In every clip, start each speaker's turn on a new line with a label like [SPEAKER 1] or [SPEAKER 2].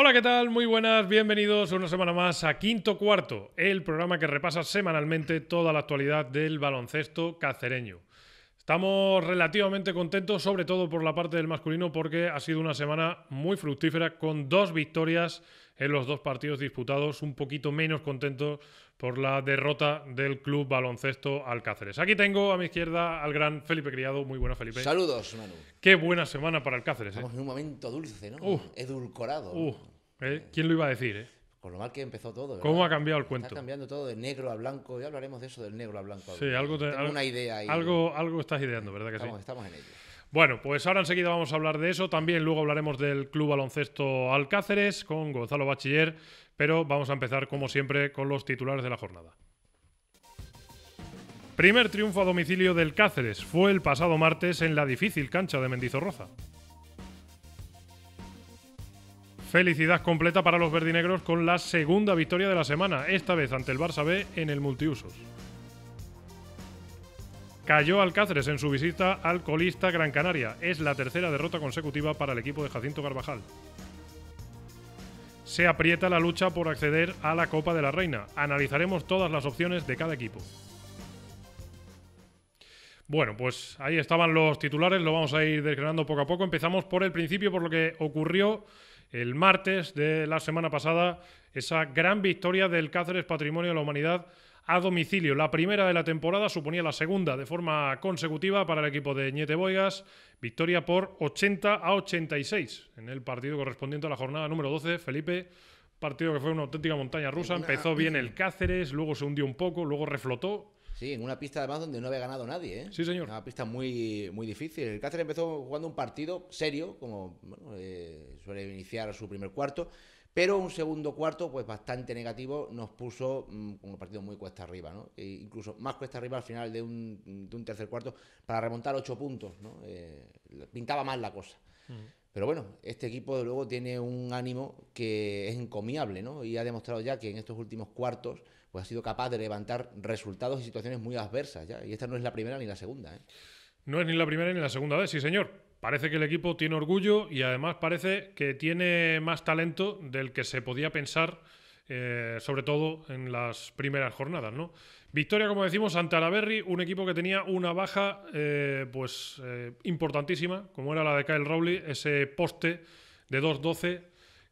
[SPEAKER 1] Hola, ¿qué tal? Muy buenas, bienvenidos una semana más a Quinto Cuarto, el programa que repasa semanalmente toda la actualidad del baloncesto cacereño. Estamos relativamente contentos, sobre todo por la parte del masculino, porque ha sido una semana muy fructífera con dos victorias en los dos partidos disputados, un poquito menos contentos por la derrota del Club Baloncesto Alcáceres. Aquí tengo a mi izquierda al gran Felipe Criado. Muy buenas, Felipe. Saludos, Manu. Qué buena semana para Alcáceres. ¿eh? Estamos
[SPEAKER 2] en un momento dulce, ¿no? Edulcorado.
[SPEAKER 1] Eh, eh, ¿Quién lo iba a decir? Eh? Con lo mal que empezó todo. ¿Cómo ha cambiado el cuento? Está
[SPEAKER 2] cambiando todo de negro a blanco. Ya hablaremos de eso, del negro a blanco. Sí, algo, idea ahí. Algo,
[SPEAKER 1] algo estás ideando, ¿verdad que estamos, sí? Estamos en ello. Bueno, pues ahora enseguida vamos a hablar de eso. También luego hablaremos del Club Baloncesto Alcáceres con Gonzalo Bachiller. Pero vamos a empezar, como siempre, con los titulares de la jornada. Primer triunfo a domicilio del Cáceres fue el pasado martes en la difícil cancha de Mendizorroza. Felicidad completa para los verdinegros con la segunda victoria de la semana, esta vez ante el Barça B en el multiusos. Cayó Alcáceres en su visita al colista Gran Canaria. Es la tercera derrota consecutiva para el equipo de Jacinto Carvajal. Se aprieta la lucha por acceder a la Copa de la Reina. Analizaremos todas las opciones de cada equipo. Bueno, pues ahí estaban los titulares, lo vamos a ir desgranando poco a poco. Empezamos por el principio, por lo que ocurrió el martes de la semana pasada esa gran victoria del Cáceres Patrimonio de la Humanidad a domicilio. La primera de la temporada suponía la segunda de forma consecutiva para el equipo de Ñete Boigas. Victoria por 80 a 86 en el partido correspondiente a la jornada número 12. Felipe, partido que fue una auténtica montaña rusa. Empezó bien el Cáceres, luego se hundió un poco, luego reflotó
[SPEAKER 2] Sí, en una pista además donde no había ganado nadie. ¿eh?
[SPEAKER 1] Sí, señor. Una pista muy,
[SPEAKER 2] muy difícil. El Cáceres empezó jugando un partido serio, como eh, suele iniciar su primer cuarto, pero un segundo cuarto pues bastante negativo nos puso mm, un partido muy cuesta arriba, ¿no? E incluso más cuesta arriba al final de un, tercer cuarto para remontar ocho puntos, ¿no? Eh, pintaba mal la cosa. Mm. Pero bueno, este equipo luego tiene un ánimo que es encomiable, ¿no? Y ha demostrado ya que en estos últimos cuartos pues ha sido capaz de levantar resultados en situaciones muy adversas. ¿ya? Y esta no es la primera ni la segunda. ¿eh?
[SPEAKER 1] No es ni la primera ni la segunda vez, sí señor. Parece que el equipo tiene orgullo y además parece que tiene más talento del que se podía pensar, eh, sobre todo en las primeras jornadas, ¿no? Victoria, como decimos, ante Alaberri, un equipo que tenía una baja eh, pues eh, importantísima, como era la de Kyle Rowley, ese poste de 2-12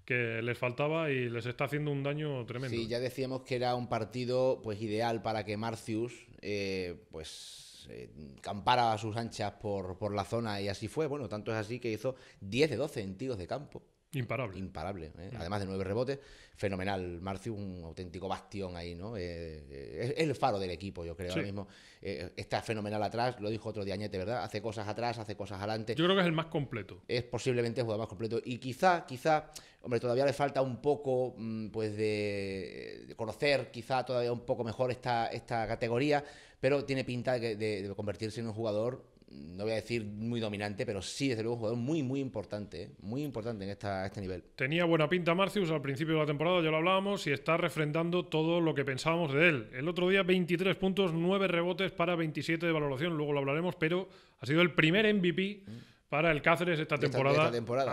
[SPEAKER 1] que les faltaba y les está haciendo un daño tremendo. Sí, ya
[SPEAKER 2] decíamos que era un partido pues ideal para que Marcius eh, pues eh, campara a sus anchas por, por, la zona y así fue. Bueno, tanto es así que hizo 10 de 12 en tiros de campo. Imparable. Imparable. ¿eh? Mm. Además de nueve rebotes, fenomenal. Marcius, un auténtico bastión ahí, ¿no? es el faro del equipo, yo creo, mismo. está fenomenal atrás, lo dijo otro día Añete, ¿verdad? Hace cosas atrás, hace cosas adelante. Yo creo que
[SPEAKER 1] es el más completo.
[SPEAKER 2] Es posiblemente el jugador más completo. Y quizá, quizá, Hombre, todavía le falta un poco, mm, pues, de, conocer quizá todavía un poco mejor esta, esta categoría, pero tiene pinta de, convertirse en un jugador no voy a decir muy dominante, pero sí, desde luego, un jugador muy, muy importante, ¿eh? muy importante en esta, este nivel.
[SPEAKER 1] Tenía buena pinta Marcius al principio de la temporada, ya lo hablábamos, y está refrendando todo lo que pensábamos de él. El otro día, 23 puntos, 9 rebotes para 27 de valoración, luego lo hablaremos, pero ha sido el primer MVP. Mm para el Cáceres esta temporada.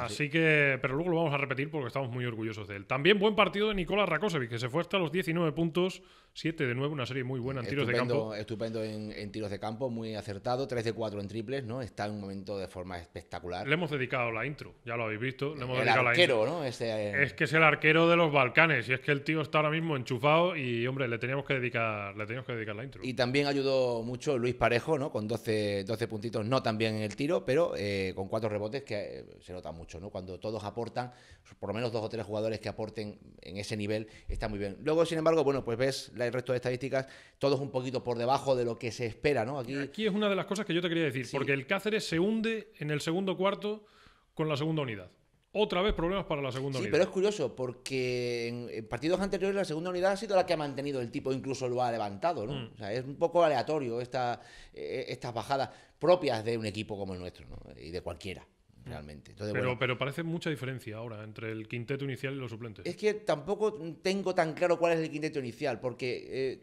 [SPEAKER 1] así que, pero luego lo vamos a repetir porque estamos muy orgullosos de él. También buen partido de Nicolás Rakosevic, que se fue hasta los 19 puntos, 7 de nuevo, una serie muy buena en tiros de campo.
[SPEAKER 2] Estupendo en, tiros de campo, muy acertado, 3 de 4 en triples, ¿no? Está en un momento de forma espectacular.
[SPEAKER 1] Le hemos dedicado la intro, ya lo habéis visto. Le hemos el dedicado arquero, ¿no? Eh, es que es el arquero de los Balcanes, y es que el tío está ahora mismo enchufado y, hombre, le teníamos que dedicar, le teníamos que dedicar la intro.
[SPEAKER 2] Y también ayudó mucho Luis Parejo, ¿no? Con 12, 12 puntitos, no tan bien en el tiro, pero... Eh, eh, con cuatro rebotes, que eh, se nota mucho, ¿no? Cuando todos aportan, por lo menos dos o tres jugadores que aporten en ese nivel, está muy bien. Luego, sin embargo, bueno, pues ves el resto de estadísticas, todos un poquito por debajo de lo que se espera, ¿no?
[SPEAKER 1] Aquí, es una de las cosas que yo te quería decir, porque el Cáceres se hunde en el segundo cuarto con la segunda unidad otra vez problemas para la segunda unidad. Sí, pero es
[SPEAKER 2] curioso, porque en, partidos anteriores la segunda unidad ha sido la que ha mantenido el tipo, incluso lo ha levantado, ¿no? Mm. O sea, es un poco aleatorio esta, eh, estas bajadas propias de un equipo como el nuestro, Y de cualquiera realmente.
[SPEAKER 1] pero, parece mucha diferencia ahora entre el quinteto inicial y los suplentes. Es
[SPEAKER 2] que tampoco tengo tan claro cuál es el quinteto inicial, porque eh,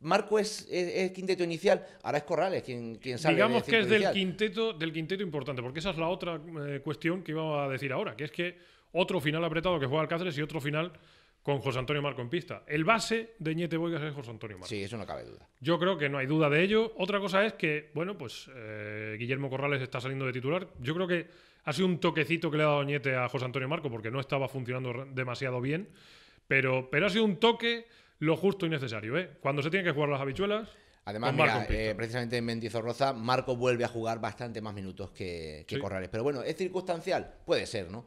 [SPEAKER 2] Marco es, es, quinteto inicial, ahora es Corrales quien, quien sale. Digamos que es del
[SPEAKER 1] quinteto, del quinteto importante, porque esa es la otra eh, cuestión que iba a decir ahora, que es que otro final apretado que juega Alcáceres y otro final con José Antonio Marco en pista. El base de Ñete Boigas es José Antonio Marco. Sí, eso no cabe duda. Yo creo que no hay duda de ello. Otra cosa es que, bueno, pues eh, Guillermo Corrales está saliendo de titular. Yo creo que ha sido un toquecito que le ha dado Ñete a José Antonio Marco porque no estaba funcionando demasiado bien. Pero, pero ha sido un toque lo justo y necesario. ¿eh? Cuando se tienen que jugar las habichuelas. Además, eh,
[SPEAKER 2] precisamente en Mendizorroza, Marco vuelve a jugar bastante más minutos que, Corrales. Pero bueno, ¿es circunstancial? Puede ser, ¿no?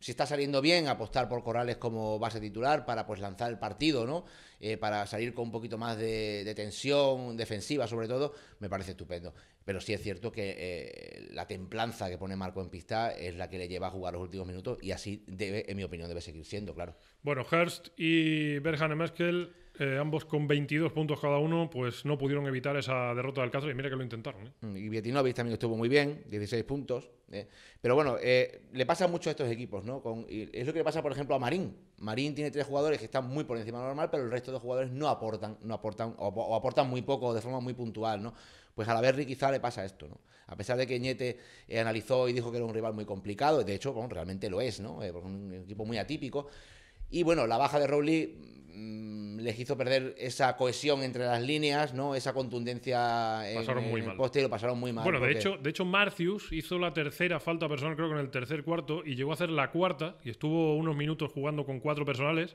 [SPEAKER 2] si está saliendo bien, apostar por Corrales como base titular para pues lanzar el partido, ¿no? Eh, para salir con un poquito más de, tensión defensiva, sobre todo, me parece estupendo. Pero sí es cierto que eh, la templanza que pone Marco en pista es la que le lleva a jugar los últimos minutos y así debe, en mi opinión, debe seguir siendo, claro.
[SPEAKER 1] Bueno, Hearst y Berhane Meskel... Eh, ambos con 22 puntos cada uno, pues no pudieron evitar esa derrota del Cáceres y mira que lo intentaron. ¿eh?
[SPEAKER 2] Mm, y Vietinovich también estuvo muy bien, 16 puntos. ¿eh? Pero bueno, le pasa mucho a estos equipos, ¿no? es lo que le pasa, por ejemplo, a Marín. Marín tiene tres jugadores que están muy por encima de normal, pero el resto de jugadores no aportan, no aportan o, aportan muy poco de forma muy puntual, ¿no? Pues a la Berry quizá le pasa esto, ¿no? A pesar de que Ñete analizó y dijo que era un rival muy complicado, de hecho, bueno, realmente lo es, ¿no? un equipo muy atípico. Y bueno, la baja de Rowley Mm, les hizo perder esa cohesión entre las líneas, ¿no? Esa contundencia muy pasaron muy mal. Bueno, de hecho,
[SPEAKER 1] de hecho, Marcius hizo la tercera falta personal, creo que en el tercer cuarto, y llegó a hacer la cuarta, y estuvo unos minutos jugando con cuatro personales.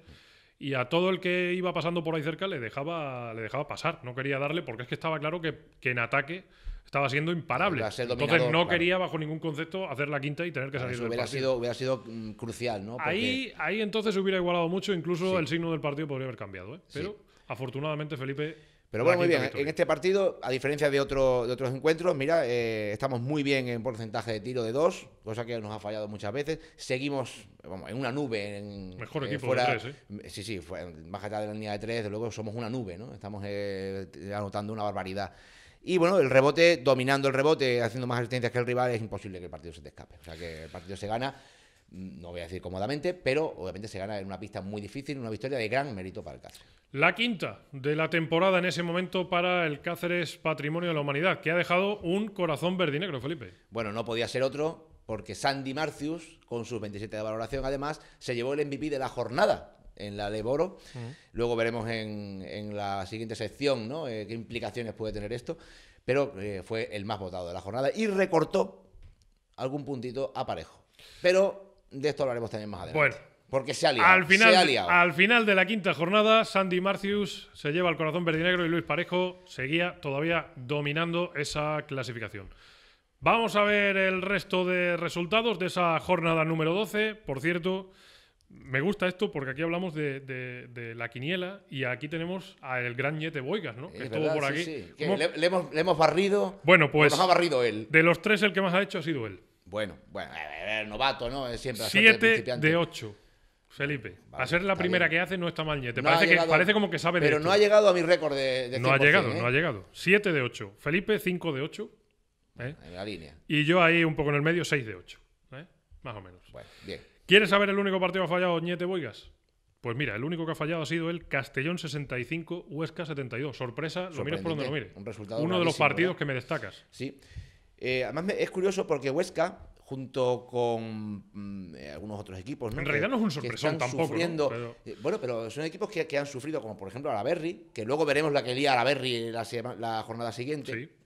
[SPEAKER 1] Y a todo el que iba pasando por ahí cerca le dejaba, le dejaba pasar, no quería darle, porque es que estaba claro que, que en ataque estaba siendo imparable. Entonces no quería bajo ningún concepto hacer la quinta y tener que salir de del Sido,
[SPEAKER 2] hubiera sido mm, crucial, ¿no? Ahí,
[SPEAKER 1] ahí entonces hubiera igualado mucho, incluso el signo del partido podría haber cambiado, ¿eh? Pero afortunadamente Felipe pero bueno, muy bien. En
[SPEAKER 2] este partido, a diferencia de, otro, de otros encuentros, mira, eh, estamos muy bien en porcentaje de tiro de dos, cosa que nos ha fallado muchas veces. Seguimos vamos, en una nube. En, Mejor que eh, equipo fuera, de tres, ¿eh? Sí, sí, más allá de la línea de tres, luego somos una nube, ¿no? Estamos anotando una barbaridad. Y bueno, el rebote, dominando el rebote, haciendo más asistencias que el rival, es imposible que el partido se te escape. O sea que el partido se gana, mm, no voy a decir cómodamente, pero obviamente se gana en una pista muy difícil, una victoria de gran mérito para el Cáceres.
[SPEAKER 1] La quinta de la temporada en ese momento para el Cáceres Patrimonio de la Humanidad, que ha dejado un corazón verdinegro, Felipe.
[SPEAKER 2] Bueno, no podía ser otro, porque Sandy Marcius, con sus 27 de valoración además, se llevó el MVP de la jornada en la de Boro. Luego veremos en, la siguiente sección eh, qué implicaciones puede tener esto. Pero eh, fue el más votado de la jornada y recortó algún puntito a Parejo. Pero de esto hablaremos también más adelante. Porque se ha, al final,
[SPEAKER 1] Al final de la quinta jornada, Sandy Marcius se lleva el corazón verdinegro y Luis Parejo seguía todavía dominando esa clasificación. Vamos a ver el resto de resultados de esa jornada número 12. Por cierto, me gusta esto porque aquí hablamos de, de, de la quiniela y aquí tenemos al gran Yete Boigas, ¿no? Es que estuvo por aquí. Sí, Le, hemos, le, hemos, barrido. Bueno, pues. ha barrido él. De los tres, el que más ha hecho ha sido él. Bueno,
[SPEAKER 2] bueno, el novato, ¿no? Siempre. Siete de
[SPEAKER 1] ocho. Felipe, a ser la primera que hace no está mal Yete. parece, que, parece como que sabe Pero no ha llegado
[SPEAKER 2] a mi récord de,
[SPEAKER 1] de No ha llegado, no ha ¿eh? llegado. 7 de 8. Felipe, 5 de 8. ¿eh? En la línea. Y yo ahí un poco en el medio, 6 de 8. ¿eh? Más o menos. Bueno, bien. ¿Quieres saber el único partido que ha fallado Ñete Boigas? Pues mira, el único que ha fallado ha sido el Castellón 65, Huesca 72. Sorpresa, lo mires por donde lo mires. Un resultado Uno de los partidos que me destacas. Sí.
[SPEAKER 2] Eh, además, es curioso porque Huesca, junto con mm, eh, algunos otros equipos. ¿no? En realidad no es un sorpresón tampoco. Eh, bueno, pero son equipos que, han sufrido, como por ejemplo a la Berry, que luego veremos la que lía a la Berry la, jornada siguiente.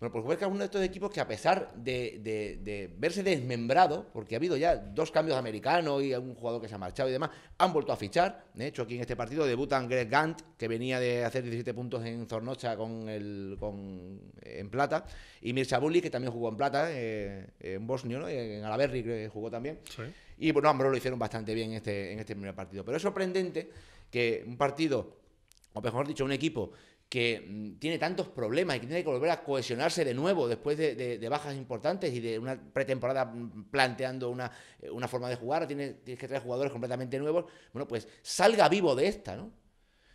[SPEAKER 2] Bueno, pues Huesca es uno de estos equipos que a pesar de, verse desmembrado, porque ha habido ya dos cambios americanos y un jugador que se ha marchado y demás, han vuelto a fichar. De hecho, aquí en este partido debutan Greg Gant, que venía de hacer 17 puntos en Zornocha con el, en plata, y Mircea Bulli, que también jugó en plata, eh, en Bosnia, en Alaberri que jugó también. Y bueno, ambos lo hicieron bastante bien este, en este primer partido. Pero es sorprendente que un partido, o mejor dicho, un equipo que mm, tiene tantos problemas y que tiene que volver a cohesionarse de nuevo después de, bajas importantes y de una pretemporada mm, planteando una, eh, una forma de jugar, tiene que traer jugadores completamente nuevos, bueno, pues salga vivo de esta, ¿no?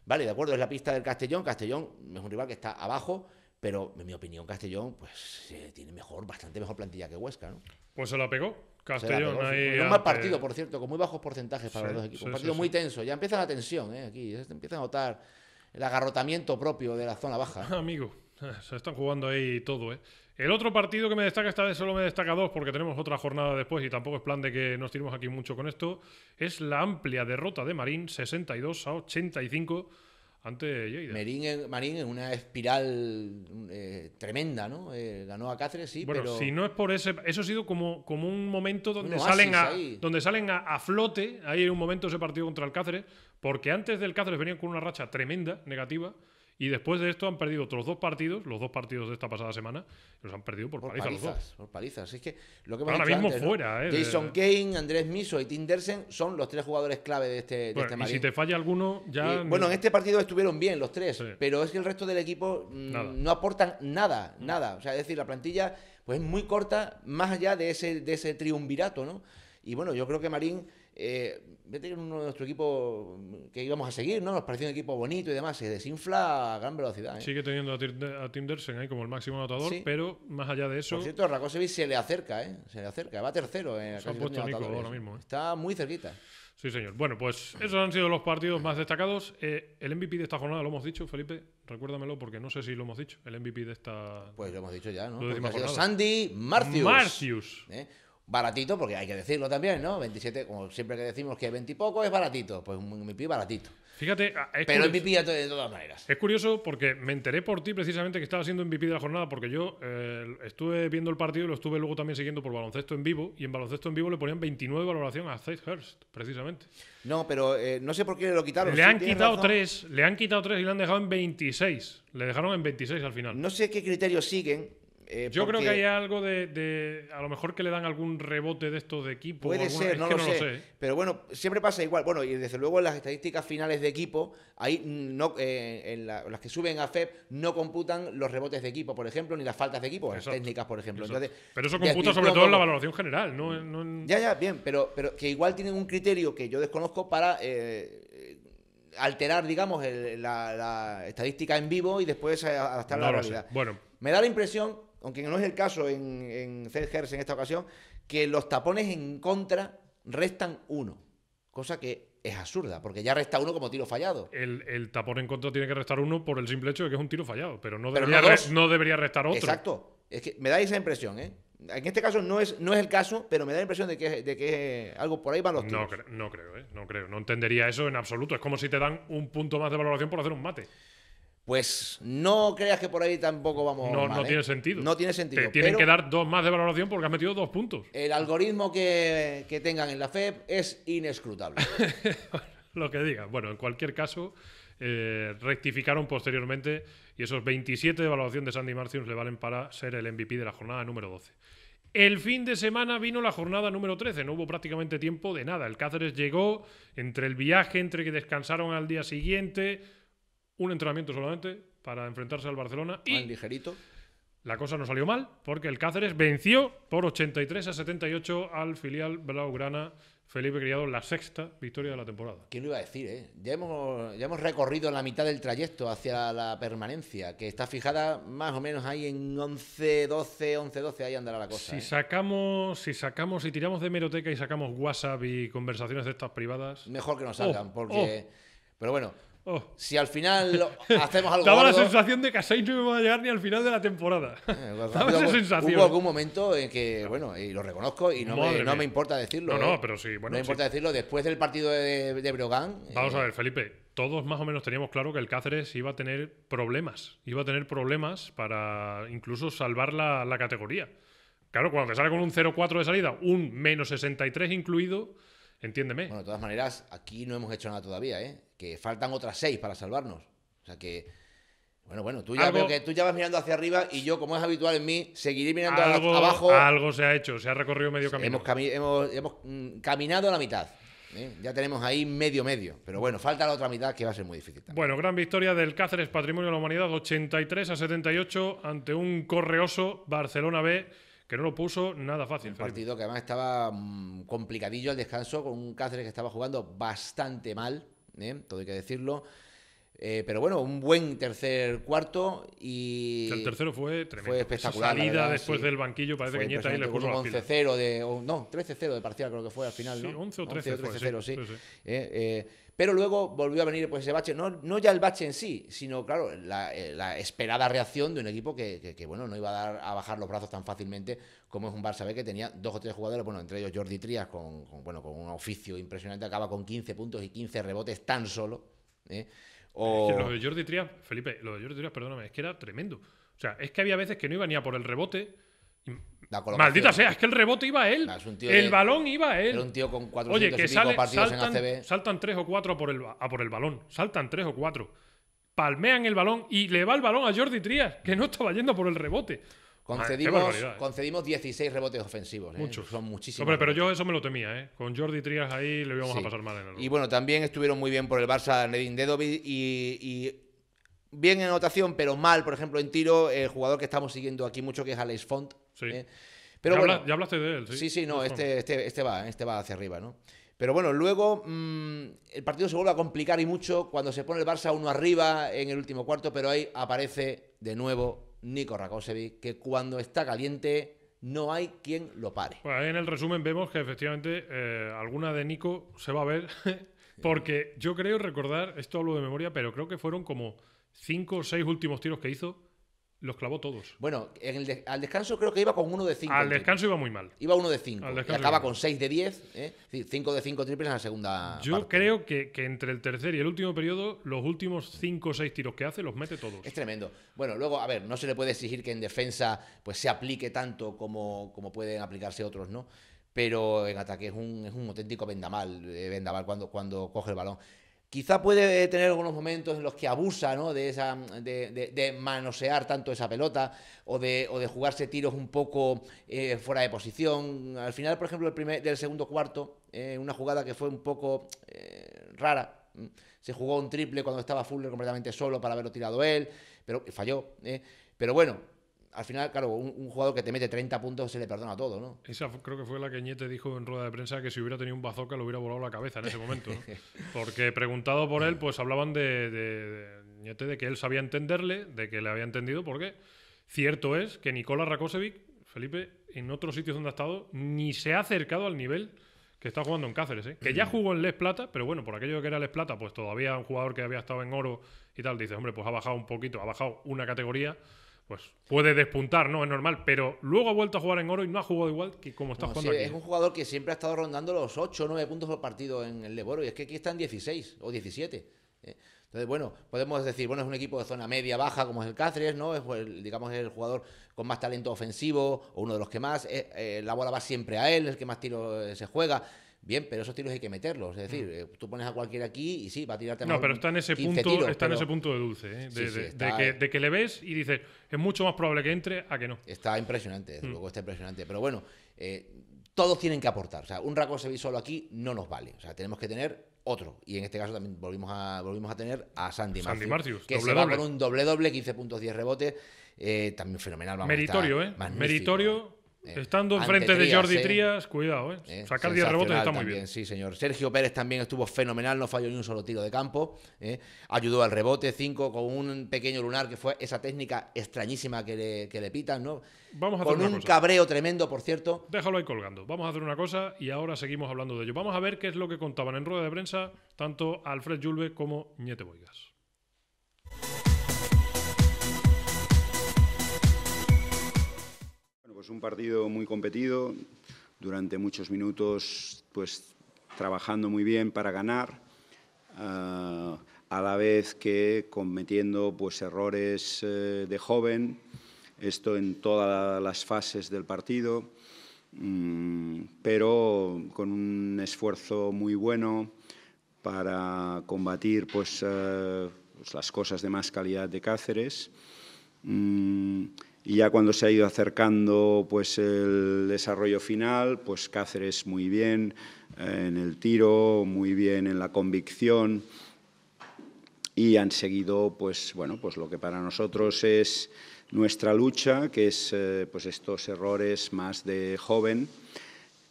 [SPEAKER 2] Vale, de acuerdo, es la pista del Castellón, Castellón es un rival que está abajo, pero en mi opinión Castellón pues eh, tiene mejor, bastante mejor plantilla que Huesca, ¿no?
[SPEAKER 1] Pues se la pegó. Castellón un mal partido,
[SPEAKER 2] por cierto, con muy bajos porcentajes para los dos equipos. un partido muy tenso. Ya empieza la tensión, ¿eh? Aquí empieza a notar el agarrotamiento propio de la zona baja. Ah, amigo,
[SPEAKER 1] ah, se están jugando ahí todo, ¿eh? El otro partido que me destaca, esta vez solo me destaca dos porque tenemos otra jornada después y tampoco es plan de que nos tiremos aquí mucho con esto, es la amplia derrota de Marín, 62 a 85 ante Lleida.
[SPEAKER 2] Marín, en una espiral eh, tremenda, ¿no? Eh, ganó a Cáceres, sí, bueno, si no
[SPEAKER 1] es por ese... Eso ha sido como, como un momento donde salen, a, donde salen a flote, ahí en un momento ese partido contra el Cáceres, porque antes del Cáceres venían con una racha tremenda, negativa, y después de esto han perdido otros dos partidos, los dos partidos de esta pasada semana, los han perdido por, palizas, los dos. Por palizas, que lo que Ahora mismo fuera, eh, Jason
[SPEAKER 2] Kane, Andrés Miso y Tindersen son los tres jugadores clave de este, de este Y si te
[SPEAKER 1] falla alguno, ya. bueno, en
[SPEAKER 2] este partido estuvieron bien los tres, pero es que el resto del equipo mm, no aportan nada, nada. O sea, es decir, la plantilla pues es muy corta, más allá de ese, de ese triunvirato, ¿no? Y bueno, yo creo que Marín eh, vete que uno de nuestro equipo que íbamos a seguir, ¿no? Nos parecía un equipo bonito y demás, se desinfla a gran velocidad. ¿eh?
[SPEAKER 1] Sigue teniendo a, Dersen ahí como el máximo anotador, pero más allá de eso. Por cierto, Rakosevic se
[SPEAKER 2] le acerca, ¿eh? Se le acerca, va tercero en ¿eh? se ha puesto Nico Está muy cerquita.
[SPEAKER 1] Sí, señor. Bueno, pues esos han sido los partidos más destacados. el MVP de esta jornada lo hemos dicho, Felipe, recuérdamelo porque no sé si lo hemos dicho. El MVP de esta. Pues lo hemos dicho ya, ¿no? Lo ha Sandy Marcius. Marcius.
[SPEAKER 2] ¿Eh? baratito, porque hay que decirlo también, ¿no? 27, como siempre que decimos que 20 y poco es baratito, pues un MVP baratito.
[SPEAKER 1] Fíjate, ah, es pero MVP de todas maneras. Es curioso porque me enteré por ti precisamente que estaba siendo MVP de la jornada, porque yo eh, estuve viendo el partido y lo estuve luego también siguiendo por baloncesto en vivo, y en baloncesto en vivo le ponían 29 valoración a Seth Hurst, precisamente.
[SPEAKER 2] No, pero eh, no sé por qué lo quitaron. Le han quitado tres,
[SPEAKER 1] le han quitado tres y le han dejado en 26. Le dejaron en 26 al final. No sé qué criterios siguen, eh, yo creo que hay algo de, A lo mejor que le dan algún rebote de estos de equipo. Puede ser, no, lo, sé.
[SPEAKER 2] Pero bueno, siempre pasa igual. Bueno, y desde luego en las estadísticas finales de equipo, ahí mm, no, eh, en las que suben a FEP no computan los rebotes de equipo, por ejemplo, ni las faltas de equipo, las técnicas, por ejemplo. pero eso computa sobre todo en la valoración general. Ya, ya, bien, pero, pero que igual tienen un criterio que yo desconozco para eh, alterar, digamos, la, estadística en vivo y después adaptarla a la realidad. Bueno. Me da la impresión aunque no es el caso en, en en esta ocasión, que los tapones en contra restan uno, cosa que es absurda, porque ya resta uno como tiro fallado.
[SPEAKER 1] El, tapón en contra tiene que restar uno por el simple hecho de que es un tiro fallado, pero no, debería, no, debería restar otro.
[SPEAKER 2] Exacto, es que me da esa impresión, ¿eh? En este caso no es, no es el caso, pero me da la impresión de que, de que algo por ahí van los tiros.
[SPEAKER 1] No, no creo, ¿eh? no creo. No entendería eso en absoluto. Es como si te dan un punto más de valoración por hacer un mate pues
[SPEAKER 2] no creas que por ahí tampoco vamos. No, no tiene ¿eh? sentido.
[SPEAKER 1] No tiene sentido. Te tienen que dar dos más de valoración porque has metido dos
[SPEAKER 2] puntos. El algoritmo que, tengan en la FEP es inescrutable.
[SPEAKER 1] Lo que diga. Bueno, en cualquier caso, eh, rectificaron posteriormente y esos 27 de valoración de Sandy Martins le valen para ser el MVP de la jornada número 12. El fin de semana vino la jornada número 13, no hubo prácticamente tiempo de nada. El Cáceres llegó entre el viaje, entre que descansaron al día siguiente un entrenamiento solamente para enfrentarse al Barcelona. Y ligerito. La cosa no salió mal porque el Cáceres venció por 83 a 78 al filial Blaugrana Felipe Criado, la sexta victoria de la temporada.
[SPEAKER 2] ¿Quién lo iba a decir? Eh? Ya, hemos, ya hemos recorrido la mitad del trayecto hacia la permanencia, que está fijada más o menos ahí en 11, 12, 11, 12, ahí andará la cosa. Si, eh.
[SPEAKER 1] sacamos, si sacamos, si tiramos de meroteca y sacamos WhatsApp y conversaciones de estas privadas... Mejor que nos salgan, oh, porque... Oh. Pero bueno, Oh.
[SPEAKER 2] Si al final hacemos algo. Daba la sensación
[SPEAKER 1] de que a 6 no iba a llegar ni al final de la temporada. Eh, pues, esa sensación. Hubo algún
[SPEAKER 2] momento en que, bueno, y lo reconozco y no, me, importa decirlo. No, no, ¿eh? pero sí. Bueno, no me importa decirlo. Después del partido de, de Brogan.
[SPEAKER 1] Vamos eh, a ver, Felipe. Todos más o menos teníamos claro que el Cáceres iba a tener problemas. Iba a tener problemas para incluso salvar la, la categoría. Claro, cuando te sale con un 0-4 de salida, un menos 63 incluido, entiéndeme. Bueno, de todas
[SPEAKER 2] maneras, aquí no hemos hecho nada todavía, ¿eh? que faltan otras seis para salvarnos. O sea que, bueno, bueno, tú ya, tú ya vas mirando hacia arriba y yo, como es habitual en mí, seguiré mirando hacia abajo. Algo se ha hecho, se ha recorrido medio camino. Hemos, mm, caminado a la mitad. ¿eh? Ya tenemos ahí medio medio, pero bueno, falta la otra mitad que va a ser muy difícil.
[SPEAKER 1] Bueno, gran victoria del Cáceres Patrimonio de la Humanidad, 83 a 78 ante un correoso Barcelona B que no lo puso nada fácil. Un
[SPEAKER 2] partido que además estaba mm, complicadillo al descanso, con un Cáceres que estaba jugando bastante mal, ¿eh? todo hay que decirlo. Eh, pero bueno, un buen tercer cuarto y. El tercero fue tremendo. Fue espectacular. Esa salida después del banquillo, parece que Nieta ahí le puso 11-0 de. O, no, 13-0 de partida creo que fue al final. Sí, 11 o 13. 13-0, sí. Eh, eh, pero luego volvió a venir pues, ese bache, no, ya el bache en sí, sino, claro, la, eh, esperada reacción de un equipo que, bueno, no iba a dar a bajar los brazos tan fácilmente como es un Barça B que tenía dos o tres jugadores, bueno, entre ellos Jordi Trias, con, bueno, con un oficio impresionante, acaba con 15 puntos y 15 rebotes tan solo. ¿eh? Lo
[SPEAKER 1] de Jordi Trias, Felipe, lo de Jordi Trias, perdóname, es que era tremendo. O sea, es que había veces que no iba ni a por el rebote, Maldita sea, es que el rebote iba él. el balón iba a él. Oye, que saltan, tres o cuatro por, el, por el balón. Saltan tres o cuatro, Palmean el balón y le va el balón a Jordi Trias que no estaba yendo por el rebote. Concedimos, 16 rebotes ofensivos. ¿eh? Muchos. Son muchísimos. Hombre, pero yo eso me lo temía, ¿eh? Con Jordi Trias ahí le íbamos a pasar mal en el Y bueno,
[SPEAKER 2] también estuvieron muy bien por el Barça Nedin Dedovic y, y bien en anotación, pero mal, por ejemplo, en tiro, el jugador que estamos siguiendo aquí mucho, que es Alex Font, Sí. Eh, pero ya, hablaste de él, sí. Sí, sí, no, este, este, este, va, este va hacia arriba, ¿no? Pero bueno, luego mm, el partido se vuelve a complicar y mucho cuando se pone el Barça uno arriba en el último cuarto, pero ahí aparece de nuevo Nico Rakosevic, que cuando está caliente no hay quien lo pare.
[SPEAKER 1] en el resumen vemos que efectivamente eh, alguna de Nico se va a ver, porque yo creo recordar, esto hablo de memoria, pero creo que fueron como cinco o seis últimos tiros que hizo los clavó todos. Bueno,
[SPEAKER 2] en el al descanso creo que iba con uno de cinco Al descanso iba muy mal. Iba uno de cinco Y acaba con seis de diez ¿eh? Cinco de cinco triples en la segunda. Yo
[SPEAKER 1] creo que, entre el tercer y el último periodo, los últimos cinco o seis tiros que hace los mete todos. Es tremendo.
[SPEAKER 2] Bueno, luego, a ver, no se le puede exigir que en defensa pues se aplique tanto como, como pueden aplicarse otros, ¿no? Pero en ataque es un, es un auténtico vendamal, eh, Vendaval cuando, cuando coge el balón. Quizá puede tener algunos momentos en los que abusa ¿no? de, esa, de, manosear tanto esa pelota o de, jugarse tiros un poco eh, fuera de posición. Al final, por ejemplo, el primer, del segundo cuarto, eh, una jugada que fue un poco eh, rara. Se jugó un triple cuando estaba Fuller completamente solo para haberlo tirado él, pero falló. Pero bueno, al final, claro, un, jugador que te mete 30 puntos se le perdona todo, ¿no?
[SPEAKER 1] Esa creo que fue la que Ñete dijo en rueda de prensa que si hubiera tenido un bazooka le hubiera volado la cabeza en ese momento, ¿no? Porque preguntado por él, pues hablaban de, de, Ñete de que él sabía entenderle, de que le había entendido, porque cierto es que Nicolás Rakosevic, Felipe, en otros sitios donde ha estado, ni se ha acercado al nivel que está jugando en Cáceres, ¿eh? que ya mm. jugó en Les Plata, pero bueno, por aquello que era Les Plata, pues todavía un jugador que había estado en oro y tal, dices, hombre, pues ha bajado un poquito, ha bajado una categoría, pues puede despuntar, ¿no? Es normal, pero luego ha vuelto a jugar en oro y no ha jugado igual que como está jugando Es un
[SPEAKER 2] jugador que siempre ha estado rondando los 8 o 9 puntos por partido en el Leboro y es que aquí están 16 o 17. ¿eh? Entonces, bueno, podemos decir, bueno, es un equipo de zona media baja como es el Cáceres, ¿no? Es, pues, digamos, el jugador con más talento ofensivo o uno de los que más. Eh, eh, la bola va siempre a él, el que más tiro se juega. Bien, pero esos tiros hay que meterlos. Es decir, mm. eh, tú pones a cualquiera aquí y sí, va a tirarte No, pero está en ese punto, está en ese punto de dulce,
[SPEAKER 1] ¿eh? de, que, le ves y dices, es mucho más probable que entre a que no. Está impresionante, mm. luego está impresionante. Pero
[SPEAKER 2] bueno, eh, todos tienen que aportar. O sea, un Rakosevic solo aquí no nos vale. O sea, tenemos que tener otro. Y en este caso también volvimos a, volvimos a tener a Sandy, Sandy Martius, que se va con un doble doble, 15 puntos, 10 rebotes. también fenomenal. meritorio, ¿eh? Meritorio eh, Estando
[SPEAKER 1] enfrente de Jordi eh. Trias, Trías, cuidado, eh. Sacar 10 rebotes está muy bien.
[SPEAKER 2] Sí, señor. Sergio Pérez también estuvo fenomenal, no falló ni un solo tiro de campo. Ayudó al rebote 5 con un pequeño lunar que fue esa técnica extrañísima que le, que pitan, ¿no? con un cabreo tremendo, por
[SPEAKER 1] cierto. Déjalo ahí colgando. Vamos a hacer una cosa y ahora seguimos hablando de ello. Vamos a ver qué es lo que contaban en rueda de prensa tanto Alfred Julve como ñete Boigas.
[SPEAKER 3] Pues un partido muy competido, durante muchos minutos pues trabajando muy bien para ganar, ah, a la vez que cometiendo pues errores eh, de joven, esto en todas las fases del partido, mm, pero con un esfuerzo muy bueno para combatir pues, eh, pues las cosas de más calidad de Cáceres. Mm, y ya cuando se ha ido acercando pues, el desarrollo final, pues Cáceres muy bien eh, en el tiro, muy bien en la convicción. Y han seguido pues, bueno, pues lo que para nosotros es nuestra lucha, que es eh, pues estos errores más de joven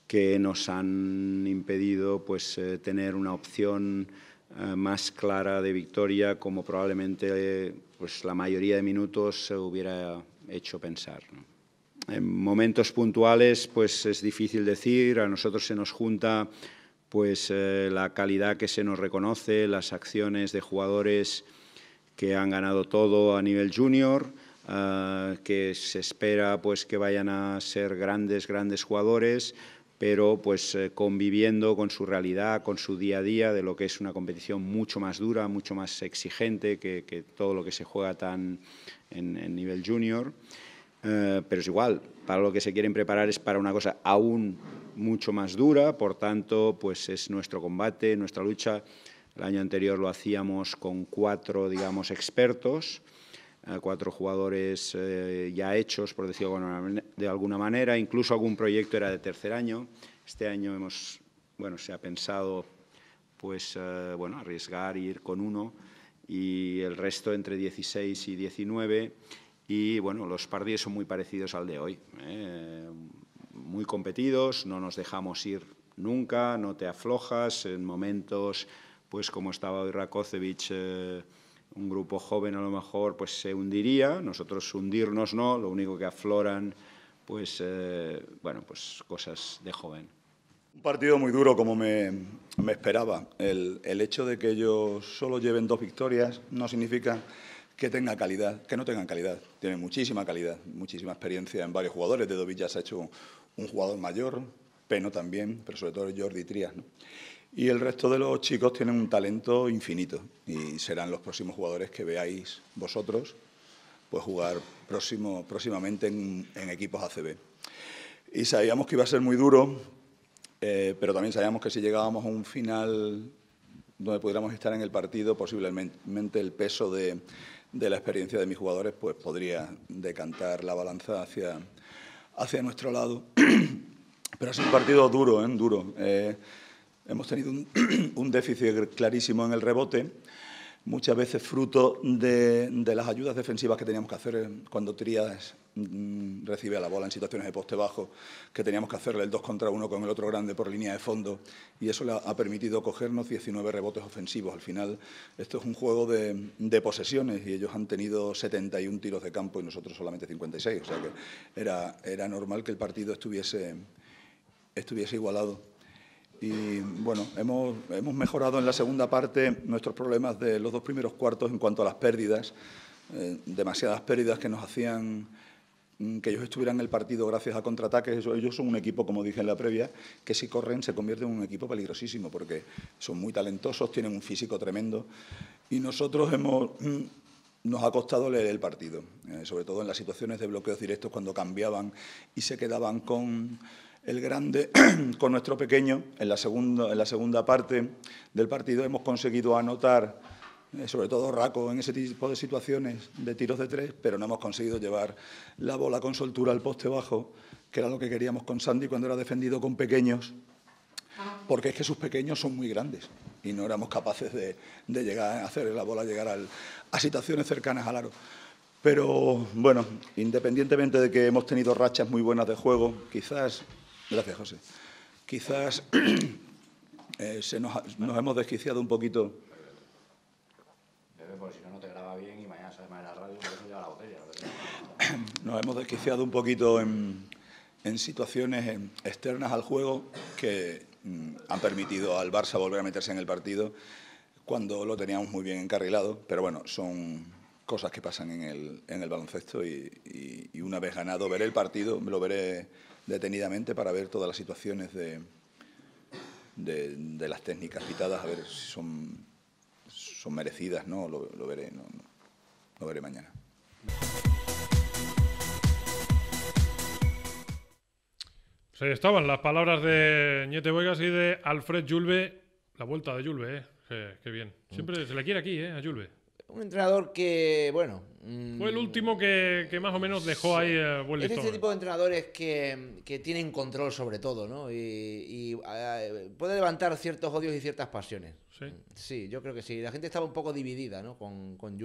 [SPEAKER 3] que nos han impedido pues, eh, tener una opción más clara de victoria, como probablemente pues, la mayoría de minutos hubiera hecho pensar. En momentos puntuales, pues es difícil decir, a nosotros se nos junta pues eh, la calidad que se nos reconoce, las acciones de jugadores que han ganado todo a nivel junior, ah, que se espera pues que vayan a ser grandes, grandes jugadores, pero pues eh, conviviendo con su realidad, con su día a día, de lo que es una competición mucho más dura, mucho más exigente que, que todo lo que se juega tan en, nivel junior, eh, pero es igual, para lo que se quieren preparar es para una cosa aún mucho más dura, por tanto, pues es nuestro combate, nuestra lucha. El año anterior lo hacíamos con cuatro, digamos, expertos, eh, cuatro jugadores eh, ya hechos, por decirlo de alguna manera, incluso algún proyecto era de tercer año. Este año hemos, bueno, se ha pensado, pues, bueno, arriesgar, ir con uno, y el resto entre 16 y 19. Y bueno, los partidos son muy parecidos al de hoy, eh, muy competidos, no nos dejamos ir nunca, no te aflojas en momentos, pues como estaba hoy Rakocevic. Eh, un grupo joven a lo mejor pues se hundiría, nosotros hundirnos no, lo único que afloran pues eh, bueno, pues cosas de joven. Un partido muy duro como me, esperaba.
[SPEAKER 4] El, hecho de que ellos solo lleven dos victorias no significa que tenga calidad, que no tengan calidad. Tienen muchísima calidad, muchísima experiencia en varios jugadores. De Dovilla se ha hecho un jugador mayor, Peno también, pero sobre todo Jordi Trias... Y el resto de los chicos tienen un talento infinito y serán los próximos jugadores que veáis vosotros pues jugar próximamente en, en equipos ACB. Y sabíamos que iba a ser muy duro eh, pero también sabíamos que si llegábamos a un final donde pudiéramos estar en el partido, posiblemente el peso de, la experiencia de mis jugadores pues, podría decantar la balanza hacia, nuestro lado. Pero es un partido duro, ¿eh? duro. Eh, hemos tenido un, déficit clarísimo en el rebote muchas veces fruto de, las ayudas defensivas que teníamos que hacer cuando Trías
[SPEAKER 3] mm,
[SPEAKER 4] recibe la bola en situaciones de poste bajo, que teníamos que hacerle el 2 contra 1 con el otro grande por línea de fondo, y eso le ha permitido cogernos 19 rebotes ofensivos. Al final, esto es un juego de, posesiones y ellos han tenido 71 tiros de campo y nosotros solamente 56, o sea que era, normal que el partido estuviese igualado. Y bueno, hemos, mejorado en la segunda parte nuestros problemas de los dos primeros cuartos en cuanto a las pérdidas, eh, demasiadas pérdidas que nos hacían mm, que ellos estuvieran en el partido gracias a contraataques. Ellos, son un equipo, como dije en la previa, que si corren se convierte en un equipo peligrosísimo porque son muy talentosos, tienen un físico tremendo y nosotros mm, nos ha costado leer el partido, eh, sobre todo en las situaciones de bloqueos directos cuando cambiaban y se quedaban con el grande con nuestro pequeño. En la, segunda, en la segunda parte del partido hemos conseguido anotar, eh, sobre todo Raco, en ese tipo de situaciones de tiros de tres, pero no hemos conseguido llevar la bola con soltura al poste bajo, que era lo que queríamos con Sandy cuando era defendido con pequeños, porque es que sus pequeños son muy grandes y no éramos capaces de, de llegar hacer la bola llegar a situaciones cercanas al aro. Pero bueno, independientemente de que hemos tenido rachas muy buenas de juego, quizás Gracias, José. Quizás eh, se nos, hemos desquiciado un poquito.
[SPEAKER 3] si no, te graba bien y mañana la radio, la botella.
[SPEAKER 4] Nos hemos desquiciado un poquito en, situaciones externas al juego que mm, han permitido al Barça volver a meterse en el partido cuando lo teníamos muy bien encarrilado, pero bueno, son cosas que pasan en el, baloncesto y, y una vez ganado veré el partido, me lo veré detenidamente para ver todas las situaciones de, de, las técnicas citadas, a ver si son, son merecidas, ¿no? Lo, veré, no, lo veré mañana.
[SPEAKER 1] Pues ahí estaban las palabras de Niete Boigas y de Alfred Julve. La vuelta de Julve, ¿eh? Qué, bien. Siempre se le quiere aquí, ¿eh? A Julve.
[SPEAKER 2] Un entrenador que, bueno, Mm. Fue el
[SPEAKER 1] último que, más o menos dejó ahí eh, a Es este tipo
[SPEAKER 2] de entrenadores que, tienen control sobre todo, ¿no? Y, eh, puede levantar ciertos odios y ciertas pasiones. Mm, ¿Sí? yo creo que sí. La gente estaba un poco dividida, ¿no? Con, con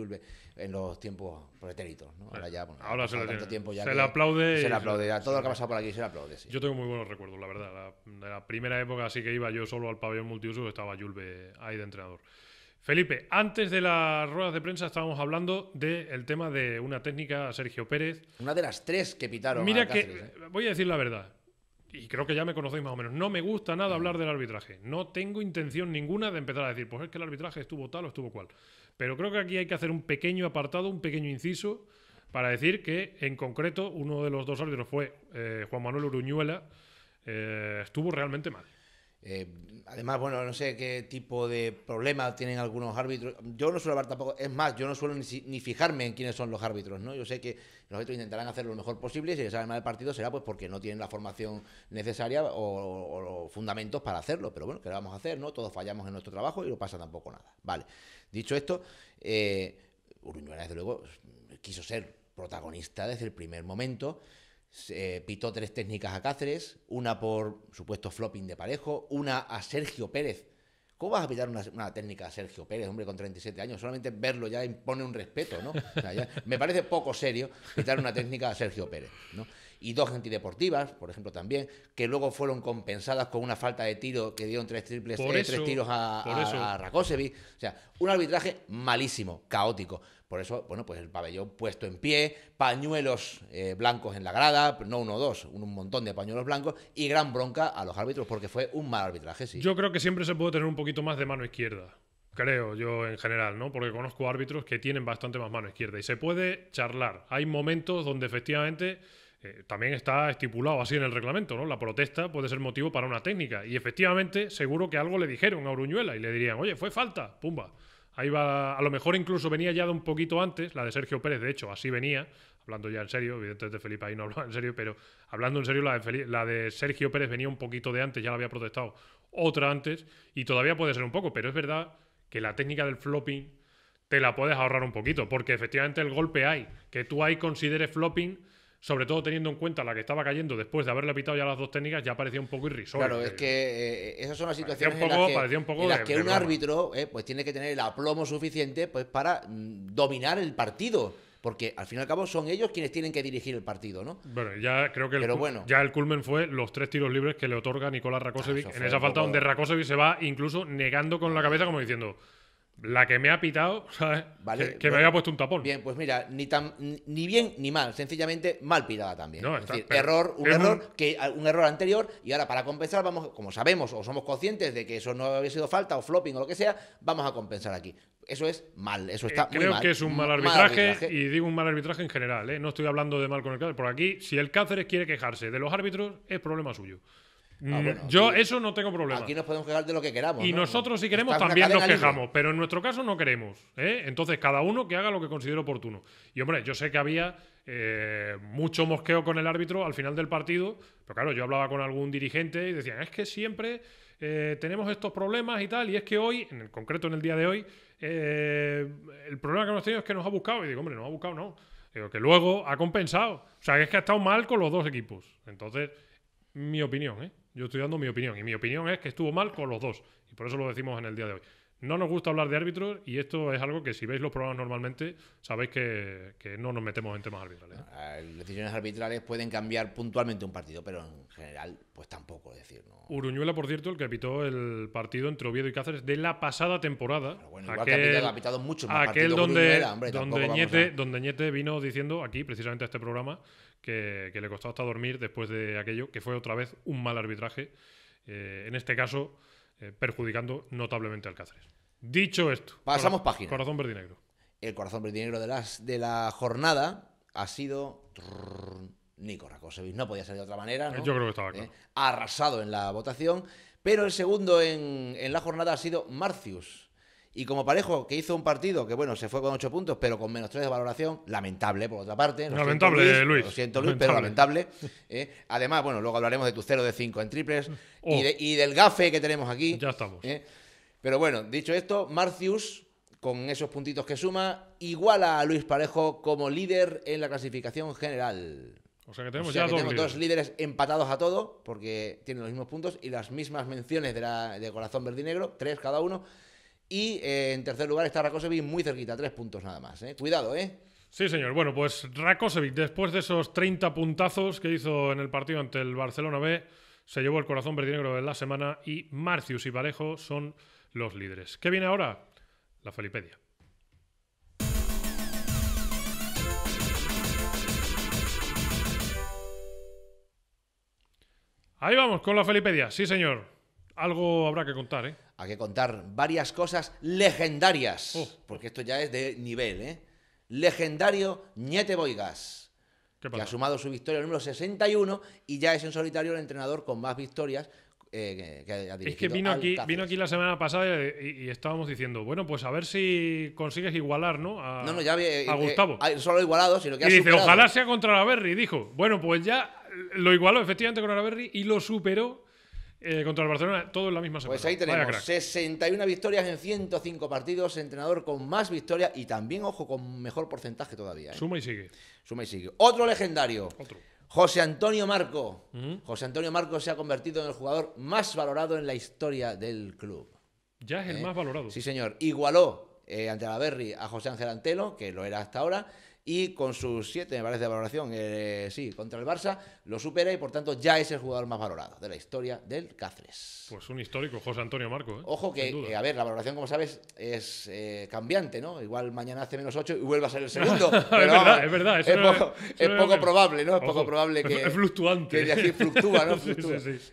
[SPEAKER 2] en los tiempos pretéritos, Ahora ya, se, le, aplaude. Se le aplaude. a todo lo que ha pasado por aquí se le
[SPEAKER 1] aplaude, Yo tengo muy buenos recuerdos, la verdad. La, de la primera época así que iba yo solo al pabellón multiuso, estaba Yulve ahí de entrenador. Felipe, antes de las ruedas de prensa estábamos hablando del tema de una técnica a Sergio Pérez.
[SPEAKER 2] Una de las tres que pitaron. Mira que, ¿eh?
[SPEAKER 1] voy a decir la verdad, y creo que ya me conocéis más o menos, no me gusta nada hablar del arbitraje. No tengo intención ninguna de empezar a decir, pues es que el arbitraje estuvo tal o estuvo cual. Pero creo que aquí hay que hacer un pequeño apartado, un pequeño inciso, para decir que en concreto uno de los dos árbitros fue eh, Juan Manuel Uruñuela, eh, estuvo realmente mal.
[SPEAKER 2] Eh, además, bueno, no sé qué
[SPEAKER 1] tipo de
[SPEAKER 2] problemas tienen algunos árbitros. Yo no suelo hablar tampoco, es más, yo no suelo ni, ni, fijarme en quiénes son los árbitros, ¿no? Yo sé que los árbitros intentarán hacer lo mejor posible y si les sale mal el partido será pues porque no tienen la formación necesaria o, fundamentos para hacerlo. Pero bueno, ¿qué lo vamos a hacer, no? Todos fallamos en nuestro trabajo y no pasa tampoco nada. Vale. Dicho esto, eh, Uruñuela, desde luego, quiso ser protagonista desde el primer momento. Se pitó tres técnicas a Cáceres, una por supuesto flopping de parejo, una a Sergio Pérez. ¿Cómo vas a pitar una, técnica a Sergio Pérez, hombre con 37 años? Solamente verlo ya impone un respeto, ¿no? me parece poco serio pitar una técnica a Sergio Pérez, ¿no? Y dos antideportivas, por ejemplo, también, que luego fueron compensadas con una falta de tiro que dieron tres triples, eh, tres tiros a, a, O sea, un arbitraje malísimo, caótico. Por eso, bueno, pues el pabellón puesto en pie, pañuelos eh, blancos en la grada, no uno o dos, un montón de pañuelos blancos y gran bronca a los árbitros porque fue un mal arbitraje, sí.
[SPEAKER 1] Yo creo que siempre se puede tener un poquito más de mano izquierda. Creo yo en general, ¿no? Porque conozco árbitros que tienen bastante más mano izquierda y se puede charlar. Hay momentos donde efectivamente eh, también está estipulado así en el reglamento, ¿no? La protesta puede ser motivo para una técnica. Y efectivamente, seguro que algo le dijeron a Uruñuela y le dirían, oye, fue falta, pumba. Ahí va, a lo mejor incluso venía ya de un poquito antes, la de Sergio Pérez, de hecho, así venía, hablando ya en serio, evidentemente Felipe ahí no hablaba en serio, pero hablando en serio, la de, la de Sergio Pérez venía un poquito de antes, ya la había protestado otra antes, y todavía puede ser un poco, pero es verdad que la técnica del flopping te la puedes ahorrar un poquito, porque efectivamente el golpe hay, que tú ahí consideres flopping sobre todo teniendo en cuenta la que estaba cayendo después de haberle pitado ya las dos técnicas, ya parecía un poco irrisorio. Claro, es
[SPEAKER 2] que eh, esas son las situaciones en las que, un, árbitro eh, pues tiene que tener el aplomo suficiente pues, para mm, dominar el partido. Porque al fin y al cabo son ellos quienes tienen que dirigir el partido, ¿no?
[SPEAKER 1] Bueno, ya creo que el, bueno. ya el culmen fue los tres tiros libres que le otorga Nicolás Rakosevic en esa falta donde Rakosevic se va incluso negando con la cabeza como diciendo la que me ha pitado, ¿sabes? Vale, que, me había puesto un tapón. Bien, pues mira, ni, tan,
[SPEAKER 2] ni bien ni mal, sencillamente mal pitada también. es decir, error, un error, que un error anterior, y ahora para compensar, vamos, como sabemos o somos conscientes de que eso no había sido falta o flopping o lo que sea, vamos a compensar aquí. Eso es mal,
[SPEAKER 1] eso eh, está muy creo mal. Creo que es un mal arbitraje, y digo un mal arbitraje en general, ¿eh? No estoy hablando de mal con el Cáceres. Por aquí, si el Cáceres quiere quejarse de los árbitros, es problema suyo. Ah, mm, yo eso no tengo problema. Aquí nos
[SPEAKER 2] podemos quejar de lo que queramos. Y nosotros si queremos también nos quejamos,
[SPEAKER 1] pero en nuestro caso no queremos. ¿eh? Entonces cada uno que haga lo que considere oportuno. Y hombre, yo sé que había eh, mucho mosqueo con el árbitro al final del partido, pero claro, yo hablaba con algún dirigente y decían, es que siempre eh, tenemos estos problemas y tal, y es que hoy, en el concreto en el día de hoy, el problema que hemos tenido es que nos ha buscado. Y digo, hombre, no ha buscado, no. Digo, que luego ha compensado. O sea, es que ha estado mal con los dos equipos. Entonces, mi opinión, ¿eh? Yo estoy dando mi opinión y mi opinión es que estuvo mal con los dos y por eso lo decimos en el día de hoy. No nos gusta hablar de árbitros y esto es algo que si veis los programas normalmente sabéis que, no nos metemos en temas arbitrales. ¿eh? Ah,
[SPEAKER 2] eh, decisiones arbitrales pueden cambiar puntualmente un partido, pero en general pues tampoco.
[SPEAKER 1] decirlo, no... Uruñuela, por cierto, el que pitó el partido entre Oviedo y Cáceres de la pasada temporada. bueno, igual aquel, que ha mucho más aquel donde, donde Ñete vino diciendo aquí, precisamente a este programa, que, le costó hasta dormir después de aquello, que fue otra vez un mal arbitraje, eh, en este caso eh, perjudicando notablemente al Cáceres. Dicho esto, pasamos página.
[SPEAKER 2] Corazón verde negro. El corazón verde negro de, las, de la jornada ha sido Nico Rakosevic. No podía ser de otra manera. Yo creo que estaba eh, arrasado en la votación, pero el segundo en, en la jornada ha sido Marcius. Y como Parejo, que hizo un partido que, bueno, se fue con 8 puntos, pero con menos 3 de valoración, lamentable, por otra parte. Lamentable, Luis, Lo siento, Luis, pero lamentable. ¿eh? Además, bueno, luego hablaremos de tu 0 de 5 en triples oh. y, del gafe que tenemos aquí. Ya estamos. ¿eh? Pero bueno, dicho esto, Marcius, con esos puntitos que suma, iguala a Luis Parejo como líder en la clasificación general. O sea que tenemos ya dos, líderes. dos, líderes. empatados a todo, porque tienen los mismos puntos y las mismas menciones de, de Corazón Verde y Negro, tres cada uno. Y eh, en tercer lugar está Rakosevic muy cerquita, tres puntos nada más. Eh. Cuidado, ¿eh?
[SPEAKER 1] Sí, señor. Bueno, pues Rakosevic, después de esos 30 puntazos que hizo en el partido ante el Barcelona B, se llevó el corazón verdinegro de la semana y Marcius y Parejo son los líderes. ¿Qué viene ahora? La Felipedia. Ahí vamos, con la Felipedia. Sí, señor. Algo habrá que contar, ¿eh? a que contar varias
[SPEAKER 2] cosas legendarias, oh. porque esto ya es de nivel, ¿eh? Legendario Ñete Boigas, que ha sumado su victoria número 61 y ya es en solitario el entrenador con más victorias. Eh, que ha dirigido es que vino aquí,
[SPEAKER 1] vino aquí la semana pasada y, estábamos diciendo, bueno, pues a ver si consigues igualar, ¿no? A, no, no, eh, Gustavo.
[SPEAKER 2] solo igualado, sino que y dice, ojalá
[SPEAKER 1] sea contra la Berry, dijo. Bueno, pues ya lo igualó efectivamente con berry y lo superó eh, contra el Barcelona, todo en la misma semana. Pues ahí tenemos
[SPEAKER 2] 61 victorias en 105 partidos, entrenador con más victorias y también, ojo, con mejor porcentaje todavía. ¿eh? Suma y sigue. Suma y sigue. Otro legendario. José Antonio Marco. José Antonio Marco se ha convertido en el jugador más valorado en la historia del club. Ya es el ¿Eh? más valorado. Sí, señor. Igualó ante la Berry a José Ángel Antelo, que lo era hasta ahora y con sus siete, me parece, de valoración, eh, sí, contra el Barça, lo supera y por tanto ya es el jugador más valorado de la historia del Cáceres.
[SPEAKER 1] Pues un histórico, José Antonio Marco. ¿eh?
[SPEAKER 2] Ojo que, eh, a ver, la valoración, como sabes, es cambiante, ¿no? Igual mañana hace menos 8 y vuelve a ser el segundo. es, verdad, es verdad, es, poco, es, poco probable, ¿no? Es poco probable que. Es de aquí fluctúa, ¿no?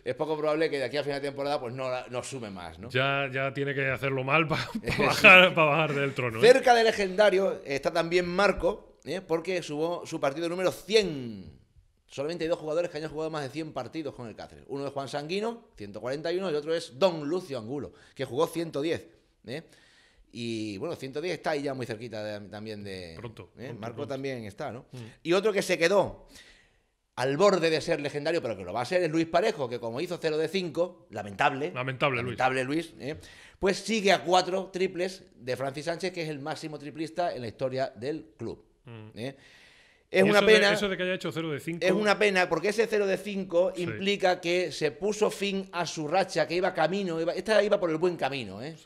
[SPEAKER 2] Es poco probable que de aquí a final de temporada pues no, no sume más,
[SPEAKER 1] ¿no? Ya, ya tiene que hacerlo mal para bajar, del trono. Cerca
[SPEAKER 2] del legendario está también Marco, ¿eh? porque subó su partido número 100. Solamente hay dos jugadores que han jugado más de 100 partidos con el Cáceres. Uno es Juan Sanguino, 141, y otro es Don Lucio Angulo, que jugó 110. ¿eh? Y bueno, 110 está ahí ya muy cerquita también de. Pronto. ¿eh? Marco también está, ¿no? Mm. Y otro que se quedó al borde de ser legendario, pero que lo va a ser, es Luis Parejo, que como hizo 0 de 5, lamentable. Lamentable, lamentable Luis. Pues sigue a cuatro triples de Francis Sánchez, que es el máximo triplista en la historia del club. Mm. ¿eh? Es una pena. eso de que haya hecho 0 de 5. Es una pena porque ese 0 de 5 implica que se puso fin a su racha, que iba camino, esta iba por el buen camino, ¿eh?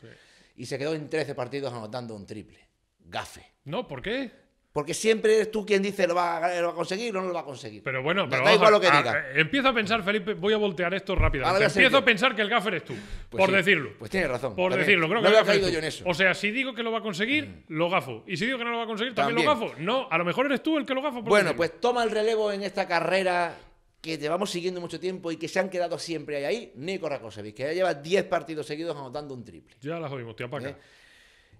[SPEAKER 2] Y se quedó en 13 partidos anotando un triple. Gafe. No, ¿por qué? Porque siempre eres tú quien dice lo va, a conseguir o no lo va a conseguir. Pero bueno, pero. diga.
[SPEAKER 1] empiezo a pensar, Felipe, voy a voltear esto rápidamente. Empiezo a pensar que el gaffer es tú. Pues por decirlo. Pues tienes razón. Por decirlo, creo no que caído yo en eso. O sea, si digo que lo va a conseguir, lo gafo. Y si digo que no lo va a conseguir, también, lo gafo. No, a lo mejor eres
[SPEAKER 2] tú el que lo gafo. bueno, pues toma el relevo en esta carrera que te vamos siguiendo mucho tiempo y que se han quedado siempre ahí, ahí Nico Rakosevic, que ya lleva 10 partidos seguidos anotando un triple.
[SPEAKER 1] Ya la jodimos, tía para
[SPEAKER 2] ¿Eh?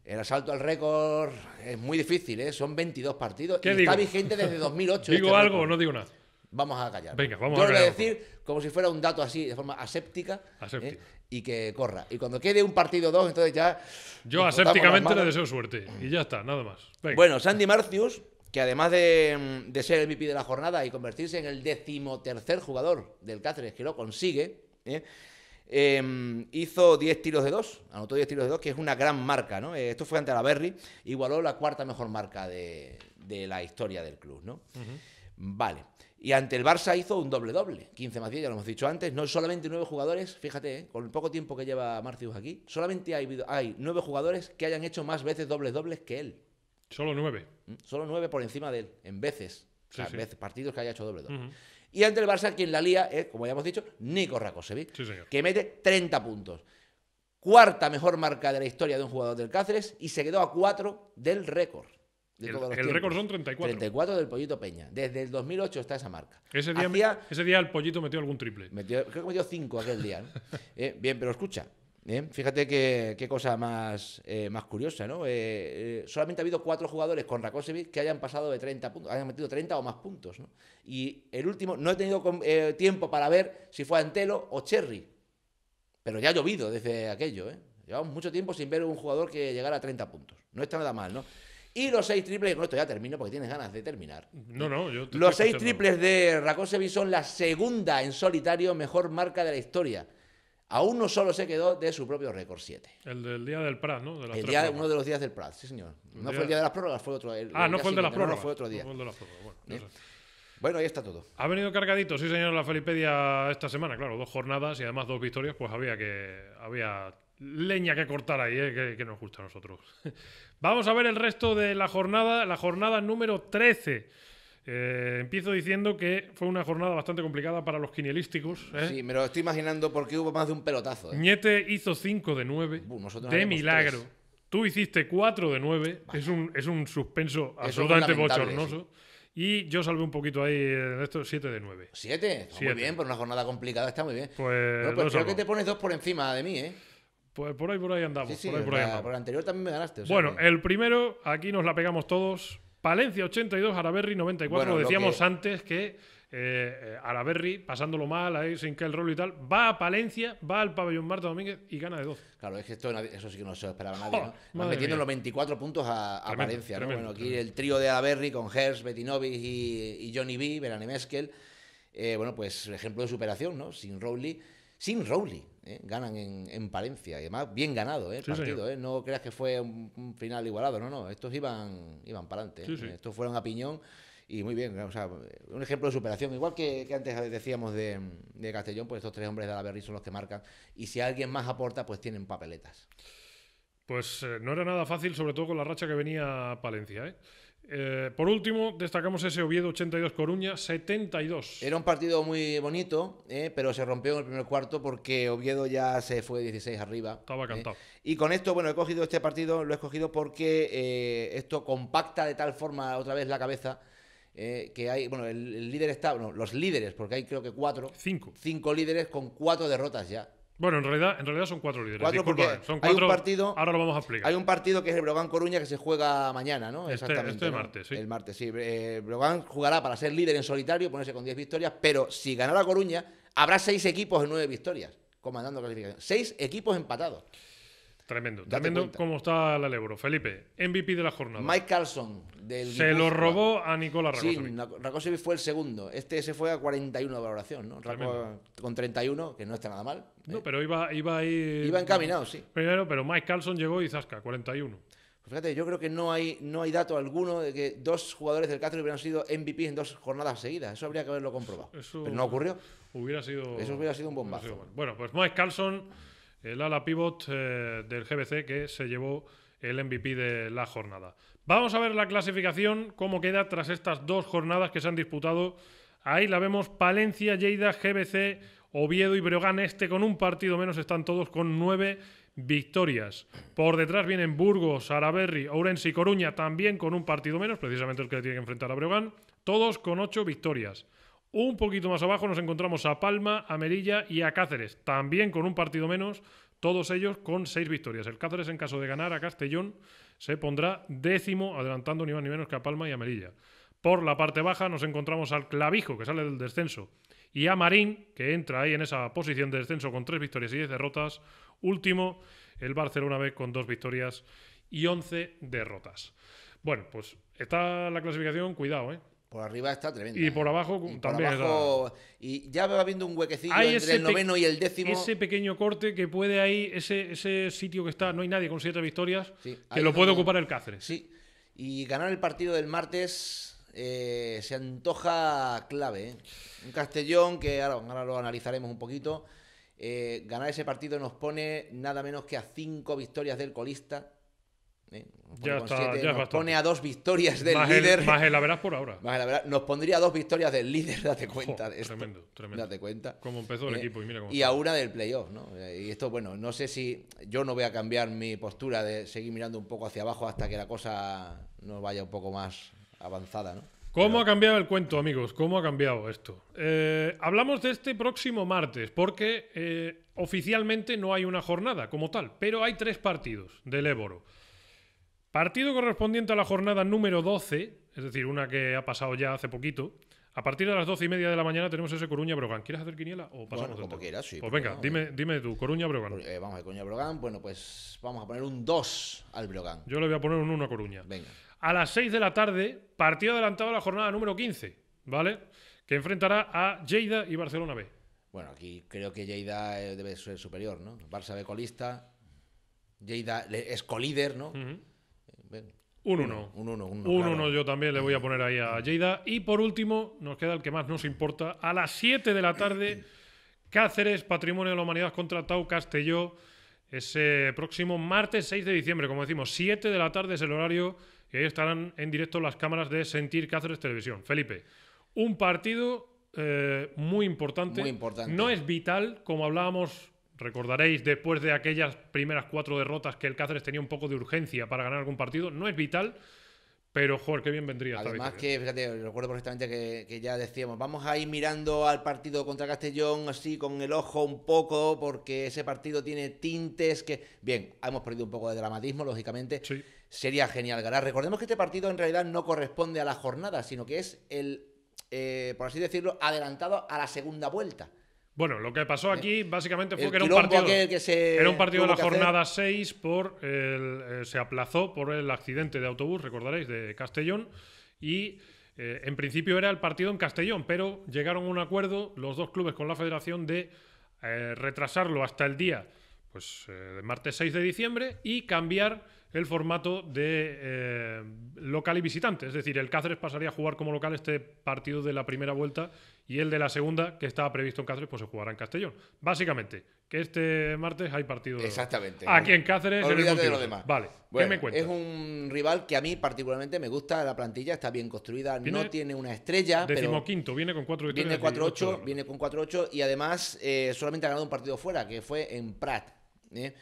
[SPEAKER 2] El asalto al récord es muy difícil, ¿eh? son 22 partidos. y está vigente desde 2008. Este ¿Digo algo o no digo nada? Vamos a callar. Venga, vamos a callar. decir como si fuera un dato así, de forma aséptica. ¿eh? Y que corra. Y cuando quede un partido o dos, entonces ya.
[SPEAKER 1] Yo asépticamente le deseo suerte. Y ya está, nada más.
[SPEAKER 2] Bueno, Sandy Marcius, que además de, ser el MVP de la jornada y convertirse en el decimotercer jugador del Cáceres, que lo consigue, ¿eh? Em, hizo 10 tiros de 2, anotó 10 tiros de 2, que es una gran marca, ¿no? Eh, esto fue ante la Berry, igualó la cuarta mejor marca de, la historia del club, ¿no? Vale. Y ante el Barça hizo un doble-doble, 15 más 10, ya lo hemos dicho antes, no solamente nueve jugadores, fíjate, ¿eh? con el poco tiempo que lleva Marcius aquí, solamente hay, hay nueve jugadores que hayan hecho más veces dobles-dobles que él. Solo nueve. ¿Mm? Solo nueve por encima de él, en veces. partidos que haya hecho doble-doble. Y ante el Barça, quien la lía es, como ya hemos dicho, Nico Rakosevic, que mete 30 puntos. Cuarta mejor marca de la historia de un jugador del Cáceres y se quedó a 4 del récord. el, récord son 34. 34 del Pollito Peña. Desde el 2008 está esa marca.
[SPEAKER 1] Ese día, ese día el Pollito metió algún triple. Metió,
[SPEAKER 2] creo que metió 5 aquel día. Eh, bien, pero escucha, Fíjate qué, cosa más, eh, más curiosa, ¿no? Eh, eh, solamente ha habido cuatro jugadores con Rakosevic que hayan pasado de 30 puntos, hayan metido 30 o más puntos, ¿no? Y el último, no he tenido tiempo para ver si fue Antelo o Cherry, pero ya ha llovido desde aquello, ¿eh? Llevamos mucho tiempo sin ver un jugador que llegara a 30 puntos. No está nada mal, ¿no? Y los seis triples, con esto ya termino porque tienes ganas de terminar. No, no,
[SPEAKER 1] yo Los seis
[SPEAKER 2] triples de Rakosevic son la segunda en solitario mejor marca de la historia Aún no solo se quedó de su propio récord 7.
[SPEAKER 1] El del día del Prat, ¿no? el día, uno de los
[SPEAKER 2] días del Prat, sí, señor.
[SPEAKER 1] No fue el día de las prórrogas, ah, fue otro. día. ah, no, fue el de las prórrogas. fue otro
[SPEAKER 2] día. ¿Eh? bueno. ahí está todo.
[SPEAKER 1] Ha venido cargadito, sí, señor, la Felipedia esta semana, claro, dos jornadas y además dos victorias, pues había que. había leña que cortar ahí, ¿eh? que, que nos gusta a nosotros. Vamos a ver el resto de la jornada, la jornada número 13. Eh, empiezo diciendo que fue una jornada bastante complicada para los quinielísticos. ¿eh? Sí, me lo estoy imaginando porque hubo más de un pelotazo. ¿eh? Ñete hizo 5 de 9. De milagro. Tú hiciste 4 de 9. Es, un, es un suspenso absolutamente bochornoso. Y yo salvé un poquito ahí en esto, 7 de 9. ¿7? Muy bien,
[SPEAKER 2] por una jornada complicada está muy bien. Pues, pues creo que te pones dos por encima de mí, ¿eh? Pues por ahí por ahí andamos. por ahí, por ahí Por el anterior también me ganaste. bueno,
[SPEAKER 1] el primero, aquí nos la pegamos todos. Palencia 82, Araberri 94. Bueno, Decíamos antes que eh, eh, Araberri, pasándolo mal, ahí sin que el rollo y tal, va a Palencia, va al pabellón Marta Domínguez y gana de dos.
[SPEAKER 2] Claro, es que esto, eso sí que no se lo esperaba nadie. metiendo los 24 puntos a, Palencia. Bueno, aquí el trío de Araberri con Herz, Betinovich y, Johnny B, Beranemeskel. Eh, bueno, pues ejemplo de superación, ¿no? Sin Rowley. Sin Rowley. ¿eh? ganan en, en, Palencia. Y además, bien ganado ¿eh? el partido. ¿eh? No creas que fue un, final igualado, no, no. Estos iban, iban para adelante. Estos fueron a piñón y muy bien. un ejemplo de superación. Igual que, antes decíamos de, Castellón, pues estos tres hombres de Alaberri son los que marcan. Y si alguien más aporta, pues tienen papeletas.
[SPEAKER 1] Pues no era nada fácil, sobre todo con la racha que venía a Palencia. Eh, por último, destacamos ese Oviedo 82 Coruña 72. Era un partido muy bonito,
[SPEAKER 2] eh, pero se rompió en el primer cuarto porque Oviedo ya se fue 16 arriba. Estaba eh. cantado. Y con esto, bueno, he cogido este partido, lo he escogido porque esto compacta de tal forma otra vez la cabeza. que hay, bueno, el, líder está, los líderes, porque hay creo que cuatro. Cinco. Cinco líderes con cuatro derrotas ya.
[SPEAKER 1] Bueno, en realidad, en realidad son cuatro líderes. Cuatro Disculpa, son hay un partido, ahora lo vamos a explicar.
[SPEAKER 2] Hay un partido que es el Brogan Coruña que se juega mañana, ¿no? Este, Exactamente. Este martes, sí. El martes, sí. Eh, Brogan jugará para ser líder en solitario, ponerse con 10 victorias, pero si ganara Coruña, habrá seis equipos en nueve victorias, comandando clasificación. Seis equipos empatados.
[SPEAKER 1] Tremendo, tremendo cómo está la Lebro. Felipe, MVP de la jornada. Mike
[SPEAKER 2] Carlson del Se lo robó a Nicolás Rakosevic. Sí, Rakosevic fue el segundo. Este se fue a 41 de valoración, ¿no? con 31,
[SPEAKER 1] que no está nada mal. No, ¿eh? pero iba, iba a Iba encaminado, sí. Primero, pero Mike Carlson llegó y zasca, 41. Pues
[SPEAKER 2] fíjate, yo creo que no hay, no hay dato alguno de que dos jugadores del Castro hubieran sido MVP en dos jornadas seguidas. Eso habría que haberlo comprobado. pero no ocurrió.
[SPEAKER 1] Hubiera sido... Eso hubiera sido un bombazo. bueno, pues Mike Carlson el ala pivot eh, del GBC que se llevó el MVP de la jornada. Vamos a ver la clasificación, cómo queda tras estas dos jornadas que se han disputado. Ahí la vemos, Palencia, Lleida, GBC, Oviedo y Breogán Este con un partido menos están todos con nueve victorias. Por detrás vienen Burgos, Araberri, Ourense y Coruña también con un partido menos, precisamente el que tiene que enfrentar a Breogán, todos con ocho victorias. Un poquito más abajo nos encontramos a Palma, a Merilla y a Cáceres, también con un partido menos, todos ellos con seis victorias. El Cáceres, en caso de ganar a Castellón, se pondrá décimo, adelantando ni más ni menos que a Palma y a Merilla. Por la parte baja nos encontramos al Clavijo, que sale del descenso, y a Marín, que entra ahí en esa posición de descenso con tres victorias y diez derrotas. Último, el Barcelona B con dos victorias y once derrotas. Bueno, pues está la clasificación, cuidado, ¿eh?
[SPEAKER 2] Por arriba está tremendo. Y por ¿eh? abajo también. Y ya va viendo un huequecito entre el noveno y el décimo. Ese
[SPEAKER 1] pequeño corte que puede ahí, ese, ese sitio que está, no hay nadie con siete victorias, que lo puede ocupar el Cáceres.
[SPEAKER 2] Sí. Y ganar el partido del martes eh, se antoja clave. ¿eh? Un Castellón que ahora, lo analizaremos un poquito. ganar ese partido nos pone nada menos que a cinco victorias del colista
[SPEAKER 1] ¿eh? Ya está, nos pone a dos victorias del líder. Más en la verás por ahora.
[SPEAKER 2] nos pondría a dos victorias del líder, date cuenta de esto. Tremendo, cuenta. Como empezó el eh, equipo y mira Y a una del playoff, ¿no? Y esto, bueno, no sé si yo no voy a cambiar mi postura de seguir mirando un poco hacia abajo hasta que la cosa nos vaya un poco más avanzada, ¿no?
[SPEAKER 1] ¿Cómo ha cambiado el cuento, amigos? ¿Cómo ha cambiado esto? Eh, hablamos de este próximo martes, porque oficialmente no hay una jornada como tal, pero hay tres partidos del Éboro. Partido correspondiente a la jornada número 12, es decir, una que ha pasado ya hace poquito. A partir de las 12 y media de la mañana tenemos ese Coruña-Brogan. ¿Quieres hacer quiniela o pasamos? Bueno, como quieras, sí. Pues venga, dime, eh. dime tú, Coruña-Brogan. Eh, vamos a Coruña-Brogan. Bueno, pues vamos a poner un 2 al Brogan. Yo le voy a poner un 1 a Coruña. Venga. A las 6 de la tarde, partido adelantado a la jornada número 15, ¿vale? Que enfrentará a Lleida y Barcelona B. Bueno, aquí creo
[SPEAKER 2] que Lleida eh, debe ser superior, ¿no? Barça B colista, Lleida es colíder,
[SPEAKER 1] ¿no? Un 1.
[SPEAKER 2] Un 1,
[SPEAKER 1] yo también le voy a poner ahí a Lleida. Y por último, nos queda el que más nos importa. A las 7 de la tarde, Cáceres, Patrimonio de la Humanidad contra Tau Castelló. Ese próximo martes 6 de diciembre, como decimos, 7 de la tarde es el horario. Y ahí estarán en directo las cámaras de Sentir Cáceres Televisión. Felipe, un partido eh, muy, importante. muy importante. No es vital, como hablábamos Recordaréis, después de aquellas primeras cuatro derrotas que el Cáceres tenía un poco de urgencia para ganar algún partido, no es vital, pero, joder, qué bien vendría. Además
[SPEAKER 2] que, fíjate, recuerdo perfectamente que, ya decíamos, vamos a ir mirando al partido contra Castellón así con el ojo un poco, porque ese partido tiene tintes que... Bien, hemos perdido un poco de dramatismo, lógicamente. Sí. Sería genial ganar. Recordemos que este partido en realidad no corresponde a la jornada, sino que es el, eh, por así decirlo, adelantado a la segunda vuelta.
[SPEAKER 1] Bueno, lo que pasó aquí básicamente fue que era un partido, de la jornada 6 por el, eh, se aplazó por el accidente de autobús, recordaréis, de Castellón y eh, en principio era el partido en Castellón, pero llegaron a un acuerdo los dos clubes con la federación de eh, retrasarlo hasta el día pues de martes 6 de diciembre y cambiar el formato de eh, local y visitante. Es decir, el Cáceres pasaría a jugar como local este partido de la primera vuelta y el de la segunda, que estaba previsto en Cáceres, pues se jugará en Castellón. Básicamente, que este martes hay partido. Exactamente. Aquí en Cáceres. demás. Vale. Es
[SPEAKER 2] un rival que a mí particularmente me gusta. La plantilla está bien construida. no tiene una estrella. quinto viene con 4 Viene viene con 4-8 y además eh, solamente ha ganado un partido fuera, que fue en Prat. ¿eh?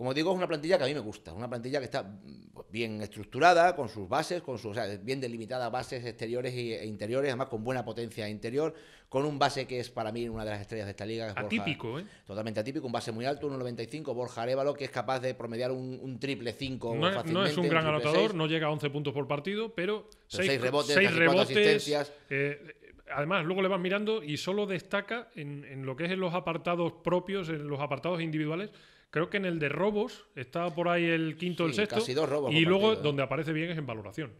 [SPEAKER 2] Como digo, es una plantilla que a mí me gusta, una plantilla que está mm, pues, bien estructurada, con sus bases, con sus, bien delimitadas bases exteriores e interiores, además con buena potencia interior, con un base que es para mí una de las estrellas de esta liga. atípico, ¿eh? Totalmente atípico, un base muy alto, 1,95, Borja Arevalo, que es capaz de promediar un, triple 5 no, fácilmente. No es un gran anotador,
[SPEAKER 1] no llega a 11 puntos por partido, pero 6 rebotes, seis rebotes asistencias. Eh, además luego le van mirando y solo destaca en, lo que es en los apartados propios, en los apartados individuales, Creo que en el de robos está por ahí el quinto el sexto. Casi dos robos y luego donde aparece bien es en valoración.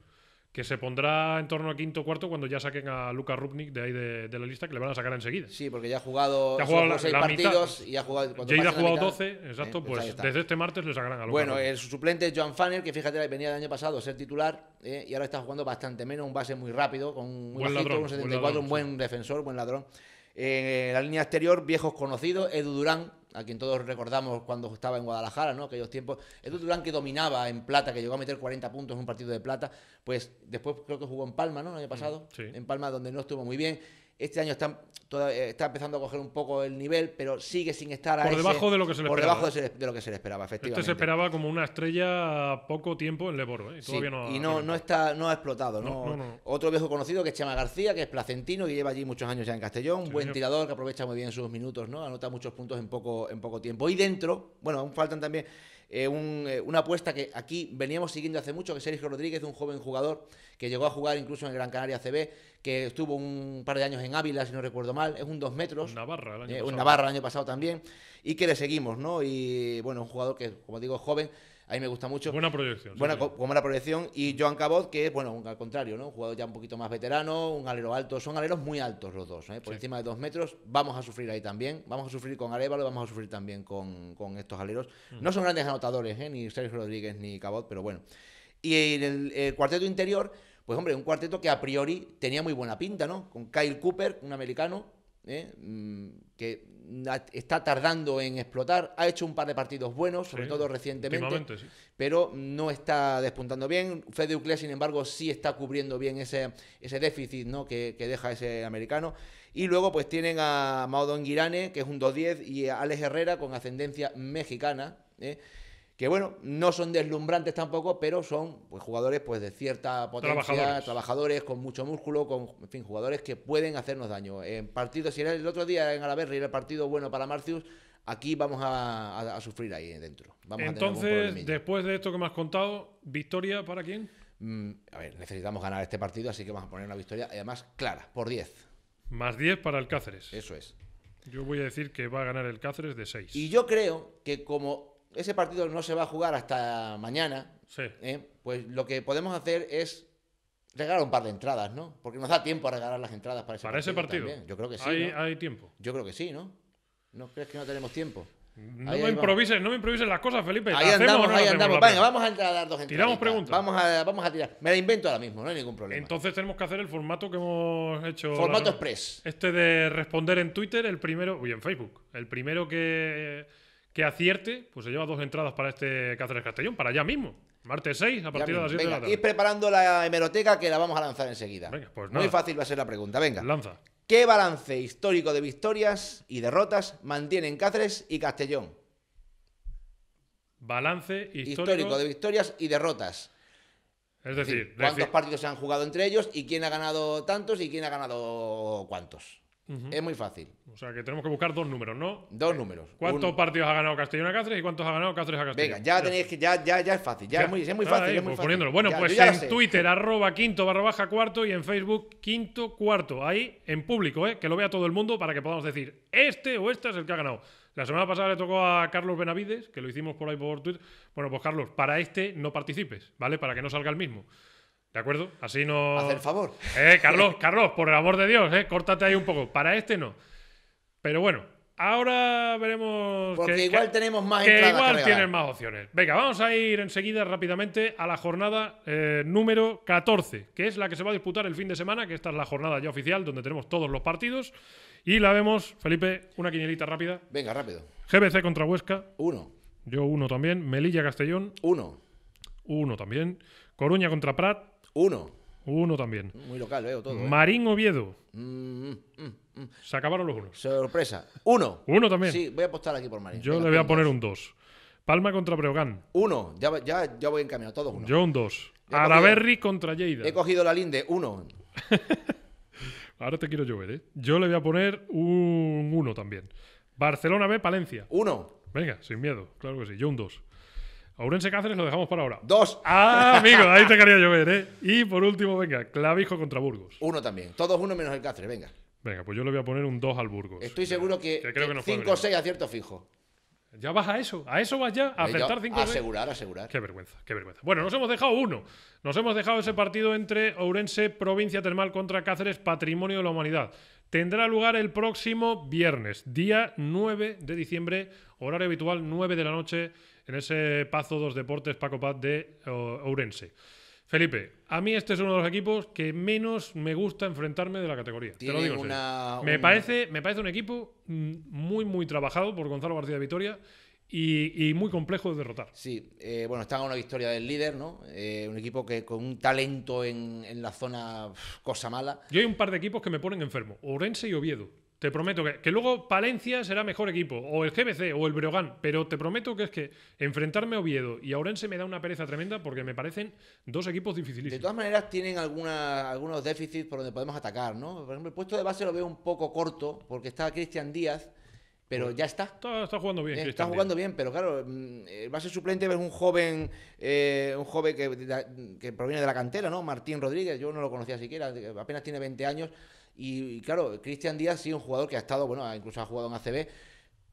[SPEAKER 1] Que se pondrá en torno al quinto o cuarto cuando ya saquen a Luka Rupnik de ahí de, la lista, que le van a sacar enseguida. Sí, porque ya ha jugado, ha jugado seis partidos y ha jugado. ya ha jugado 12, exacto. Eh, pues, pues desde este martes le sacarán a Luka Bueno, el suplente es
[SPEAKER 2] Joan Fanner, que fíjate, venía el año pasado a ser titular eh, y ahora está jugando bastante menos, un base muy rápido, con un, buen un 74, buen un buen defensor, buen ladrón. En eh, la línea exterior, viejos conocidos, Edu Durán, a quien todos recordamos cuando estaba en Guadalajara, ¿no? Aquellos tiempos. Edu Durán que dominaba en plata, que llegó a meter 40 puntos en un partido de plata, pues después creo que jugó en Palma, ¿no? El año mm, pasado. En Palma, donde no estuvo muy bien. Este año está, eh, está empezando a coger un poco el nivel, pero sigue sin estar a Por debajo de lo que se le esperaba. Por debajo de, lo que se le esperaba, efectivamente. Este se esperaba
[SPEAKER 1] como una estrella a poco tiempo en Leboro, ¿eh? Y, no, ha, no, está, no ha explotado.
[SPEAKER 2] Otro viejo conocido que se llama García, que es placentino y lleva allí muchos años ya en Castellón. Un buen tirador que aprovecha muy bien sus minutos, ¿no? Anota muchos puntos en poco, en poco tiempo. Y dentro, bueno, aún faltan también eh, eh, una apuesta que aquí veníamos siguiendo hace mucho, que es Sergio Rodríguez, un joven jugador que llegó a jugar incluso en el Gran Canaria CB, que estuvo un par de años en Ávila, si no recuerdo mal, es un dos metros. Navarra eh, Navarra el año pasado también, y que le seguimos, ¿no? Y bueno, un jugador que, como digo, es joven, a mí me gusta mucho. Buena proyección. Buena, proyección. Y Joan Cabot, que es, bueno, al contrario, ¿no? Un jugador ya un poquito más veterano, un alero alto. Son aleros muy altos los dos, ¿eh? por encima de dos metros. Vamos a sufrir ahí también. Vamos a sufrir con Arevalo, vamos a sufrir también con, estos aleros. Mm. No son grandes anotadores, ¿eh? ni Sergio Rodríguez ni Cabot, pero bueno. Y en el cuarteto interior, pues hombre, un cuarteto que a priori tenía muy buena pinta, ¿no? Con Kyle Cooper, un americano, ¿eh? Mm, que está tardando en explotar. Ha hecho un par de partidos buenos, sobre todo recientemente, pero no está despuntando bien. Fede Uclea, sin embargo, sí está cubriendo bien ese, ese déficit ¿no? que, deja ese americano. Y luego pues tienen a Maudon Guirane, que es un 2-10, y a Alex Herrera con ascendencia mexicana. ¿eh? que bueno, no son deslumbrantes tampoco, pero son pues, jugadores pues, de cierta potencia, trabajadores. con mucho músculo, con en fin, jugadores que pueden hacernos daño. En partidos, si era el otro día en Alaverri era el partido bueno para Marcius, aquí vamos a, sufrir ahí eh, dentro. Vamos Entonces,
[SPEAKER 1] después de esto que me has contado, ¿victoria para quién? Mm, a ver, necesitamos ganar este partido, así que vamos a poner una victoria, además clara, por 10. Más 10 para el Cáceres. Eso es. Yo voy a decir que va a ganar el Cáceres de 6.
[SPEAKER 2] Y yo creo que como ese partido no se va a jugar hasta mañana, sí. ¿eh? pues lo que podemos hacer es regalar un par de entradas, ¿no? Porque nos da
[SPEAKER 1] tiempo a regalar las entradas para ese partido. ¿Para Ese partido? Yo creo que sí.
[SPEAKER 2] Hay, tiempo. Yo creo que sí, ¿no? ¿No crees que no tenemos tiempo? No improvises, no me las cosas, Felipe. Ahí andamos, ahí andamos. Venga, vamos a entrar a dar dos entradas. Tiramos preguntas. Vamos
[SPEAKER 1] a, vamos a tirar. Me la invento ahora mismo, no hay ningún problema. Entonces tenemos que hacer el formato que hemos hecho. Formato express. Este de responder en Twitter, el primero. Uy, en Facebook. El primero que que acierte, pues se lleva dos entradas para este Cáceres Castellón, para allá mismo. Martes 6, a partir de las 7 de la tarde.
[SPEAKER 2] preparando la hemeroteca que la vamos a lanzar enseguida. Pues Muy fácil va a ser la pregunta. Venga. Lanza. ¿Qué balance histórico de victorias y derrotas mantienen Cáceres y Castellón?
[SPEAKER 1] Balance histórico, de victorias
[SPEAKER 2] y derrotas.
[SPEAKER 1] Es decir, cuántos
[SPEAKER 2] partidos se han jugado entre ellos y quién ha ganado tantos y quién ha ganado cuántos.
[SPEAKER 1] Es muy fácil. O sea que tenemos que buscar dos números, ¿no? Dos números. ¿Cuántos partidos ha ganado Castellón a Cáceres y cuántos ha ganado Cáceres a Castellón? Venga, ya tenéis que, ya, ya, ya
[SPEAKER 2] es fácil, Es, muy, fácil. Bueno, pues en
[SPEAKER 1] Twitter, arroba quinto barra baja cuarto y en Facebook quinto cuarto. Ahí en público, ¿eh? que lo vea todo el mundo para que podamos decir este o este es el que ha ganado. La semana pasada le tocó a Carlos Benavides, que lo hicimos por ahí por Twitter. Bueno, pues Carlos, para este no participes, ¿vale? Para que no salga el mismo. ¿De acuerdo? Así no. hacer favor. Eh, Carlos, Carlos, por el amor de Dios, eh, córtate ahí un poco. Para este no. Pero bueno, ahora veremos. Porque igual tenemos más que Igual tienen más opciones. Venga, vamos a ir enseguida rápidamente a la jornada eh, número 14, que es la que se va a disputar el fin de semana, que esta es la jornada ya oficial donde tenemos todos los partidos. Y la vemos, Felipe, una quinielita rápida. Venga, rápido. GBC contra Huesca. Uno. Yo uno también. Melilla Castellón. Uno. Uno también. Coruña contra Prat. Uno. Uno también.
[SPEAKER 2] Muy local, veo todo. ¿eh?
[SPEAKER 1] Marín Oviedo. Mm,
[SPEAKER 2] mm, mm, Se acabaron los unos. Sorpresa.
[SPEAKER 1] Uno. Uno también.
[SPEAKER 2] Sí, voy a apostar aquí por Marín. Yo le voy a poner
[SPEAKER 1] un dos. Palma contra Breogán.
[SPEAKER 2] Uno. Ya, ya, ya voy encaminado, todos uno.
[SPEAKER 1] Yo un dos. Araberri contra Lleida.
[SPEAKER 2] He cogido la Linde. Uno.
[SPEAKER 1] Ahora te quiero llover, ¿eh? Yo le voy a poner un uno también. Barcelona B, Palencia. Uno. Venga, sin miedo, claro que sí. Yo un dos Ourense Cáceres lo dejamos para ahora. Dos. Ah, amigo, ahí te quería llover, ¿eh? Y por último, venga, Clavijo contra Burgos. Uno también. Todos uno menos el Cáceres, venga. Venga, pues yo le voy a poner un dos al Burgos.
[SPEAKER 2] Estoy seguro que, 5 o 6 acierto fijo.
[SPEAKER 1] Ya vas a eso, a eso vas ya, a eh, acertar 5 Asegurar,
[SPEAKER 2] asegurar. Qué vergüenza, qué
[SPEAKER 1] vergüenza. Bueno, nos hemos dejado uno. Nos hemos dejado ese partido entre Ourense, Provincia Termal contra Cáceres, Patrimonio de la Humanidad. Tendrá lugar el próximo viernes, día 9 de diciembre, horario habitual 9 de la noche en ese Pazo dos Deportes Paco Paz de Ourense. Felipe, a mí este es uno de los equipos que menos me gusta enfrentarme de la categoría. Te lo digo. me, Parece, me parece un equipo mm, muy, muy trabajado por Gonzalo García de Vitoria y, muy complejo de derrotar. Sí, eh, bueno, bueno, a una victoria
[SPEAKER 2] del líder, ¿no? Eh, un equipo que con un talento en, la zona, cosa mala.
[SPEAKER 1] Yo hay un par de equipos que me ponen enfermo: Orense y Oviedo. Te prometo que, luego Palencia será mejor equipo, o el GBC, o el Breogán, pero te prometo que es que enfrentarme a Oviedo y a Orense me da una pereza tremenda porque me parecen dos equipos dificilísimos. De
[SPEAKER 2] todas maneras, tienen alguna, algunos déficits por donde podemos atacar, ¿no? Por ejemplo, el puesto de base lo veo un poco corto porque está Cristian Díaz, pero pues ya está.
[SPEAKER 1] está. jugando bien. Eh, está jugando
[SPEAKER 2] bien, pero claro, mm, el eh, base suplente es un joven, eh, un joven que, que, proviene de la cantera, ¿no? Martín Rodríguez, yo no lo conocía siquiera, apenas tiene 20 años. Y, claro, Cristian Díaz sí, un jugador que ha estado, bueno, incluso ha jugado en ACB,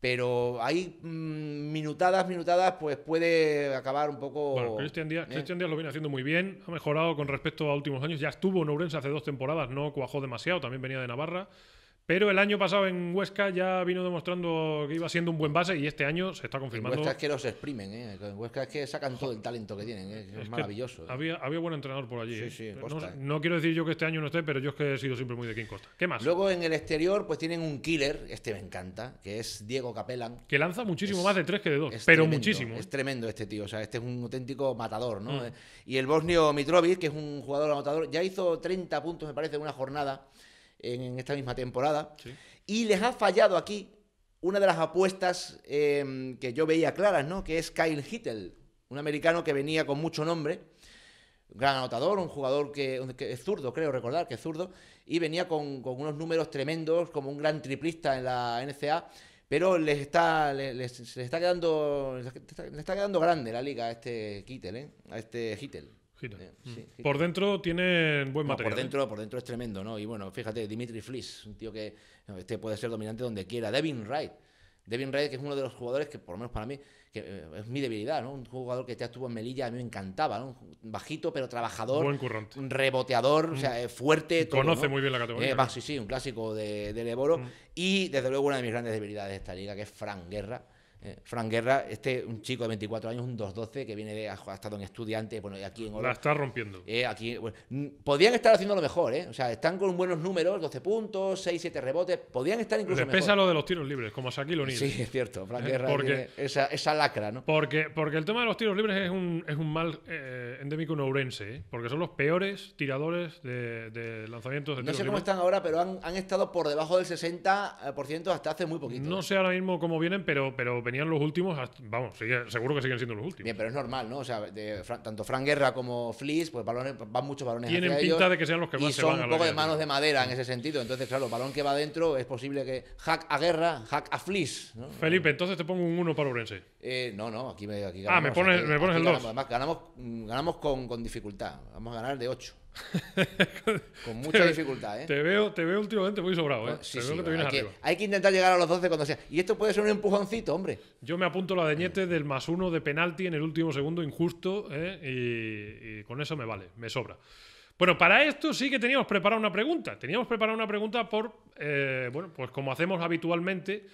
[SPEAKER 2] pero ahí mm, minutadas, minutadas, pues puede acabar un poco. Bueno, Cristian
[SPEAKER 1] Díaz, ¿eh? Díaz, lo viene haciendo muy bien, ha mejorado con respecto a últimos años. Ya estuvo en Ourense hace dos temporadas, no cuajó demasiado, también venía de Navarra. Pero el año pasado en Huesca ya vino demostrando que iba siendo un buen base y este año se está confirmando. En Huesca es que
[SPEAKER 2] los exprimen, ¿eh? En Huesca es que sacan todo el talento que tienen,
[SPEAKER 1] ¿eh? es, maravilloso. ¿eh?
[SPEAKER 2] Había, buen entrenador por allí. Sí, sí,
[SPEAKER 1] no, quiero decir yo que este año no esté, pero yo es que he sido siempre muy de quien Costa.
[SPEAKER 2] ¿Qué más? Luego en el exterior, pues tienen un killer, este me encanta, que es Diego Capellan.
[SPEAKER 1] Que lanza muchísimo más de tres que de dos, pero muchísimo.
[SPEAKER 2] Es tremendo este tío, o sea, este es un auténtico matador, ¿no? Mm. Y el bosnio Mitrovic, que es un jugador anotador, ya hizo 30 puntos, me parece, en una jornada en esta misma temporada. Y les ha fallado aquí una de las apuestas em, que yo veía claras, ¿no? Que es Kyle Hittel, un americano que venía con mucho nombre, gran anotador, un jugador que, es zurdo, creo recordar que es zurdo, y venía con, unos números tremendos, como un gran triplista en la NCA. Pero les está, les, está quedando, está, quedando grande la liga a este Kittel, ¿eh? a este Hittel.
[SPEAKER 1] Eh, mm. Por dentro tiene buen mapa. Por dentro, por dentro es tremendo, ¿no? Y
[SPEAKER 2] bueno, fíjate, Dimitri Fliss, un tío que este puede ser dominante donde quiera. Devin Wright. Devin Wright, que es uno de los jugadores que, por lo menos para mí, que eh, es mi debilidad, ¿no? Un jugador que ya estuvo en Melilla, a mí me encantaba, ¿no? Bajito, pero trabajador. un Reboteador, o sea, mm. eh, fuerte. Conoce muy bien la categoría. Sí, sí, un clásico de, de Leboro. Mm. Y, desde luego, una de mis grandes debilidades de esta liga, que es Frank Guerra Frank eh, Fran Guerra, este un chico de 24 años, un 2-12, que viene de, ha, estado en estudiante, bueno, aquí en La está rompiendo. Eh, aquí, podían
[SPEAKER 1] estar haciendo lo mejor, ¿eh?
[SPEAKER 2] O sea, están con buenos números, 12 puntos, 6, 7 rebotes, podían estar incluso. Les pesa
[SPEAKER 1] lo de los tiros libres, como Saquillo lo Sí, es cierto, Fran eh, Guerra esa, esa, lacra, ¿no? Porque, porque el tema de los tiros libres es un, es un mal endémico en Ourense, porque son los peores tiradores de, lanzamientos de No sé cómo
[SPEAKER 2] están ahora, pero han, estado por debajo del 60% hasta hace muy poquito.
[SPEAKER 1] No sé ahora mismo cómo vienen, pero, pero venían los últimos, vamos, seguro que siguen siendo los últimos. Bien, pero es normal, ¿no? O sea, de,
[SPEAKER 2] tanto Fran Guerra como Fliss, pues balones, van muchos balones Tienen pinta de que sean los que más se van a un poco de manos de madera en ese sentido. Entonces, claro, el balón que va adentro es posible que hack a Guerra, hack a Fliss. ¿no? Felipe,
[SPEAKER 1] entonces te pongo un 1 para Orense. Eh, no, no, aquí, me, aquí Ah, me pones, me pones el 2. Ganamos,
[SPEAKER 2] además, ganamos, mm, ganamos con, con dificultad. Vamos a ganar de 8. Con mucha dificultad, ¿eh? Te veo, te veo últimamente muy sobrado, hay, que, intentar llegar a los 12 cuando sea.
[SPEAKER 1] Y esto puede ser un empujoncito, hombre. Yo me apunto la deñete del más uno de penalti en el último segundo, injusto, ¿eh? y, con eso me vale, me sobra. Bueno, para esto sí que teníamos preparada una pregunta. Teníamos preparada una pregunta por, eh, bueno, pues como hacemos habitualmente,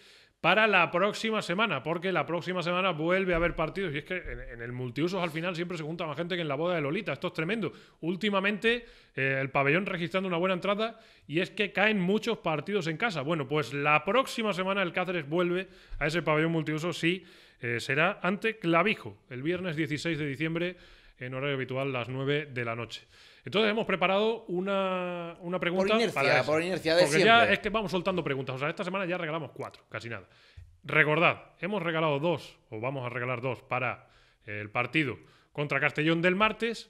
[SPEAKER 1] para la próxima semana, porque la próxima semana vuelve a haber partidos. Y es que en, el multiusos al final siempre se junta más gente que en la boda de Lolita. Esto es tremendo. Últimamente eh, el pabellón registrando una buena entrada y es que caen muchos partidos en casa. Bueno, pues la próxima semana el Cáceres vuelve a ese pabellón multiusos Sí, eh, será ante Clavijo, el viernes 16 de diciembre en horario habitual, las 9 de la noche. Entonces hemos preparado una, pregunta. Por inercia, por inercia de porque ya es que vamos soltando preguntas. O sea, esta semana ya regalamos cuatro, casi nada. Recordad, hemos regalado dos, o vamos a regalar dos, para el partido contra Castellón del martes.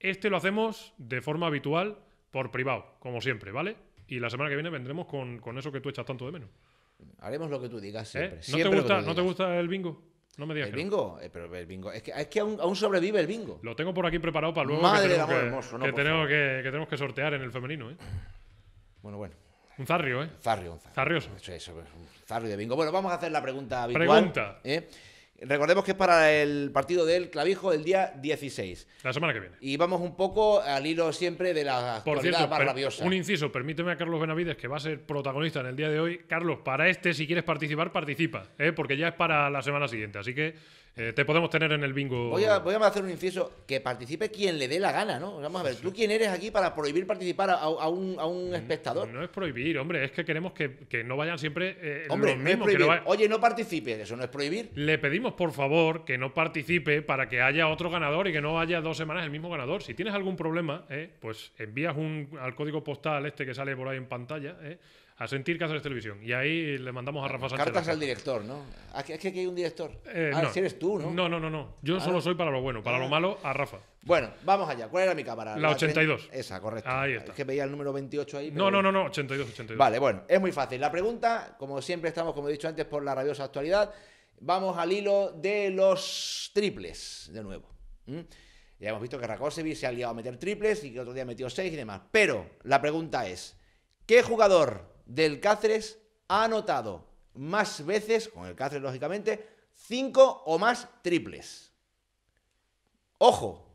[SPEAKER 1] Este lo hacemos de forma habitual por privado, como siempre, ¿vale? Y la semana que viene vendremos con, con eso que tú echas tanto de menos.
[SPEAKER 2] Haremos lo que tú digas siempre. ¿Eh? ¿No te gusta
[SPEAKER 1] el bingo? No me digas. El que bingo, eh, el bingo. Es que, aún, sobrevive el bingo. Lo tengo por aquí preparado para luego. Madre que tenemos, que, que, tenemos que, sortear en el femenino, ¿eh? Bueno, bueno. Un zarrio, ¿eh?
[SPEAKER 2] zarrio, un zarrio. Zarrioso. un zarrio de bingo. Bueno, vamos a hacer la pregunta habitual. Pregunta. ¿eh? Recordemos que es para el partido del clavijo el día 16. La semana que viene. Y vamos un poco al hilo siempre de la Por cierto, Un
[SPEAKER 1] inciso, permíteme a Carlos Benavides, que va a ser protagonista en el día de hoy. Carlos, para este, si quieres participar, participa, ¿eh? porque ya es para la semana siguiente. Así que eh, te podemos tener en el bingo. Voy a,
[SPEAKER 2] voy a, hacer un inciso, que participe quien le dé la gana, ¿no? Vamos a ver, ¿tú quién eres aquí para prohibir participar a, un, a un mm,
[SPEAKER 1] espectador? No, es prohibir, hombre, es que queremos que, no vayan siempre
[SPEAKER 2] Oye, no participe. eso no es prohibir.
[SPEAKER 1] Le pedimos por favor que no participe para que haya otro ganador y que no haya dos semanas el mismo ganador. Si tienes algún problema, eh, pues envías un, al código postal este que sale por ahí en pantalla. Eh, a sentir haces Televisión. Y ahí le mandamos a Rafa Sánchez. Cartas al
[SPEAKER 2] director, ¿no? que aquí hay un director. Eh, ah, si eres tú, ¿no? No, no, no, no. Yo ah, solo soy para lo bueno, para lo ah. malo, a Rafa. Bueno, vamos allá. ¿Cuál era mi cámara? La, 82. Esa, correcto. Ahí está. Es que veía el número 28 ahí. No, no, no, no,
[SPEAKER 1] 82, 82. Vale, bueno,
[SPEAKER 2] es muy fácil. La pregunta, como siempre, estamos, como he dicho antes, por la rabiosa actualidad. Vamos al hilo de los triples, de nuevo. Ya hemos visto que Rakosevic se ha liado a meter triples y que otro día metió seis y demás. Pero la pregunta es, ¿qué jugador del Cáceres ha anotado más veces, con el Cáceres lógicamente, cinco o más triples? Ojo.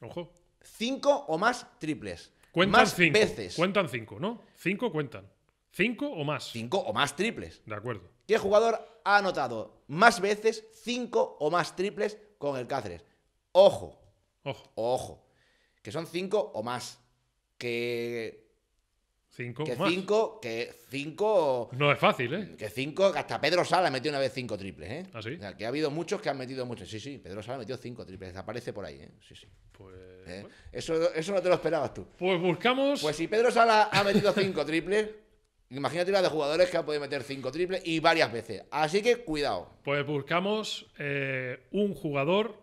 [SPEAKER 1] Ojo. Cinco o más triples. Cuentan más cinco. Cuentan cinco, ¿no? Cinco cuentan. Cinco o más. Cinco o más triples. De acuerdo. ¿Qué jugador
[SPEAKER 2] ha anotado más veces cinco o más triples con el Cáceres. Ojo, ojo, ojo, que son cinco o más. Que Cinco que más. cinco, que No es fácil, ¿eh? Que cinco, hasta Pedro Sala ha metido una vez cinco triples, ¿eh? ¿Ah, que ha habido muchos que han metido muchos. Sí, sí, Pedro Sala ha metido cinco triples, Aparece por ahí, ¿eh? Sí, sí. Pues, ¿Eh? Eso, eso no te lo esperabas tú. Pues buscamos. Pues si Pedro Sala ha metido cinco triples, Imagínate una de jugadores que ha podido meter cinco triples y varias veces. Así
[SPEAKER 1] que cuidado. Pues buscamos eh, un jugador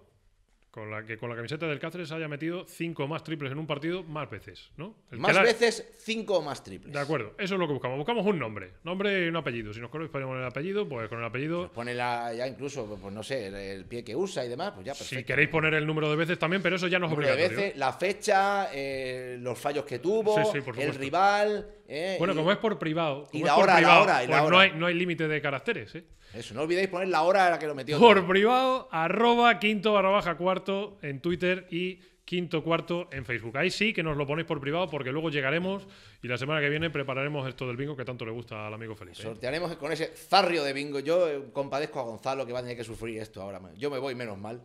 [SPEAKER 1] con la que con la camiseta del Cáceres haya metido cinco o más triples en un partido más veces, ¿no? más veces,
[SPEAKER 2] cinco o más triples.
[SPEAKER 1] De acuerdo, eso es lo que buscamos. Buscamos un nombre, nombre y un apellido. Si nos ponemos el apellido, pues con el apellido. Pues pone ya
[SPEAKER 2] incluso, pues no sé, el, pie que
[SPEAKER 1] usa y demás, pues ya perfecto. Si queréis poner el número de veces también, pero eso ya nos obliga. veces,
[SPEAKER 2] la fecha, eh, los fallos que tuvo, el rival. Eh, bueno, como
[SPEAKER 1] es por privado. y la hora, la hora, No hay, límite de caracteres, ¿eh?
[SPEAKER 2] Eso, no olvidéis poner la hora a la que lo metió. Por
[SPEAKER 1] privado, arroba quinto barra baja cuarto en Twitter y quinto cuarto en Facebook. Ahí sí que nos lo ponéis por privado porque luego llegaremos y la semana que viene prepararemos esto del bingo que tanto le gusta al amigo Felipe.
[SPEAKER 2] Sortearemos con ese zarrio de bingo. Yo eh, compadezco a Gonzalo que va a tener que sufrir esto ahora. Yo me voy menos mal.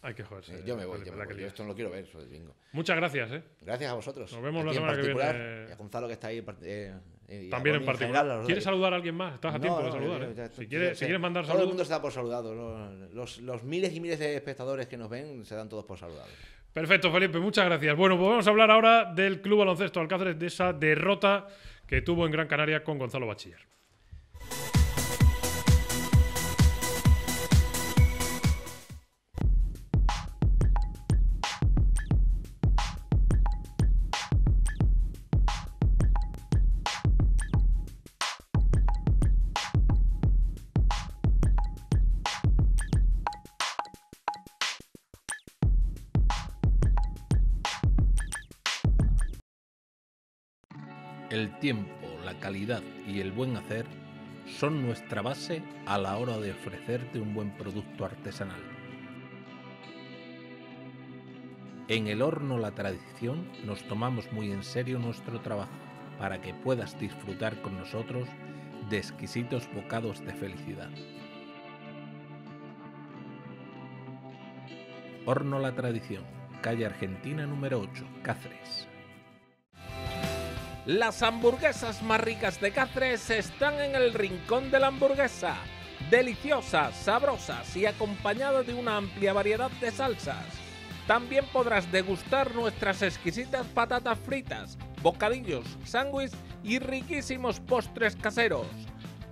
[SPEAKER 2] Hay que joder. Eh, yo me eh, voy, yo, esto no lo quiero ver, soy bingo.
[SPEAKER 1] Muchas gracias, ¿eh? Gracias a vosotros. Nos vemos la semana que viene.
[SPEAKER 2] Y a Gonzalo que está ahí. Eh, También en particular. ¿Quieres saludar a alguien más? Estás a tiempo de saludar. si, quieres, si quieres mandar saludos. Todo el mundo se da por saludado. Los, miles y miles de espectadores que nos ven se dan todos por
[SPEAKER 1] saludados. Perfecto, Felipe, muchas gracias. Bueno, pues vamos a hablar ahora del Club Baloncesto Alcáceres, de esa derrota que tuvo en Gran Canaria con Gonzalo Bachiller.
[SPEAKER 5] tiempo, la calidad y el buen hacer son nuestra base a la hora de ofrecerte un buen producto artesanal. En el horno la tradición nos tomamos muy en serio nuestro trabajo para que puedas disfrutar con nosotros de exquisitos bocados de felicidad. Horno La Tradición, calle Argentina número 8, Cáceres. Las hamburguesas más ricas de Cáceres están en el Rincón de la Hamburguesa. Deliciosas, sabrosas y acompañadas de una amplia variedad de salsas. También podrás degustar nuestras exquisitas patatas fritas, bocadillos, sándwiches y riquísimos postres caseros.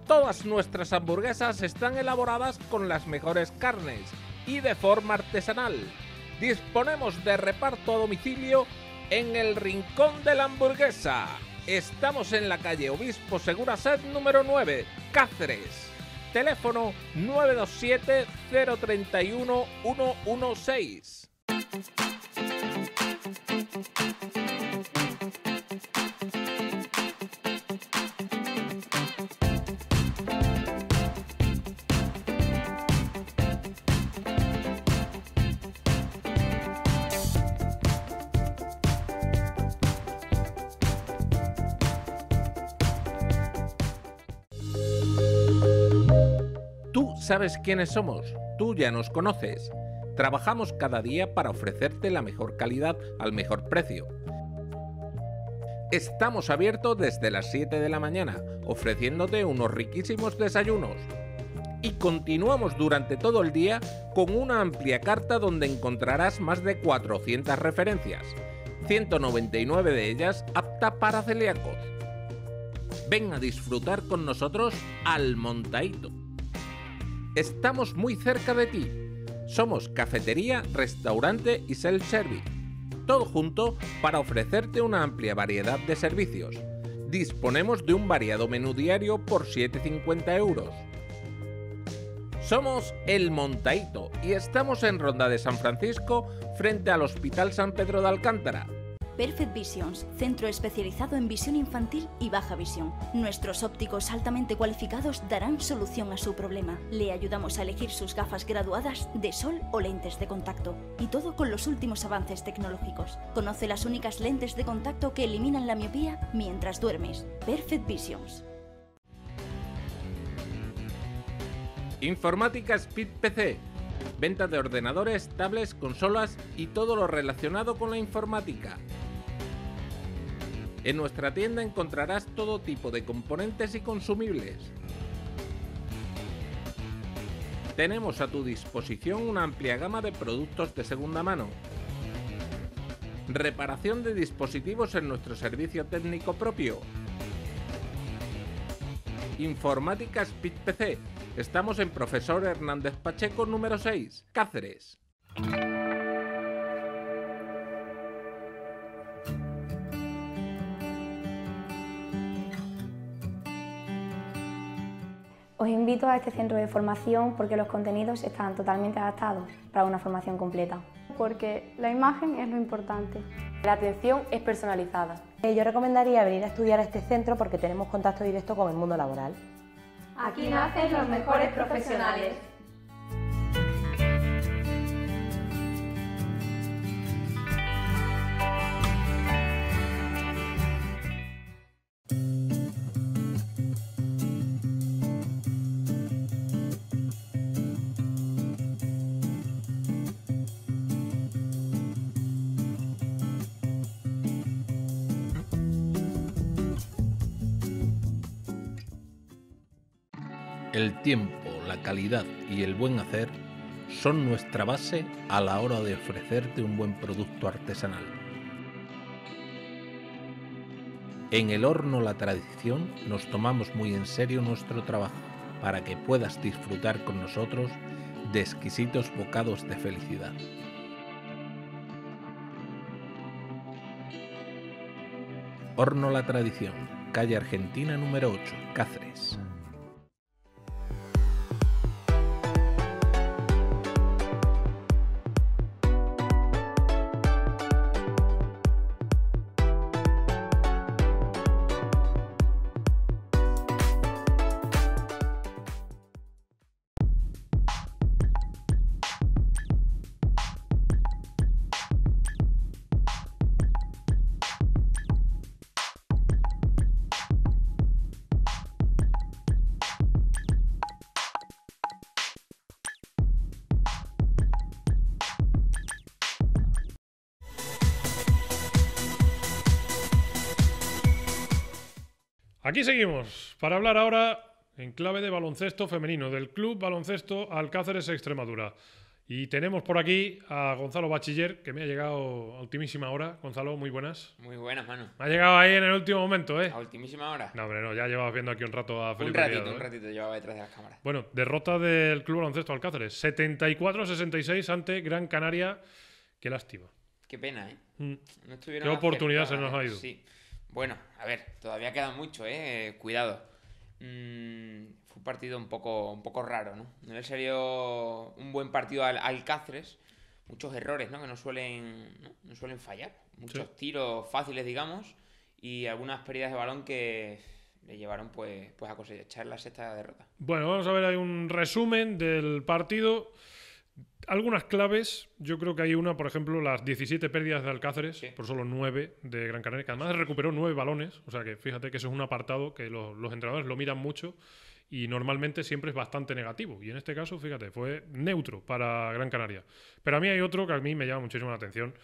[SPEAKER 5] Todas nuestras hamburguesas están elaboradas con las mejores carnes y de forma artesanal. Disponemos de reparto a domicilio en el Rincón de la Hamburguesa. Estamos en la calle Obispo Segura Set número 9, Cáceres. Teléfono 927-031-116. Sabes quiénes somos, tú ya nos conoces. Trabajamos cada día para ofrecerte la mejor calidad al mejor precio. Estamos abiertos desde las 7 de la mañana, ofreciéndote unos riquísimos desayunos. Y continuamos durante todo el día con una amplia carta donde encontrarás más de 400 referencias, 199 de ellas apta para celíacos. Ven a disfrutar con nosotros al Montaíto. Estamos muy cerca de ti. Somos cafetería, restaurante y self-service. Todo junto para ofrecerte una amplia variedad de servicios. Disponemos de un variado menú diario por 7,50 euros. Somos El Montaito y estamos en Ronda de San Francisco frente al Hospital San Pedro de Alcántara.
[SPEAKER 4] Perfect Visions, centro especializado en visión infantil y baja visión. Nuestros ópticos altamente cualificados darán solución a su problema. Le ayudamos a elegir sus gafas graduadas de sol o lentes de contacto, y todo con los últimos avances tecnológicos. Conoce las únicas lentes de contacto que eliminan la miopía mientras duermes. Perfect Visions.
[SPEAKER 5] Informática Speed PC. Venta de ordenadores, tablets, consolas y todo lo relacionado con la informática. En nuestra tienda encontrarás todo tipo de componentes y consumibles. Tenemos a tu disposición una amplia gama de productos de segunda mano. Reparación de dispositivos en nuestro servicio técnico propio. Informática Speed PC. Estamos en Profesor Hernández Pacheco número 6, Cáceres.
[SPEAKER 4] Os invito a este centro de
[SPEAKER 2] formación porque los contenidos están totalmente adaptados para una formación completa. Porque
[SPEAKER 3] la imagen es lo importante.
[SPEAKER 2] La atención es personalizada. Eh, yo recomendaría venir a estudiar
[SPEAKER 6] a este centro porque tenemos contacto directo con el mundo laboral.
[SPEAKER 3] Aquí nacen los mejores profesionales.
[SPEAKER 5] calidad y el buen hacer son nuestra base a la hora de ofrecerte un buen producto artesanal. En el horno la tradición nos tomamos muy en serio nuestro trabajo para que puedas disfrutar con nosotros de exquisitos bocados de felicidad. Horno La Tradición, calle Argentina número 8, Cáceres.
[SPEAKER 1] Aquí seguimos para hablar ahora en clave de baloncesto femenino del Club Baloncesto Alcáceres Extremadura. Y tenemos por aquí a Gonzalo Bachiller, que me ha llegado a ultimísima hora. Gonzalo, muy buenas.
[SPEAKER 6] Muy buenas, mano.
[SPEAKER 1] Me ha llegado ahí en el último momento, ¿eh? A ultimísima hora. No, hombre, no, ya llevabas viendo aquí un rato a Felipe. Un ratito, un ratito llevaba detrás de las cámaras. Bueno, derrota del Club Baloncesto Alcáceres. 74-66 ante Gran Canaria. Qué lástima.
[SPEAKER 6] Qué pena, ¿eh? Mm. Qué oportunidad se nos ha ido. Sí. Bueno, a ver, todavía queda mucho, ¿eh? Cuidado. Mm, fue un partido un poco, un poco raro, ¿no? No le un buen partido al Cáceres, Muchos errores, ¿no? Que no suelen, ¿no? suelen fallar. Muchos tiros fáciles, digamos. Y algunas pérdidas de balón que le llevaron pues, pues a cosechar la sexta derrota.
[SPEAKER 1] Bueno, vamos a ver hay un resumen del partido. Algunas claves, yo creo que hay una, por ejemplo, las 17 pérdidas de Alcáceres, por solo 9 de Gran Canaria, que además recuperó 9 balones, o sea que fíjate que eso es un apartado que los, entrenadores lo miran mucho y normalmente siempre es bastante negativo. Y en este caso, fíjate, fue neutro para Gran Canaria. Pero a mí hay otro que a mí me llama muchísimo la atención.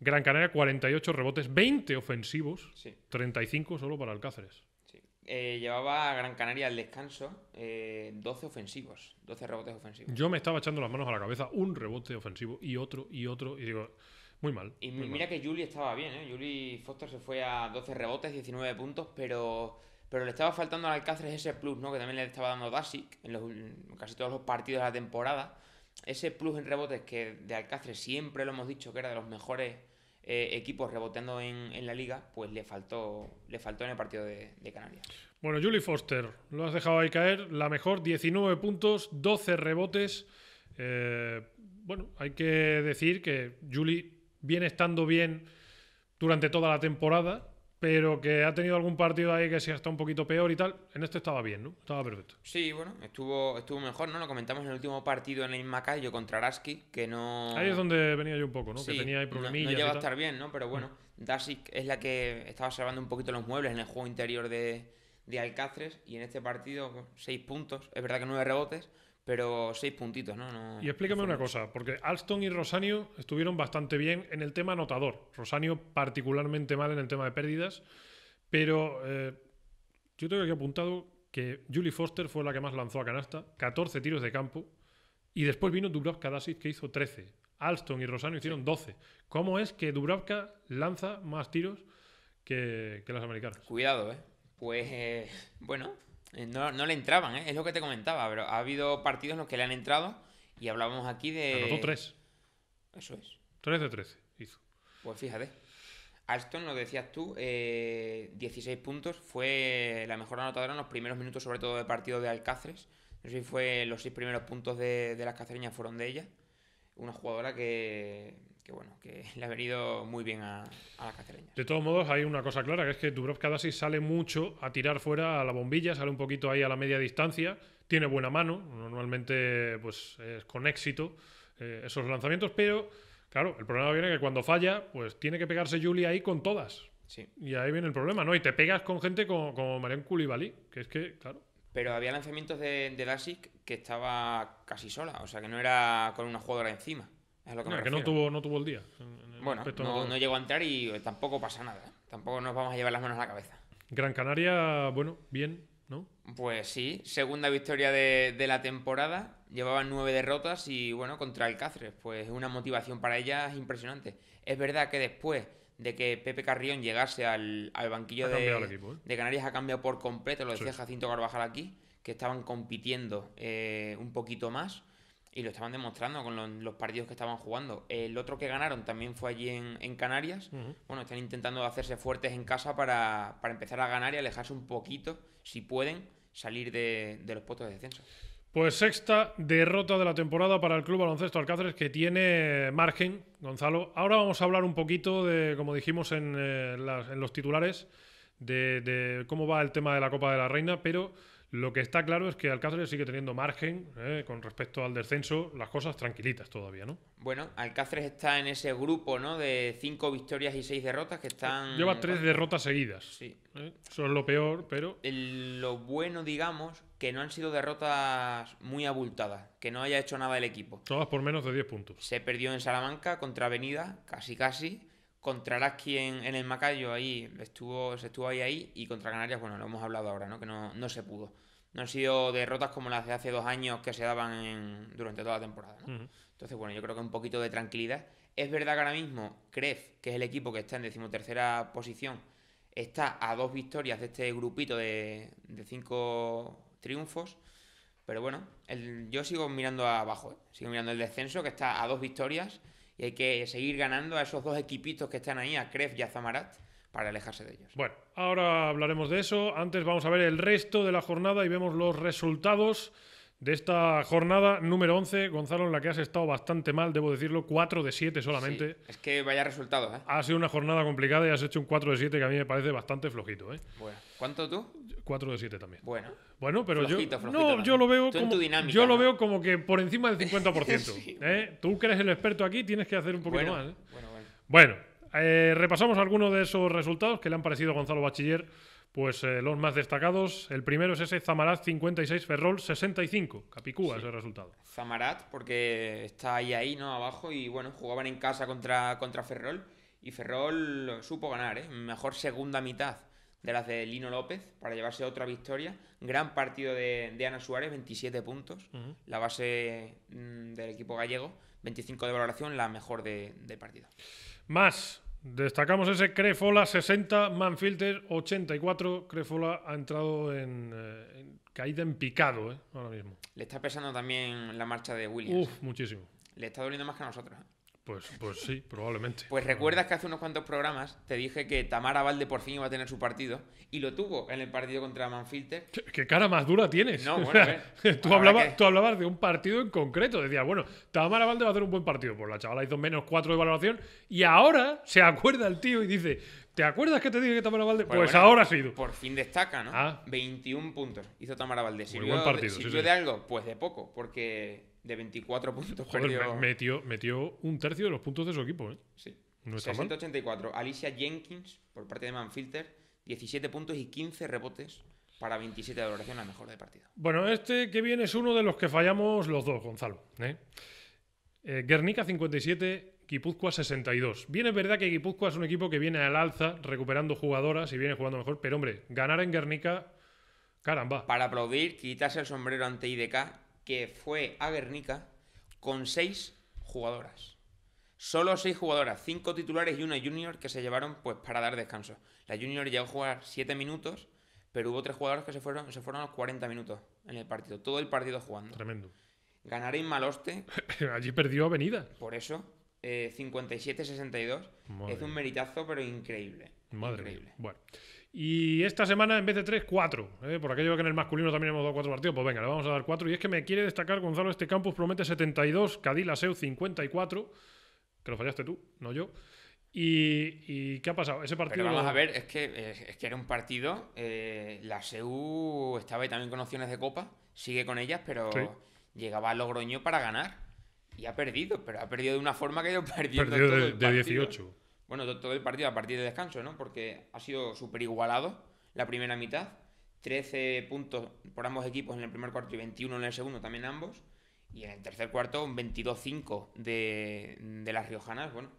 [SPEAKER 1] Gran Canaria, 48 rebotes, 20 ofensivos, 35 solo para Alcáceres.
[SPEAKER 6] Eh, llevaba a Gran Canaria al descanso eh, 12 ofensivos, 12 rebotes ofensivos. Yo
[SPEAKER 1] me estaba echando las manos a la cabeza un rebote ofensivo y otro y otro y digo, muy mal. Y mira
[SPEAKER 6] que Julie estaba bien, ¿eh? Julie Foster se fue a 12 rebotes, 19 puntos, pero, pero le estaba faltando al Alcácer ese plus, ¿no? Que también le estaba dando Dasic en, casi todos los partidos de la temporada. Ese plus en rebotes que de Alcácer siempre lo hemos dicho que era de los mejores eh, equipos reboteando en, la liga, pues le faltó, le faltó en el partido de, Canarias.
[SPEAKER 1] Bueno, Julie Foster, lo has dejado ahí caer, la mejor, 19 puntos, 12 rebotes. Eh, bueno, hay que decir que Julie viene estando bien durante toda la temporada, pero que ha tenido algún partido ahí que ha estado un poquito peor y tal. En este estaba bien, ¿no? Estaba perfecto.
[SPEAKER 6] Sí, bueno, estuvo, estuvo mejor, ¿no? Lo comentamos en el último partido en el misma contra Araski, que no. Ahí es
[SPEAKER 1] donde venía yo un poco, ¿no? que tenía ahí problemillas. No, no a estar bien, ¿no? Pero bueno,
[SPEAKER 6] mm. es la que estaba salvando un poquito los muebles en el juego interior de, de Alcáceres y en este partido, pues, seis puntos. Es verdad que nueve rebotes, pero seis puntitos, ¿no? y
[SPEAKER 1] explícame una cosa, porque Alston y Rosanio estuvieron bastante bien en el tema anotador. Rosanio particularmente mal en el tema de pérdidas, pero eh, yo tengo aquí apuntado que Julie Foster fue la que más lanzó a canasta, 14 tiros de campo, y después vino Dubrovka Dasic que hizo 13. Alston y Rosanio hicieron 12. ¿Cómo es que Dubrovka lanza más tiros que, que las americanas? Cuidado, ¿eh?
[SPEAKER 6] Pues, eh, bueno, eh, no, le entraban, ¿eh? es lo que te comentaba, pero ha habido partidos en los que le han entrado y hablábamos aquí de. Anotó tres.
[SPEAKER 1] Eso es. Tres de trece hizo.
[SPEAKER 6] Pues fíjate. Alston, lo decías tú, 16 eh, puntos, fue la mejor anotadora en los primeros minutos, sobre todo de partido de Alcáceres. No sé si fue los seis primeros puntos de, de las cacereñas fueron de ella. Una jugadora que bueno, que le ha venido muy bien a, a las
[SPEAKER 1] De todos modos, hay una cosa clara, que es que Dubrovka Dassic sale mucho a tirar fuera a la bombilla, sale un poquito ahí a la media distancia, tiene buena mano, normalmente pues es con éxito eh, esos lanzamientos, pero claro, el problema viene que cuando falla, pues tiene que pegarse Juli ahí con todas. Sí. Y ahí viene el problema, ¿no? Y te pegas con gente como, como Marian que es que, claro,
[SPEAKER 6] pero había lanzamientos de, de que estaba casi sola, o sea que no era con una jugadora encima que, no, tuvo,
[SPEAKER 1] no tuvo el día. Bueno, no, llegó a
[SPEAKER 6] entrar y eh, tampoco pasa nada. ¿eh? Tampoco nos vamos a llevar las manos a la cabeza.
[SPEAKER 1] Gran Canaria, bueno, bien, ¿no?
[SPEAKER 6] Pues sí, segunda victoria de, de la temporada. Llevaban nueve derrotas y bueno, contra el Cáceres. Pues una motivación para ellas impresionante. Es verdad que después de que Pepe Carrión llegase al, al banquillo de, ¿eh? de, Canarias ha cambiado por completo, lo decía Jacinto Carvajal aquí, que estaban compitiendo un poquito más y lo estaban demostrando con los, partidos que estaban jugando. El otro que ganaron también fue allí en, Canarias. Bueno, están intentando hacerse fuertes en casa para, empezar a ganar y alejarse un poquito, si pueden, salir de, los puestos de descenso.
[SPEAKER 1] Pues sexta derrota de la temporada para el Club Baloncesto Alcáceres que tiene margen, Gonzalo. Ahora vamos a hablar un poquito de, como dijimos en, eh, los titulares, de, cómo va el tema de la Copa de la Reina, pero lo que está claro es que Alcácer sigue teniendo margen eh, con respecto al descenso, las cosas tranquilitas todavía, ¿no?
[SPEAKER 6] Bueno, Alcáceres está en ese grupo, ¿no? De cinco victorias y seis derrotas que están. Lleva tres derrotas
[SPEAKER 1] seguidas. Sí. Eh, eso es lo peor, pero.
[SPEAKER 6] lo bueno, digamos, que no han sido derrotas muy abultadas, que no haya hecho nada el equipo.
[SPEAKER 1] Todas por menos de 10 puntos.
[SPEAKER 6] Se perdió en Salamanca contra Avenida, casi casi. Contra Araski en, el Macayo, ahí estuvo, se estuvo ahí, ahí, y contra Canarias, bueno, lo hemos hablado ahora, ¿no? Que no, se pudo. No han sido derrotas como las de hace dos años que se daban durante toda la temporada, Entonces, bueno, yo creo que un poquito de tranquilidad. Es verdad que ahora mismo Cref, que es el equipo que está en decimotercera posición, está a dos victorias de este grupito de, cinco triunfos. Pero bueno, yo sigo mirando abajo, ¿eh? sigo mirando el descenso, que está a dos victorias y hay que seguir ganando a esos dos equipitos que están ahí, a Kref y a Zamarat, para alejarse de ellos.
[SPEAKER 1] Bueno, ahora hablaremos de eso. Antes vamos a ver el resto de la jornada y vemos los resultados de esta jornada número 11, Gonzalo, en la que has estado bastante mal, debo decirlo, 4 de 7 solamente. es que vaya resultado, ¿eh? Ha sido una jornada complicada y has hecho un 4 de 7 que a mí me parece bastante flojito, ¿eh? Bueno, ¿cuánto tú? 4 de 7 también. Bueno. Bueno, pero yo no, yo lo veo como yo lo veo como que por encima del 50%, ¿eh? Tú que eres el experto aquí, tienes que hacer un poquito más. ¿eh? Bueno, eh, repasamos algunos de esos resultados que le han parecido a Gonzalo Bachiller, pues los más destacados. El primero es ese Zamarat 56 Ferrol 65, Capicúa ese resultado.
[SPEAKER 6] Zamarat porque está ahí ahí, ¿no? abajo y bueno, jugaban en casa contra contra Ferrol y Ferrol supo ganar, ¿eh? Mejor segunda mitad de las de Lino López para llevarse otra victoria. Gran partido de, Ana Suárez, 27 puntos, la base mm, del equipo gallego, 25 de valoración, la mejor de, del partido.
[SPEAKER 1] Más, destacamos ese Crefola 60, Manfilter 84. Crefola ha entrado eh, en, caída en picado eh, ahora mismo.
[SPEAKER 6] Le está pesando también la marcha de Williams. Uf, muchísimo. Le está doliendo más que a nosotros. ¿eh?
[SPEAKER 1] Pues, pues sí, probablemente.
[SPEAKER 6] Pues recuerdas que hace unos cuantos programas te dije que Tamara Valde por fin iba a tener su partido y lo tuvo en el partido contra Manfilter.
[SPEAKER 1] ¿Qué, cara más dura tienes? No, bueno, tú, hablabas, de un partido en concreto. Decías, bueno, Tamara Valde va a hacer un buen partido. Pues la chavala hizo menos cuatro de valoración y ahora se acuerda el tío y dice, ¿Te acuerdas que te dije que Tamara Valde…? pues, pues ahora ha sido. Por fin
[SPEAKER 6] destaca, ¿no? Ah. 21 puntos hizo Tamara Valde. Muy buen partido, ¿Sirvió sí, de algo? Pues de poco, porque de 24 puntos. Joder,
[SPEAKER 1] metió, metió un tercio de los puntos de su equipo, ¿eh? Sí.
[SPEAKER 6] 684. Alicia Jenkins, por parte de Manfilter, 17 puntos y 15 rebotes para 27 de valoración, la mejor de partida
[SPEAKER 1] Bueno, este que viene es uno de los que fallamos los dos, Gonzalo. ¿eh? eh Guernica 57, Guipúzcoa 62. Bien, es verdad que Guipúzcoa es un equipo que viene al alza, recuperando jugadoras y viene jugando mejor, pero hombre, ganar en Guernica, caramba. Para
[SPEAKER 6] aplaudir, Quitas el sombrero ante IDK que fue a Guernica con seis jugadoras. Solo seis jugadoras, cinco titulares y una junior que se llevaron pues para dar descanso. La junior llegó a jugar siete minutos, pero hubo tres jugadores que se fueron, se fueron a los 40 minutos en el partido, todo el partido jugando. Tremendo. Ganar en Maloste.
[SPEAKER 1] Allí perdió Avenida.
[SPEAKER 6] Por eso, 57-62. Eh, es un meritazo, pero increíble. increíble.
[SPEAKER 1] Bueno. Y esta semana, en vez de tres, cuatro ¿eh? Por aquello que en el masculino también hemos dado cuatro partidos, pues venga, le vamos a dar cuatro Y es que me quiere destacar, Gonzalo, este campus promete 72, Cadil SEU, 54, que lo fallaste tú, no yo. ¿Y, qué ha pasado? Ese partido. vamos a
[SPEAKER 6] ver, es que, eh, es que era un partido. Eh, la SEU estaba ahí también con opciones de copa, sigue con ellas, pero llegaba a Logroño para ganar. Y ha perdido, pero ha perdido de una forma que yo ido perdiendo. Perdido de, de
[SPEAKER 3] 18
[SPEAKER 6] bueno, todo el partido a partir de descanso, ¿no? Porque ha sido súper igualado la primera mitad. 13 puntos por ambos equipos en el primer cuarto y 21 en el segundo también ambos. Y en el tercer cuarto un 22-5 de, las riojanas, bueno,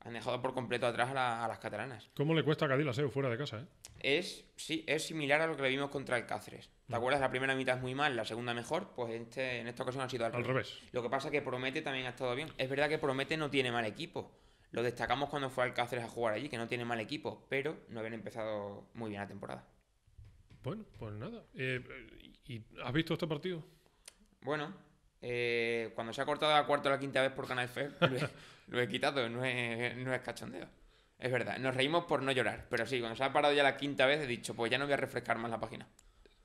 [SPEAKER 6] han dejado por completo atrás a, las catalanas.
[SPEAKER 1] ¿Cómo le cuesta a Cádiz fuera de casa,
[SPEAKER 6] eh? Es, sí, es similar a lo que le vimos contra el Cáceres. ¿Te mm. acuerdas? La primera mitad es muy mal, la segunda mejor. Pues este, en esta ocasión ha sido al, revés. revés. Lo que pasa es que Promete también ha estado bien. Es verdad que Promete no tiene mal equipo lo destacamos cuando fue al Cáceres a jugar allí, que no tiene mal equipo, pero no habían empezado muy bien la temporada.
[SPEAKER 1] Bueno, pues nada. Eh, ¿Y has visto este partido?
[SPEAKER 6] Bueno, eh, cuando se ha cortado la cuarta o la quinta vez por Canal Fe, lo, he, lo he, quitado, no es, no es cachondeo. Es verdad, nos reímos por no llorar, pero sí, cuando se ha parado ya la quinta vez he dicho, pues ya no voy a refrescar más la página.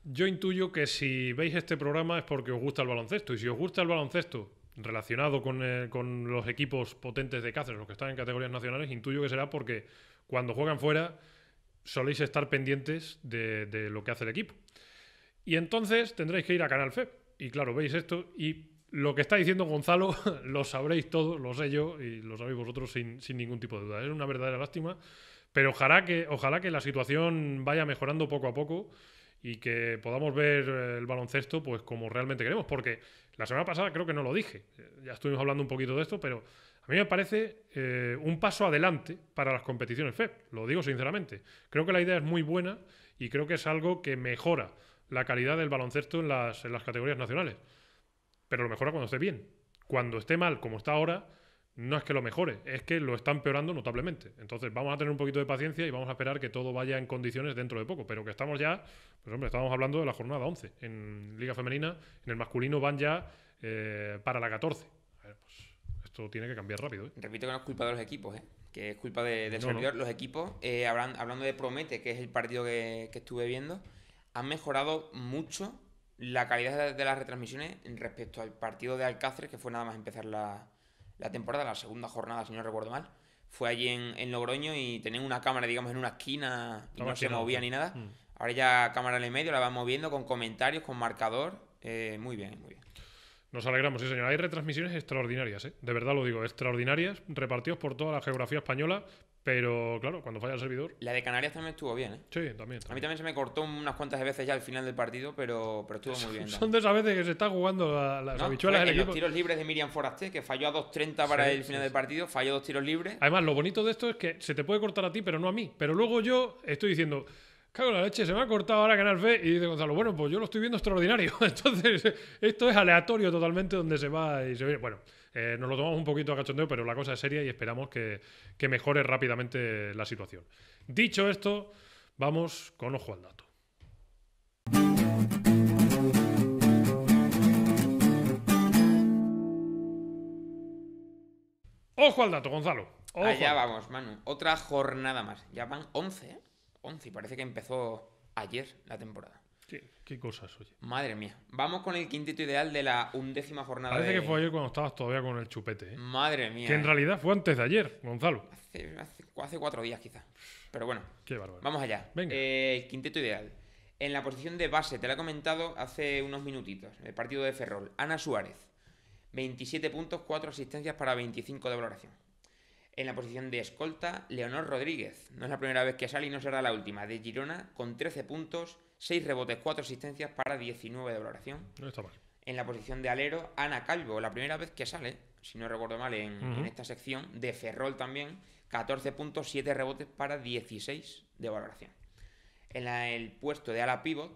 [SPEAKER 1] Yo intuyo que si veis este programa es porque os gusta el baloncesto, y si os gusta el baloncesto relacionado con, eh, con, los equipos potentes de Cáceres, los que están en categorías nacionales, intuyo que será porque cuando juegan fuera soléis estar pendientes de, de lo que hace el equipo. Y entonces tendréis que ir a Canal FEP. Y claro, veis esto y lo que está diciendo Gonzalo lo sabréis todos, lo sé yo y lo sabéis vosotros sin, sin ningún tipo de duda. Es una verdadera lástima, pero ojalá que, ojalá que la situación vaya mejorando poco a poco y que podamos ver eh, el baloncesto pues como realmente queremos, porque la semana pasada creo que no lo dije, eh, ya estuvimos hablando un poquito de esto, pero a mí me parece eh, un paso adelante para las competiciones FEP, lo digo sinceramente. Creo que la idea es muy buena y creo que es algo que mejora la calidad del baloncesto en las, en las categorías nacionales. Pero lo mejora cuando esté bien. Cuando esté mal, como está ahora, no es que lo mejore, es que lo está empeorando notablemente. Entonces vamos a tener un poquito de paciencia y vamos a esperar que todo vaya en condiciones dentro de poco, pero que estamos ya, pues hombre, estábamos hablando de la jornada 11 en Liga Femenina, en el masculino van ya eh, para la 14. Pues, esto tiene que cambiar rápido. ¿eh?
[SPEAKER 6] Repito que no es culpa de los equipos, ¿eh? que es culpa de, del servidor. Los equipos, eh, hablando de Promete, que es el partido que, estuve viendo, han mejorado mucho la calidad de, de las retransmisiones respecto al partido de Alcácer, que fue nada más empezar la la temporada, la segunda jornada, si no recuerdo mal. Fue allí en, Logroño y tenían una cámara, digamos, en una esquina y no, se movía ni nada. Mm. Ahora ya cámara en el medio, la van moviendo con comentarios, con marcador. Eh, muy bien, muy bien.
[SPEAKER 1] Nos alegramos, sí, señor. Hay retransmisiones extraordinarias, ¿eh? de verdad lo digo, extraordinarias, repartidos por toda la geografía española, pero claro, cuando falla el servidor.
[SPEAKER 6] La de Canarias también estuvo bien, ¿eh?
[SPEAKER 1] Sí, también, A
[SPEAKER 6] mí también se me cortó unas cuantas veces ya al final del partido, pero, pero estuvo muy bien. Son
[SPEAKER 1] de esas veces que se está jugando la, las habichuelas del equipo. Los tiros
[SPEAKER 6] libres de Miriam Foraste que falló a 2.30 para el final del partido, falló dos tiros libres.
[SPEAKER 1] Además, lo bonito de esto es que se te puede cortar a ti, pero no a mí. Pero luego yo estoy diciendo. Cago la leche, se me ha cortado ahora Canal Fe y dice Gonzalo, bueno, pues yo lo estoy viendo extraordinario. Entonces, esto es aleatorio totalmente donde se va y se ve Bueno, eh, nos lo tomamos un poquito a cachondeo, pero la cosa es seria y esperamos que, mejore rápidamente la situación. Dicho esto, vamos con ojo al dato. Ojo al dato, Gonzalo. Allá
[SPEAKER 6] vamos, Manu. Otra jornada más. Ya van 11, ¿eh? 11 parece que empezó ayer la temporada
[SPEAKER 1] qué cosas, oye.
[SPEAKER 6] Madre mía. Vamos con el quinteto ideal de la undécima jornada. Parece que fue
[SPEAKER 1] ayer cuando estabas todavía con el chupete. ¿eh? Madre mía. Que en realidad fue antes de ayer, Gonzalo. Hace,
[SPEAKER 6] cuatro días, quizás Pero bueno. Vamos allá. Venga. Eh, el quinteto ideal. En la posición de base, te lo he comentado hace unos minutitos, el partido de Ferrol. Ana Suárez, 27 puntos, 4 asistencias para 25 de valoración. En la posición de escolta, Leonor Rodríguez. No es la primera vez que sale y no será la última. De Girona, con 13 puntos, 6 rebotes, 4 asistencias para 19 de valoración. En la posición de alero, Ana Calvo, la primera vez que sale, si no recuerdo mal, en, esta sección, de Ferrol también, 14 puntos, 7 rebotes para 16 de valoración. En el puesto de ala pivot,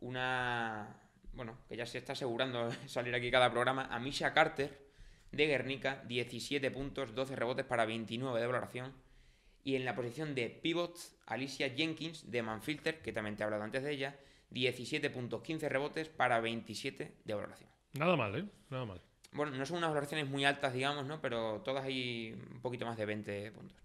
[SPEAKER 6] una. Bueno, que ya se está asegurando salir aquí cada programa, Amisha Carter, de Guernica, 17 puntos, 12 rebotes para 29 de valoración. Y en la posición de pívot, Alicia Jenkins de Manfilter, que también te he hablado antes de ella, 17 puntos, 15 rebotes para 27 de valoración.
[SPEAKER 1] Nada mal, ¿eh? Nada mal.
[SPEAKER 6] Bueno, no son unas valoraciones muy altas, digamos, ¿no? Pero todas hay un poquito más de 20 puntos.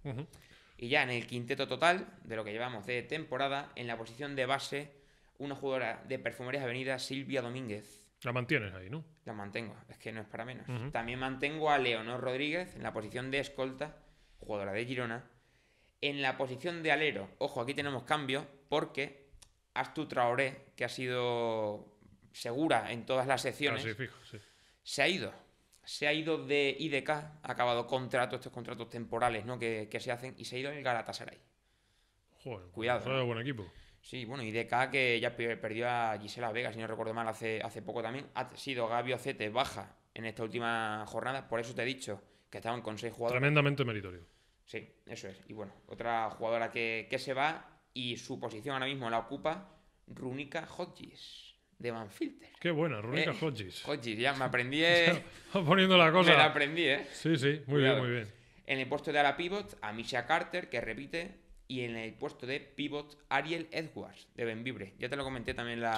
[SPEAKER 6] Y ya en el quinteto total de lo que llevamos de temporada, en la posición de base, una jugadora de Perfumerías Avenida, Silvia Domínguez.
[SPEAKER 1] La mantienes ahí, ¿no?
[SPEAKER 6] La mantengo, es que no es para menos. También mantengo a Leonor Rodríguez en la posición de escolta, jugadora de Girona, en la posición de alero, ojo, aquí tenemos cambio porque Astu Traoré, que ha sido segura en todas las secciones, ah, se ha ido. Se ha ido de IDK, ha acabado contrato, estos contratos temporales ¿no? que, se hacen, y se ha ido en el Galatasaray.
[SPEAKER 1] Joder, pues cuidado. ¿no? buen equipo.
[SPEAKER 6] Sí, bueno, IDK, que ya perdió a Gisela Vega, si no recuerdo mal, hace, hace poco también. Ha sido Gabio Acete baja en esta última jornada, por eso te he dicho que estaban con seis jugadores.
[SPEAKER 1] Tremendamente meritorio.
[SPEAKER 6] Sí, eso es. Y bueno, otra jugadora que, se va y su posición ahora mismo la ocupa Runica Hodges
[SPEAKER 1] de Van Filter. Qué buena, Runica eh, Hodges.
[SPEAKER 6] Hodges, ya me aprendí. Eh. poniendo la cosa. Me la aprendí, ¿eh? Sí, sí, muy bien, muy bien. En el puesto de ala pivot, a Carter, que repite. Y en el puesto de pivot, Ariel Edwards, de Benvibre. Ya te lo comenté también la,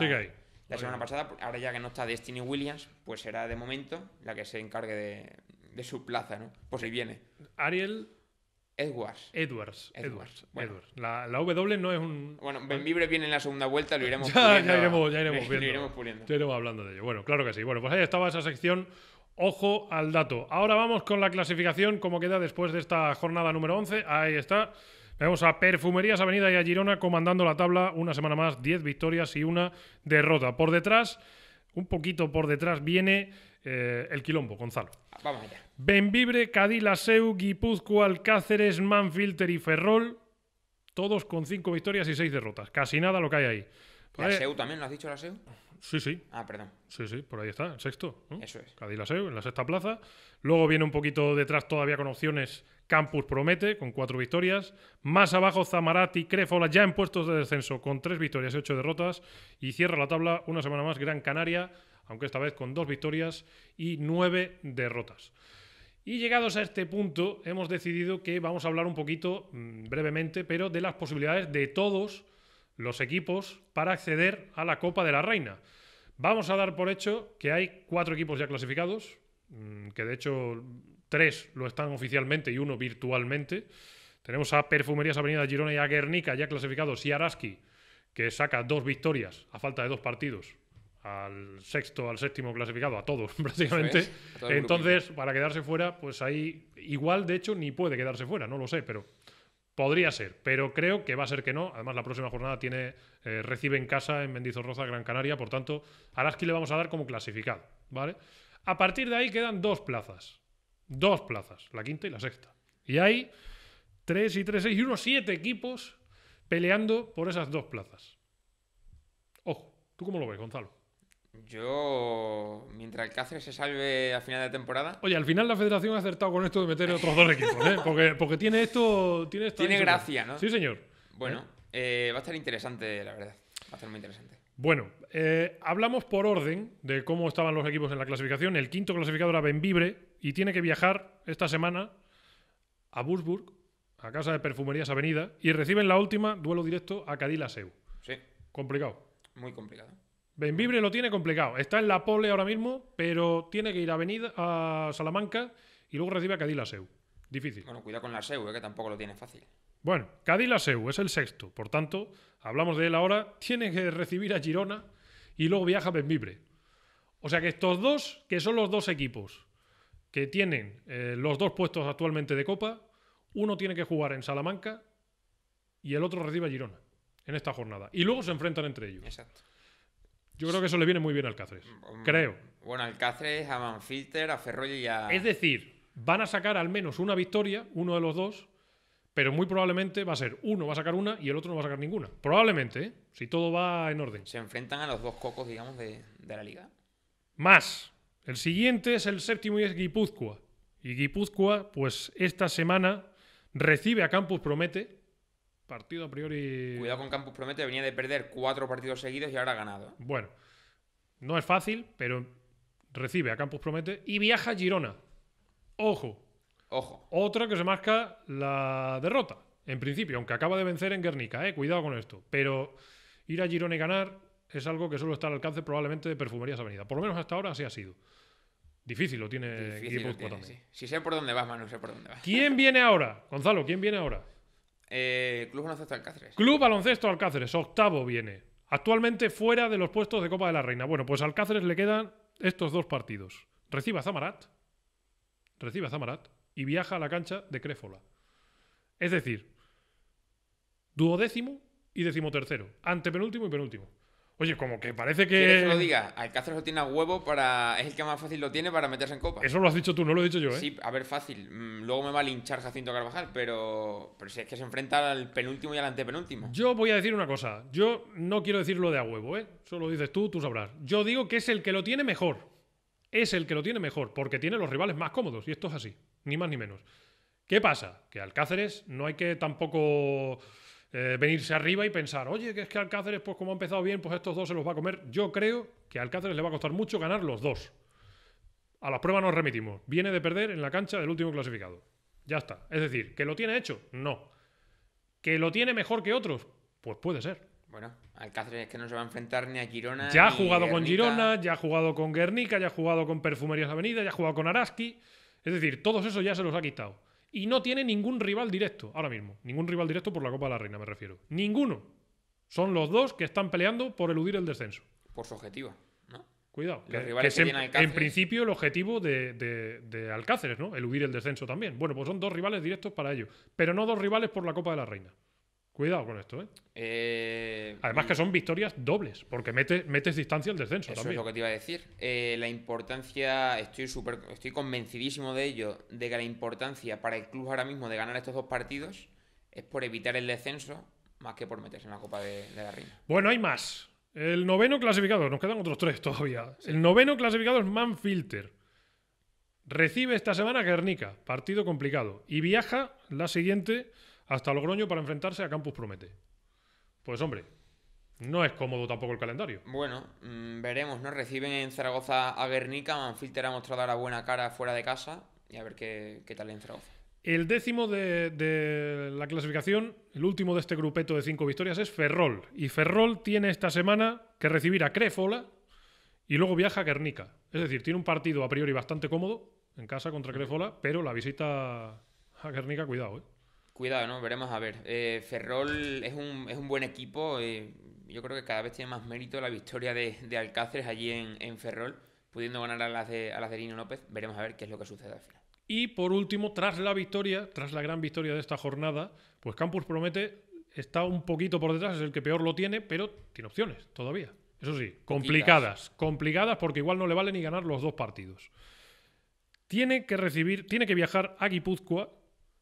[SPEAKER 6] la semana pasada. Ahora ya que no está Destiny Williams, pues será de momento la que se encargue de, de su plaza, ¿no? Pues ahí viene. Ariel
[SPEAKER 1] Edwards. Edwards. Edwards. Edwards. La, W no es un. Bueno,
[SPEAKER 6] Vibre viene en la segunda vuelta, lo iremos Ya iremos, iremos,
[SPEAKER 1] viendo, hablando de ello. Bueno, claro que sí. Bueno, pues ahí estaba esa sección. Ojo al dato. Ahora vamos con la clasificación, como queda después de esta jornada número 11. Ahí está. Vemos a Perfumerías Avenida y a Girona comandando la tabla una semana más, 10 victorias y una derrota. Por detrás. Un poquito por detrás viene eh, el quilombo, Gonzalo. Vamos allá. Benvibre, Cadillaceu, Guipúzcoa, Alcáceres, Manfilter y Ferrol. Todos con cinco victorias y seis derrotas. Casi nada lo que hay ahí. ¿La eh, SEU también? ¿Lo has dicho la SEU? Sí, sí. Ah, perdón. Sí, sí, por ahí está, el sexto. Eso es. Cadillaceu, en la sexta plaza. Luego viene un poquito detrás todavía con opciones Campus promete con cuatro victorias. Más abajo, Zamarati, Crefola ya en puestos de descenso con tres victorias y ocho derrotas. Y cierra la tabla una semana más Gran Canaria, aunque esta vez con dos victorias y nueve derrotas. Y llegados a este punto, hemos decidido que vamos a hablar un poquito mm, brevemente, pero de las posibilidades de todos los equipos para acceder a la Copa de la Reina. Vamos a dar por hecho que hay cuatro equipos ya clasificados, mm, que de hecho tres lo están oficialmente y uno virtualmente. Tenemos a Perfumerías Avenida Girona y a Guernica ya clasificados y Araski, que saca dos victorias a falta de dos partidos al sexto, al séptimo clasificado, a todos prácticamente. Entonces, para quedarse fuera, pues ahí igual, de hecho, ni puede quedarse fuera, no lo sé, pero podría ser. Pero creo que va a ser que no. Además, la próxima jornada tiene eh, recibe en casa en Mendizorroza, Gran Canaria. Por tanto, a Araski le vamos a dar como clasificado, ¿vale? A partir de ahí quedan dos plazas. Dos plazas, la quinta y la sexta. Y hay tres y tres, seis y unos siete equipos peleando por esas dos plazas. Ojo, ¿tú cómo lo ves, Gonzalo?
[SPEAKER 6] Yo, mientras el Cáceres se salve a final de temporada.
[SPEAKER 1] Oye, al final la federación ha acertado con esto de meter otros dos equipos, ¿eh? Porque, porque tiene esto. Tiene, gracia, ¿no? Sí, señor.
[SPEAKER 6] Bueno, ¿Eh? Eh, va a estar interesante, la verdad. Va a ser muy interesante.
[SPEAKER 1] Bueno, eh, hablamos por orden de cómo estaban los equipos en la clasificación. El quinto clasificador era Benvibre y tiene que viajar esta semana a Würzburg, a Casa de Perfumerías Avenida, y reciben la última duelo directo a Cadillaceu. Sí. Complicado. Muy complicado. Benvibre lo tiene complicado. Está en la pole ahora mismo, pero tiene que ir a, Avenida, a Salamanca y luego recibe a Cadillaceu. Difícil. Bueno, cuidado con la SEU, eh, que tampoco lo tiene fácil. Bueno, Cadí es el sexto, por tanto, hablamos de él ahora. Tiene que recibir a Girona y luego viaja a Benvibre. O sea que estos dos, que son los dos equipos que tienen eh, los dos puestos actualmente de Copa, uno tiene que jugar en Salamanca y el otro recibe a Girona en esta jornada. Y luego se enfrentan entre ellos. Exacto. Yo creo que eso le viene muy bien al Cáceres. Mm,
[SPEAKER 6] creo. Bueno, al Cáceres, a Manfilter, a Ferroyo y a. Es
[SPEAKER 1] decir, van a sacar al menos una victoria, uno de los dos, pero muy probablemente va a ser uno va a sacar una y el otro no va a sacar ninguna. Probablemente, ¿eh? si todo va en orden. Se enfrentan a los dos cocos, digamos, de, de, la liga. Más. El siguiente es el séptimo y es Guipúzcoa. Y Guipúzcoa, pues esta semana recibe a Campus Promete. Partido a priori.
[SPEAKER 6] Cuidado con Campus Promete, venía de perder cuatro partidos seguidos y ahora ha ganado.
[SPEAKER 1] Bueno, no es fácil, pero recibe a Campus Promete y viaja a Girona. Ojo, Ojo. Otra que se marca la derrota, en principio, aunque acaba de vencer en Guernica, eh, cuidado con esto. Pero ir a Girona y ganar es algo que solo está al alcance probablemente de Perfumerías Avenida. Por lo menos hasta ahora así ha sido. Difícil lo tiene
[SPEAKER 6] Si sé por dónde vas, Manu, sé por dónde vas.
[SPEAKER 1] ¿Quién viene ahora? Gonzalo, ¿quién viene ahora?
[SPEAKER 6] Eh, Club Baloncesto Alcáceres.
[SPEAKER 1] Club Baloncesto Alcáceres, octavo viene. Actualmente fuera de los puestos de Copa de la Reina. Bueno, pues Alcáceres le quedan estos dos partidos. Reciba Zamarat. Reciba Zamarat y viaja a la cancha de Créfola. Es decir, duodécimo y decimotercero, antepenúltimo y penúltimo. Oye, como que parece que. que lo diga?
[SPEAKER 6] Alcácer lo tiene a huevo para. Es el que más fácil lo tiene para meterse en copa. Eso lo has dicho
[SPEAKER 1] tú, no lo he dicho yo, ¿eh? Sí,
[SPEAKER 6] a ver, fácil. Mm, luego me va a linchar Jacinto Carvajal, pero. Pero si es que se enfrenta al penúltimo y al antepenúltimo.
[SPEAKER 1] Yo voy a decir una cosa. Yo no quiero decir lo de a huevo, ¿eh? Solo lo dices tú, tú sabrás. Yo digo que es el que lo tiene mejor es el que lo tiene mejor, porque tiene los rivales más cómodos, y esto es así, ni más ni menos. ¿Qué pasa? Que Alcáceres no hay que tampoco eh, venirse arriba y pensar, oye, que es que Alcáceres, pues como ha empezado bien, pues estos dos se los va a comer. Yo creo que a Alcáceres le va a costar mucho ganar los dos. A las pruebas nos remitimos. Viene de perder en la cancha del último clasificado. Ya está. Es decir, ¿que lo tiene hecho? No. ¿Que lo tiene mejor que otros? Pues puede ser.
[SPEAKER 6] Bueno, Alcácer es que no se va a enfrentar ni a Girona. Ya ha jugado con Girona,
[SPEAKER 1] ya ha jugado con Guernica, ya ha jugado con Perfumerías Avenida, ya ha jugado con Araski. Es decir, todos esos ya se los ha quitado. Y no tiene ningún rival directo ahora mismo. Ningún rival directo por la Copa de la Reina, me refiero. Ninguno. Son los dos que están peleando por eludir el descenso. Por su
[SPEAKER 6] objetivo, ¿no?
[SPEAKER 1] Cuidado. que, rivales en, principio el objetivo de, de Alcáceres, ¿no? Eludir el descenso también. Bueno, pues son dos rivales directos para ellos. Pero no dos rivales por la Copa de la Reina. Cuidado con esto, ¿eh?
[SPEAKER 6] eh Además que mm. son
[SPEAKER 1] victorias dobles, porque metes, metes distancia al descenso eso es lo que
[SPEAKER 6] te iba a decir. Eh, la importancia, estoy, super, estoy convencidísimo de ello, de que la importancia para el club ahora mismo de ganar estos dos partidos es por evitar el descenso más que por meterse en la Copa de, la Reina.
[SPEAKER 1] Bueno, hay más. El noveno clasificado, nos quedan otros tres todavía. El noveno clasificado es Manfilter. Recibe esta semana Guernica, partido complicado. Y viaja la siguiente hasta Logroño para enfrentarse a Campus Promete. Pues hombre, no es cómodo tampoco el calendario.
[SPEAKER 6] Bueno, mm, veremos, ¿no? Reciben en Zaragoza a Guernica, Manfilter ha mostrado la buena cara fuera de casa y a ver qué, tal en Zaragoza.
[SPEAKER 1] El décimo de, de, la clasificación, el último de este grupeto de cinco victorias es Ferrol. Y Ferrol tiene esta semana que recibir a Créfola y luego viaja a Guernica. Es decir, tiene un partido a priori bastante cómodo en casa contra Créfola, pero la visita a Guernica, cuidado, ¿eh?
[SPEAKER 6] Cuidado, ¿no? Veremos a ver. Eh, Ferrol es un, buen equipo. Eh, yo creo que cada vez tiene más mérito la victoria de, de Alcáceres allí en, en, Ferrol, pudiendo ganar a la de, a de Lino López.
[SPEAKER 1] Veremos a ver qué es lo que sucede al final. Y por último, tras la victoria, tras la gran victoria de esta jornada, pues Campus promete está un poquito por detrás, es el que peor lo tiene, pero tiene opciones todavía. Eso sí, complicadas, complicadas porque igual no le vale ni ganar los dos partidos. Tiene que recibir, tiene que viajar a Guipúzcoa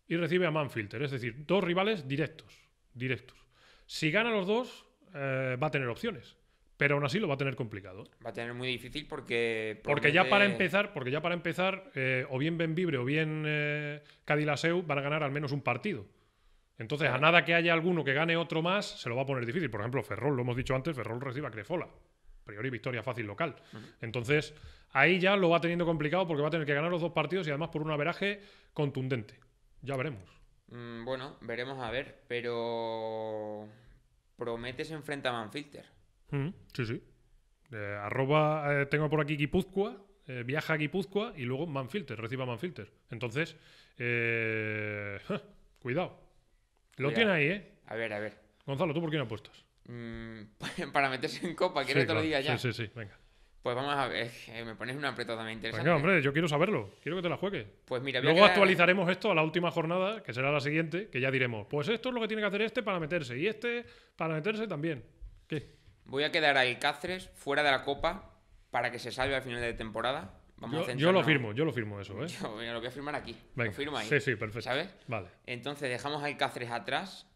[SPEAKER 1] y recibe a Manfilter, es decir, dos rivales directos, directos. Si gana los dos, eh, va a tener opciones, pero aún así lo va a tener complicado.
[SPEAKER 6] Va a tener muy difícil porque porque ya para empezar,
[SPEAKER 1] porque ya para empezar, eh, o bien Benvibre o bien Cadilaseu eh, van a ganar al menos un partido. Entonces, a nada que haya alguno que gane otro más, se lo va a poner difícil. Por ejemplo, Ferrol, lo hemos dicho antes, Ferrol recibe a Crefola. Priori victoria fácil local. Entonces, ahí ya lo va teniendo complicado porque va a tener que ganar los dos partidos y además por un averaje contundente. Ya veremos.
[SPEAKER 6] Mm, bueno, veremos a ver, pero prometes enfrenta a Manfilter.
[SPEAKER 1] Mm, sí, sí. Eh, arroba, eh, tengo por aquí Guipúzcoa, eh, viaja a Guipúzcoa y luego Manfilter, reciba Manfilter. Entonces, cuidado. Lo tiene ahí, ¿eh? A ver, a ver. Gonzalo, ¿tú por no apuestas? Mm, para
[SPEAKER 6] meterse en copa, quiero te lo diga ya. Sí, sí, sí, venga. Pues vamos a ver, eh, me pones una apretado también interesante. Venga, hombre,
[SPEAKER 1] yo quiero saberlo, quiero que te la juegues. Pues
[SPEAKER 6] mira, Luego actualizaremos
[SPEAKER 1] esto a la última jornada, que será la siguiente, que ya diremos, pues esto es lo que tiene que hacer este para meterse y este para meterse también. ¿Qué? Voy
[SPEAKER 6] a quedar al Cáceres fuera de la Copa para que se salve al final de temporada. Vamos yo, yo, lo
[SPEAKER 1] firmo, yo lo firmo eso, ¿eh? Yo,
[SPEAKER 6] lo voy a firmar aquí. lo firmo ahí. Sí, sí, perfecto. ¿Sabes? Vale. Entonces dejamos al Cáceres atrás,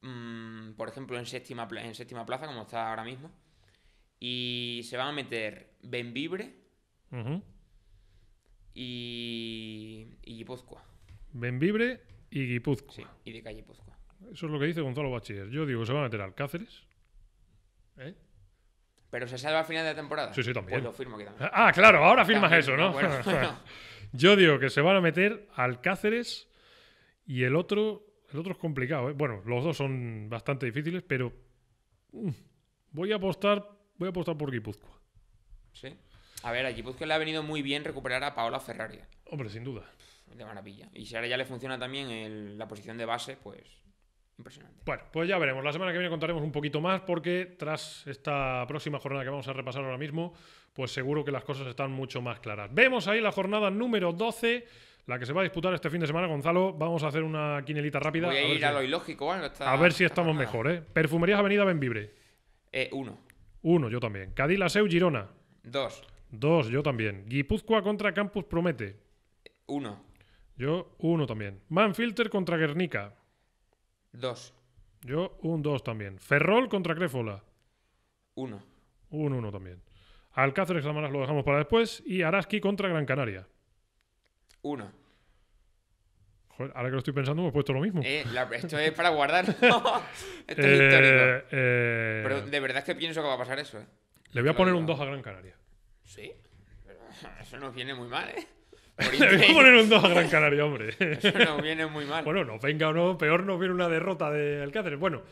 [SPEAKER 6] mm, por ejemplo, en séptima, en séptima plaza, como está ahora mismo. Y se van a meter Benvibre y, Guipúzcoa.
[SPEAKER 1] Benvibre y Guipúzcoa. Sí, y de calle Eso es lo que dice Gonzalo Bachiller. Yo digo, que se van a meter Alcáceres.
[SPEAKER 6] ¿Eh? Pero se salva a final de temporada. Sí, sí, también. Pues lo firmo que también. Ah, ah claro, ahora firmas eso, ¿no? Bueno,
[SPEAKER 1] Yo digo que se van a meter Alcáceres y el otro. El otro es complicado, ¿eh? Bueno, los dos son bastante difíciles, pero. Mm, voy a apostar Voy a apostar por Guipúzcoa.
[SPEAKER 6] Sí. A ver, a Guipúzcoa le ha venido muy bien recuperar a Paola Ferrari. Hombre, sin duda. De maravilla. Y si ahora ya le funciona también la posición de base, pues impresionante.
[SPEAKER 1] Bueno, pues ya veremos. La semana que viene contaremos un poquito más porque tras esta próxima jornada que vamos a repasar ahora mismo, pues seguro que las cosas están mucho más claras. Vemos ahí la jornada número 12 la que se va a disputar este fin de semana, Gonzalo. Vamos a hacer una quinelita rápida. Voy a, ir a lo
[SPEAKER 6] ilógico. Bueno, a ver si estamos mejor,
[SPEAKER 1] ¿eh? Perfumerías Avenida Benvibre. Eh, uno. Uno, yo también. Cádiz Laseu Girona. Dos. Dos, yo también. Guipúzcoa contra Campus Promete. Uno. Yo uno también. Manfilter contra Guernica. Dos. Yo un dos también. Ferrol contra Crefola. Uno. Un uno también. Alcácer Examaras lo dejamos para después. Y Araski contra Gran Canaria. Uno ahora que lo estoy pensando me he puesto lo mismo. Eh,
[SPEAKER 6] esto es para guardar. esto es
[SPEAKER 1] histórico. Eh, eh, pero
[SPEAKER 6] de verdad es que pienso que va a pasar eso,
[SPEAKER 1] Le voy a poner un 2 a Gran Canaria.
[SPEAKER 6] Sí. Pero eso nos viene muy mal,
[SPEAKER 3] ¿eh?
[SPEAKER 1] Le voy a poner un 2 a Gran Canaria, hombre. Eso nos viene muy mal. Bueno, no. venga o no, peor nos viene una derrota de Alcáceres. Bueno,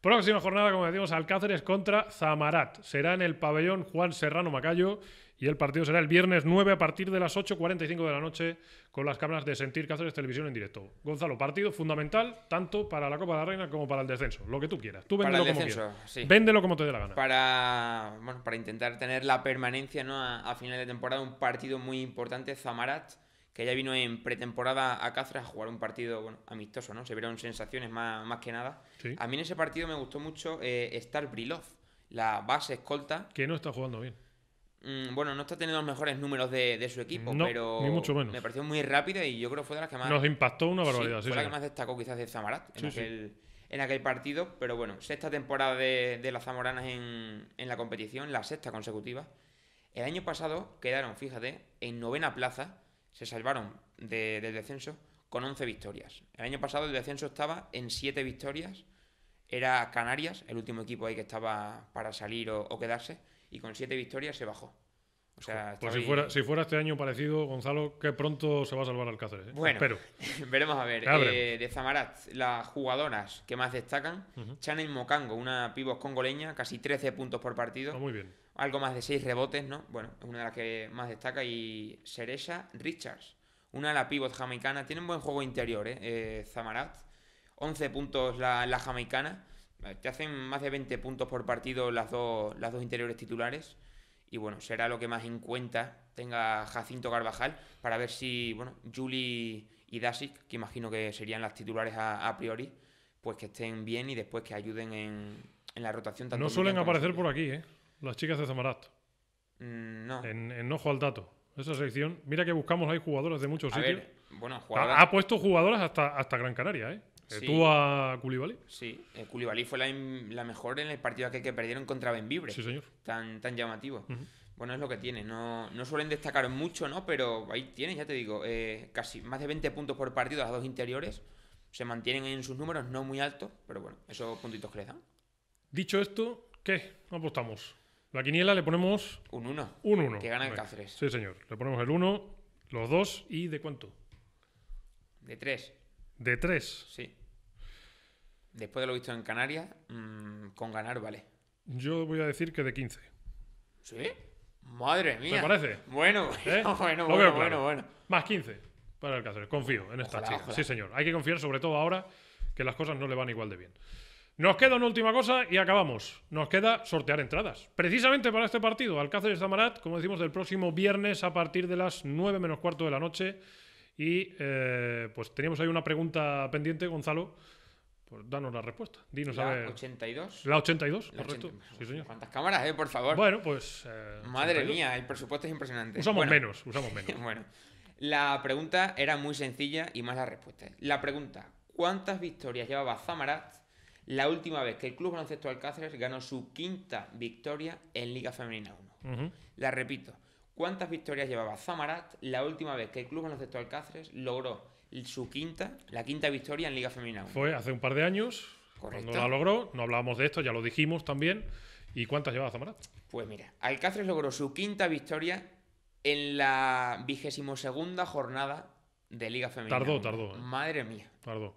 [SPEAKER 1] próxima jornada, como decimos, Alcáceres contra Zamarat. Será en el pabellón Juan Serrano Macayo y el partido será el viernes 9 a partir de las 8.45 de la noche con las cámaras de Sentir Cáceres Televisión en directo. Gonzalo, partido fundamental tanto para la Copa de la Reina como para el descenso. Lo que tú quieras. Tú véndelo como quieras. Véndelo como te dé la gana.
[SPEAKER 6] Para, bueno, para intentar tener la permanencia ¿no? a, final de temporada, un partido muy importante, Zamarat, que ya vino en pretemporada a Cáceres a jugar un partido amistoso. ¿no? Se vieron sensaciones más, más que nada. A mí en ese partido me gustó mucho estar eh, Brilov, la base escolta. Que
[SPEAKER 1] no está jugando bien
[SPEAKER 6] Mm, bueno, no está teniendo los mejores números de, su equipo, pero me pareció muy rápida y yo creo que fue de las que más... Nos impactó una barbaridad, sí. fue la que más destacó quizás de Zamarat en, aquel, partido, pero bueno, sexta temporada de, las Zamoranas en, la competición, la sexta consecutiva. El año pasado quedaron, fíjate, en novena plaza, se salvaron de, del descenso con 11 victorias. El año pasado el descenso estaba en 7 victorias, era Canarias, el último equipo ahí que estaba para salir o quedarse y con siete victorias se bajó. O sea, pues si, fuera, si
[SPEAKER 1] fuera, este año parecido, Gonzalo, que pronto se va a salvar Alcácer. ¿eh? Bueno, veremos a ver. Eh,
[SPEAKER 6] de Zamarat, las jugadoras que más destacan: Chanel Mocango, una pívot congoleña, casi 13 puntos por partido. Ah, muy bien. Algo más de 6 rebotes, ¿no? Bueno, es una de las que más destaca. Y Seresa Richards, una de las pívot jamaicana. Tiene un buen juego interior, ¿eh? eh Zamarat. 11 puntos la, la jamaicana. Te hacen más de 20 puntos por partido las dos, las dos interiores titulares. Y bueno, será lo que más en cuenta tenga Jacinto Carvajal para ver si, bueno, Juli y Dasic, que imagino que serían las titulares a, priori, pues que estén bien y después que ayuden en, la rotación. Tanto no suelen aparecer
[SPEAKER 1] por aquí, ¿eh? Las chicas de Zamarat. Mm, no. En, ojo al dato. Esa sección. mira que buscamos, hay jugadores de muchos sitios. bueno, Ha, puesto jugadores hasta, hasta Gran Canaria, ¿eh? Eh, sí. ¿Tú a Koulibaly?
[SPEAKER 6] Sí, eh, Koulibaly fue la, mejor en el partido aquel que perdieron contra Benvibre. Sí, señor. Tan, tan llamativo. Bueno, es lo que tiene. No, suelen destacar mucho, ¿no? Pero ahí tiene, ya te digo, eh, casi más de 20 puntos por partido a dos interiores. Se mantienen en sus
[SPEAKER 1] números, no muy altos, pero bueno, esos puntitos que le dan. Dicho esto, ¿qué apostamos? La quiniela le ponemos... Un 1. Un 1. Que gana el Cáceres. Sí, señor. Le ponemos el 1, los dos y ¿de cuánto? De 3. ¿De 3? Sí.
[SPEAKER 6] Después de lo visto en Canarias, mm, con ganar vale.
[SPEAKER 1] Yo voy a decir que de 15. ¿Sí? Madre mía. ¿Te parece? Bueno, ¿Eh? bueno, bueno, bueno, Más 15 para el Cáceres. Confío en esta chica. Sí, señor. Hay que confiar sobre todo ahora que las cosas no le van igual de bien. Nos queda una última cosa y acabamos. Nos queda sortear entradas. Precisamente para este partido, Alcáceres Zamarat, como decimos, del próximo viernes a partir de las 9 menos cuarto de la noche. Y eh, pues teníamos ahí una pregunta pendiente, Gonzalo, pues danos la respuesta. Dinos la 82. La 82, correcto. ¿Cuántas cámaras,
[SPEAKER 6] eh, Por favor. Bueno, pues. Eh, Madre mía, el presupuesto es impresionante. Usamos menos, usamos menos. bueno. La pregunta era muy sencilla y más la respuesta. La pregunta: ¿cuántas victorias llevaba Zamarat la última vez que el Club Baloncesto Alcáceres ganó su quinta victoria en Liga Femenina 1? La repito: ¿cuántas victorias llevaba Zamarat la última vez que el Club Baloncesto Alcáceres logró su quinta, la quinta victoria en Liga Femenina Fue
[SPEAKER 1] hace un par de años, cuando la logró, no hablábamos de esto, ya lo dijimos también. ¿Y cuántas llevaba Zamora?
[SPEAKER 6] Pues mira, Alcácer logró su quinta victoria en la vigésimo segunda jornada de Liga Femenina. Tardó, tardó. ¿eh? Madre mía. Tardó.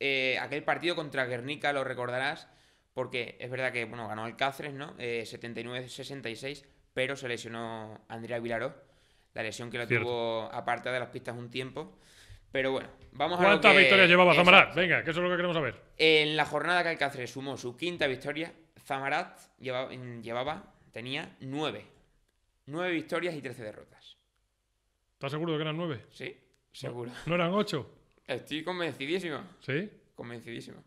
[SPEAKER 6] Eh, aquel partido contra Guernica lo recordarás, porque es verdad que bueno, ganó Alcácer, ¿no? 79-66, eh, pero se lesionó Andrea Vilaró. La lesión que la tuvo aparte de las pistas un tiempo. Pero bueno, vamos a ver. ¿Cuántas victorias llevaba Zamarat?
[SPEAKER 1] Venga, que eso es lo que queremos saber.
[SPEAKER 6] En la jornada que Alcácer sumó su quinta victoria, Zamarat mm, llevaba, tenía nueve. Nueve victorias y trece derrotas. ¿Estás
[SPEAKER 1] seguro de que eran nueve? Sí, seguro. ¿No, eran ocho?
[SPEAKER 6] Estoy convencidísimo. ¿Sí? Convencidísimo.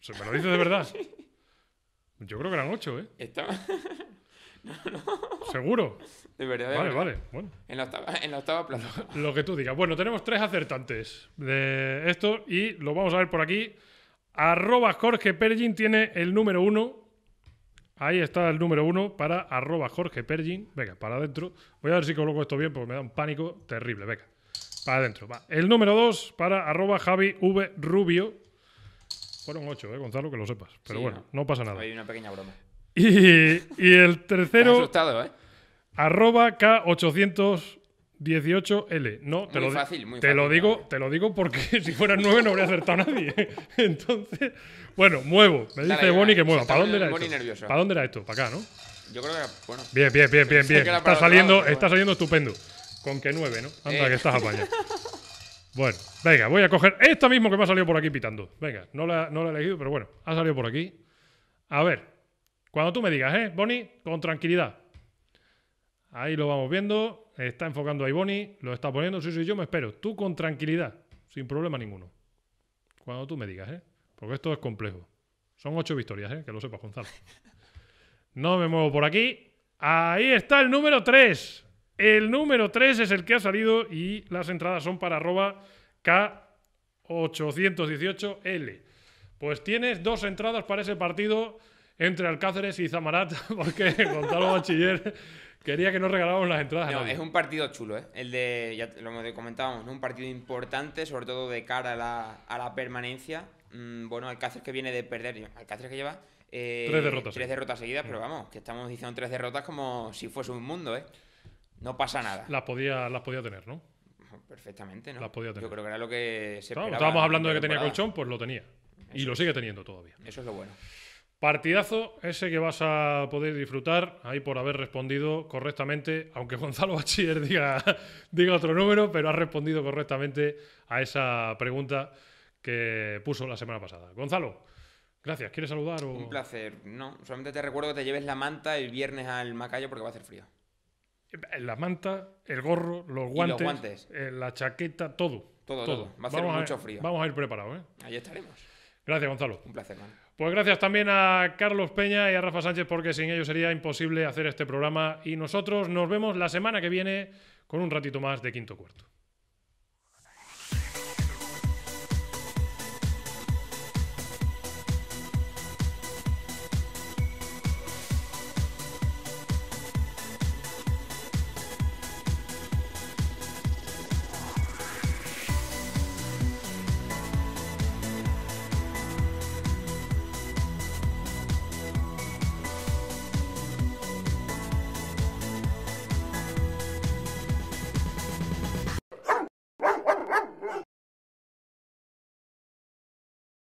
[SPEAKER 1] ¿Se me lo dices de verdad? Yo creo que eran ocho, ¿eh?
[SPEAKER 6] Estaba...
[SPEAKER 1] ¿Seguro? De Vale, vale. En la octava, en Lo que tú digas. Bueno, tenemos tres acertantes de esto y lo vamos a ver por aquí. Arroba Jorge Pergin tiene el número uno. Ahí está el número uno para arroba Jorge Pergin. Venga, para adentro. Voy a ver si coloco esto bien porque me da un pánico terrible. Venga, para adentro. El número dos para arroba Javi V Rubio. Fueron ocho, eh, Gonzalo, que lo sepas. Pero bueno, no. pasa nada. Hay una pequeña broma. Y, el tercero. Asustado, ¿eh? Arroba K818L. No, te, muy lo, fácil, muy te fácil, lo digo, te lo digo porque si fueran nueve no habría acertado a nadie. Entonces, bueno, muevo. Me dice Bonnie Boni que mueva. ¿Para dónde era esto? ¿Para dónde era esto? Para acá, ¿no? Yo creo que era. Bueno. Bien, bien, bien, bien, bien. Está saliendo, estupendo. Con que nueve, ¿no? Anda, eh. que estás apañado. Bueno, venga, voy a coger esta mismo que me ha salido por aquí pitando. Venga, no la, no la he elegido, pero bueno, ha salido por aquí. A ver, cuando tú me digas, ¿eh, Bonnie? Con tranquilidad. Ahí lo vamos viendo. Está enfocando ahí Bonnie. Lo está poniendo. Sí, sí, yo me espero. Tú con tranquilidad. Sin problema ninguno. Cuando tú me digas, ¿eh? Porque esto es complejo. Son ocho victorias, ¿eh? Que lo sepas, Gonzalo. No me muevo por aquí. Ahí está el número 3. El número 3 es el que ha salido y las entradas son para arroba K818L. Pues tienes dos entradas para ese partido entre Alcáceres y Zamarat, porque Gonzalo Bachiller quería que nos regalábamos las entradas. No, es un partido chulo, ¿eh?
[SPEAKER 6] El de, ya lo comentábamos, ¿no? un partido importante, sobre todo de cara a la, permanencia. Mm, bueno, Alcáceres que viene de perder, Alcáceres que lleva eh, tres, derrotas, seguidas, pero mm. vamos, que estamos diciendo tres derrotas como si fuese un mundo, ¿eh? No pasa nada.
[SPEAKER 1] Las podía, las podía tener, ¿no?
[SPEAKER 6] Perfectamente, ¿no? Las podía tener. Yo creo que era lo que se esperaba Estábamos hablando de que tenía colchón,
[SPEAKER 1] pues lo tenía. y lo sigue teniendo todavía. Eso es lo bueno. Partidazo ese que vas a poder disfrutar ahí por haber respondido correctamente, aunque Gonzalo Bachiller diga, otro número, pero ha respondido correctamente a esa pregunta que puso la semana pasada. Gonzalo, gracias. ¿Quieres saludar? Un
[SPEAKER 6] placer. No, solamente te recuerdo que te lleves la manta el viernes al Macayo porque va a hacer frío.
[SPEAKER 1] La manta, el gorro, los guantes, eh, la chaqueta, todo. Todo, todo. Va a hacer vamos mucho a, frío. Vamos a ir preparados. ¿eh? Ahí estaremos. Gracias, Gonzalo. Un placer, man. Pues gracias también a Carlos Peña y a Rafa Sánchez porque sin ellos sería imposible hacer este programa y nosotros nos vemos la semana que viene con un ratito más de quinto cuarto.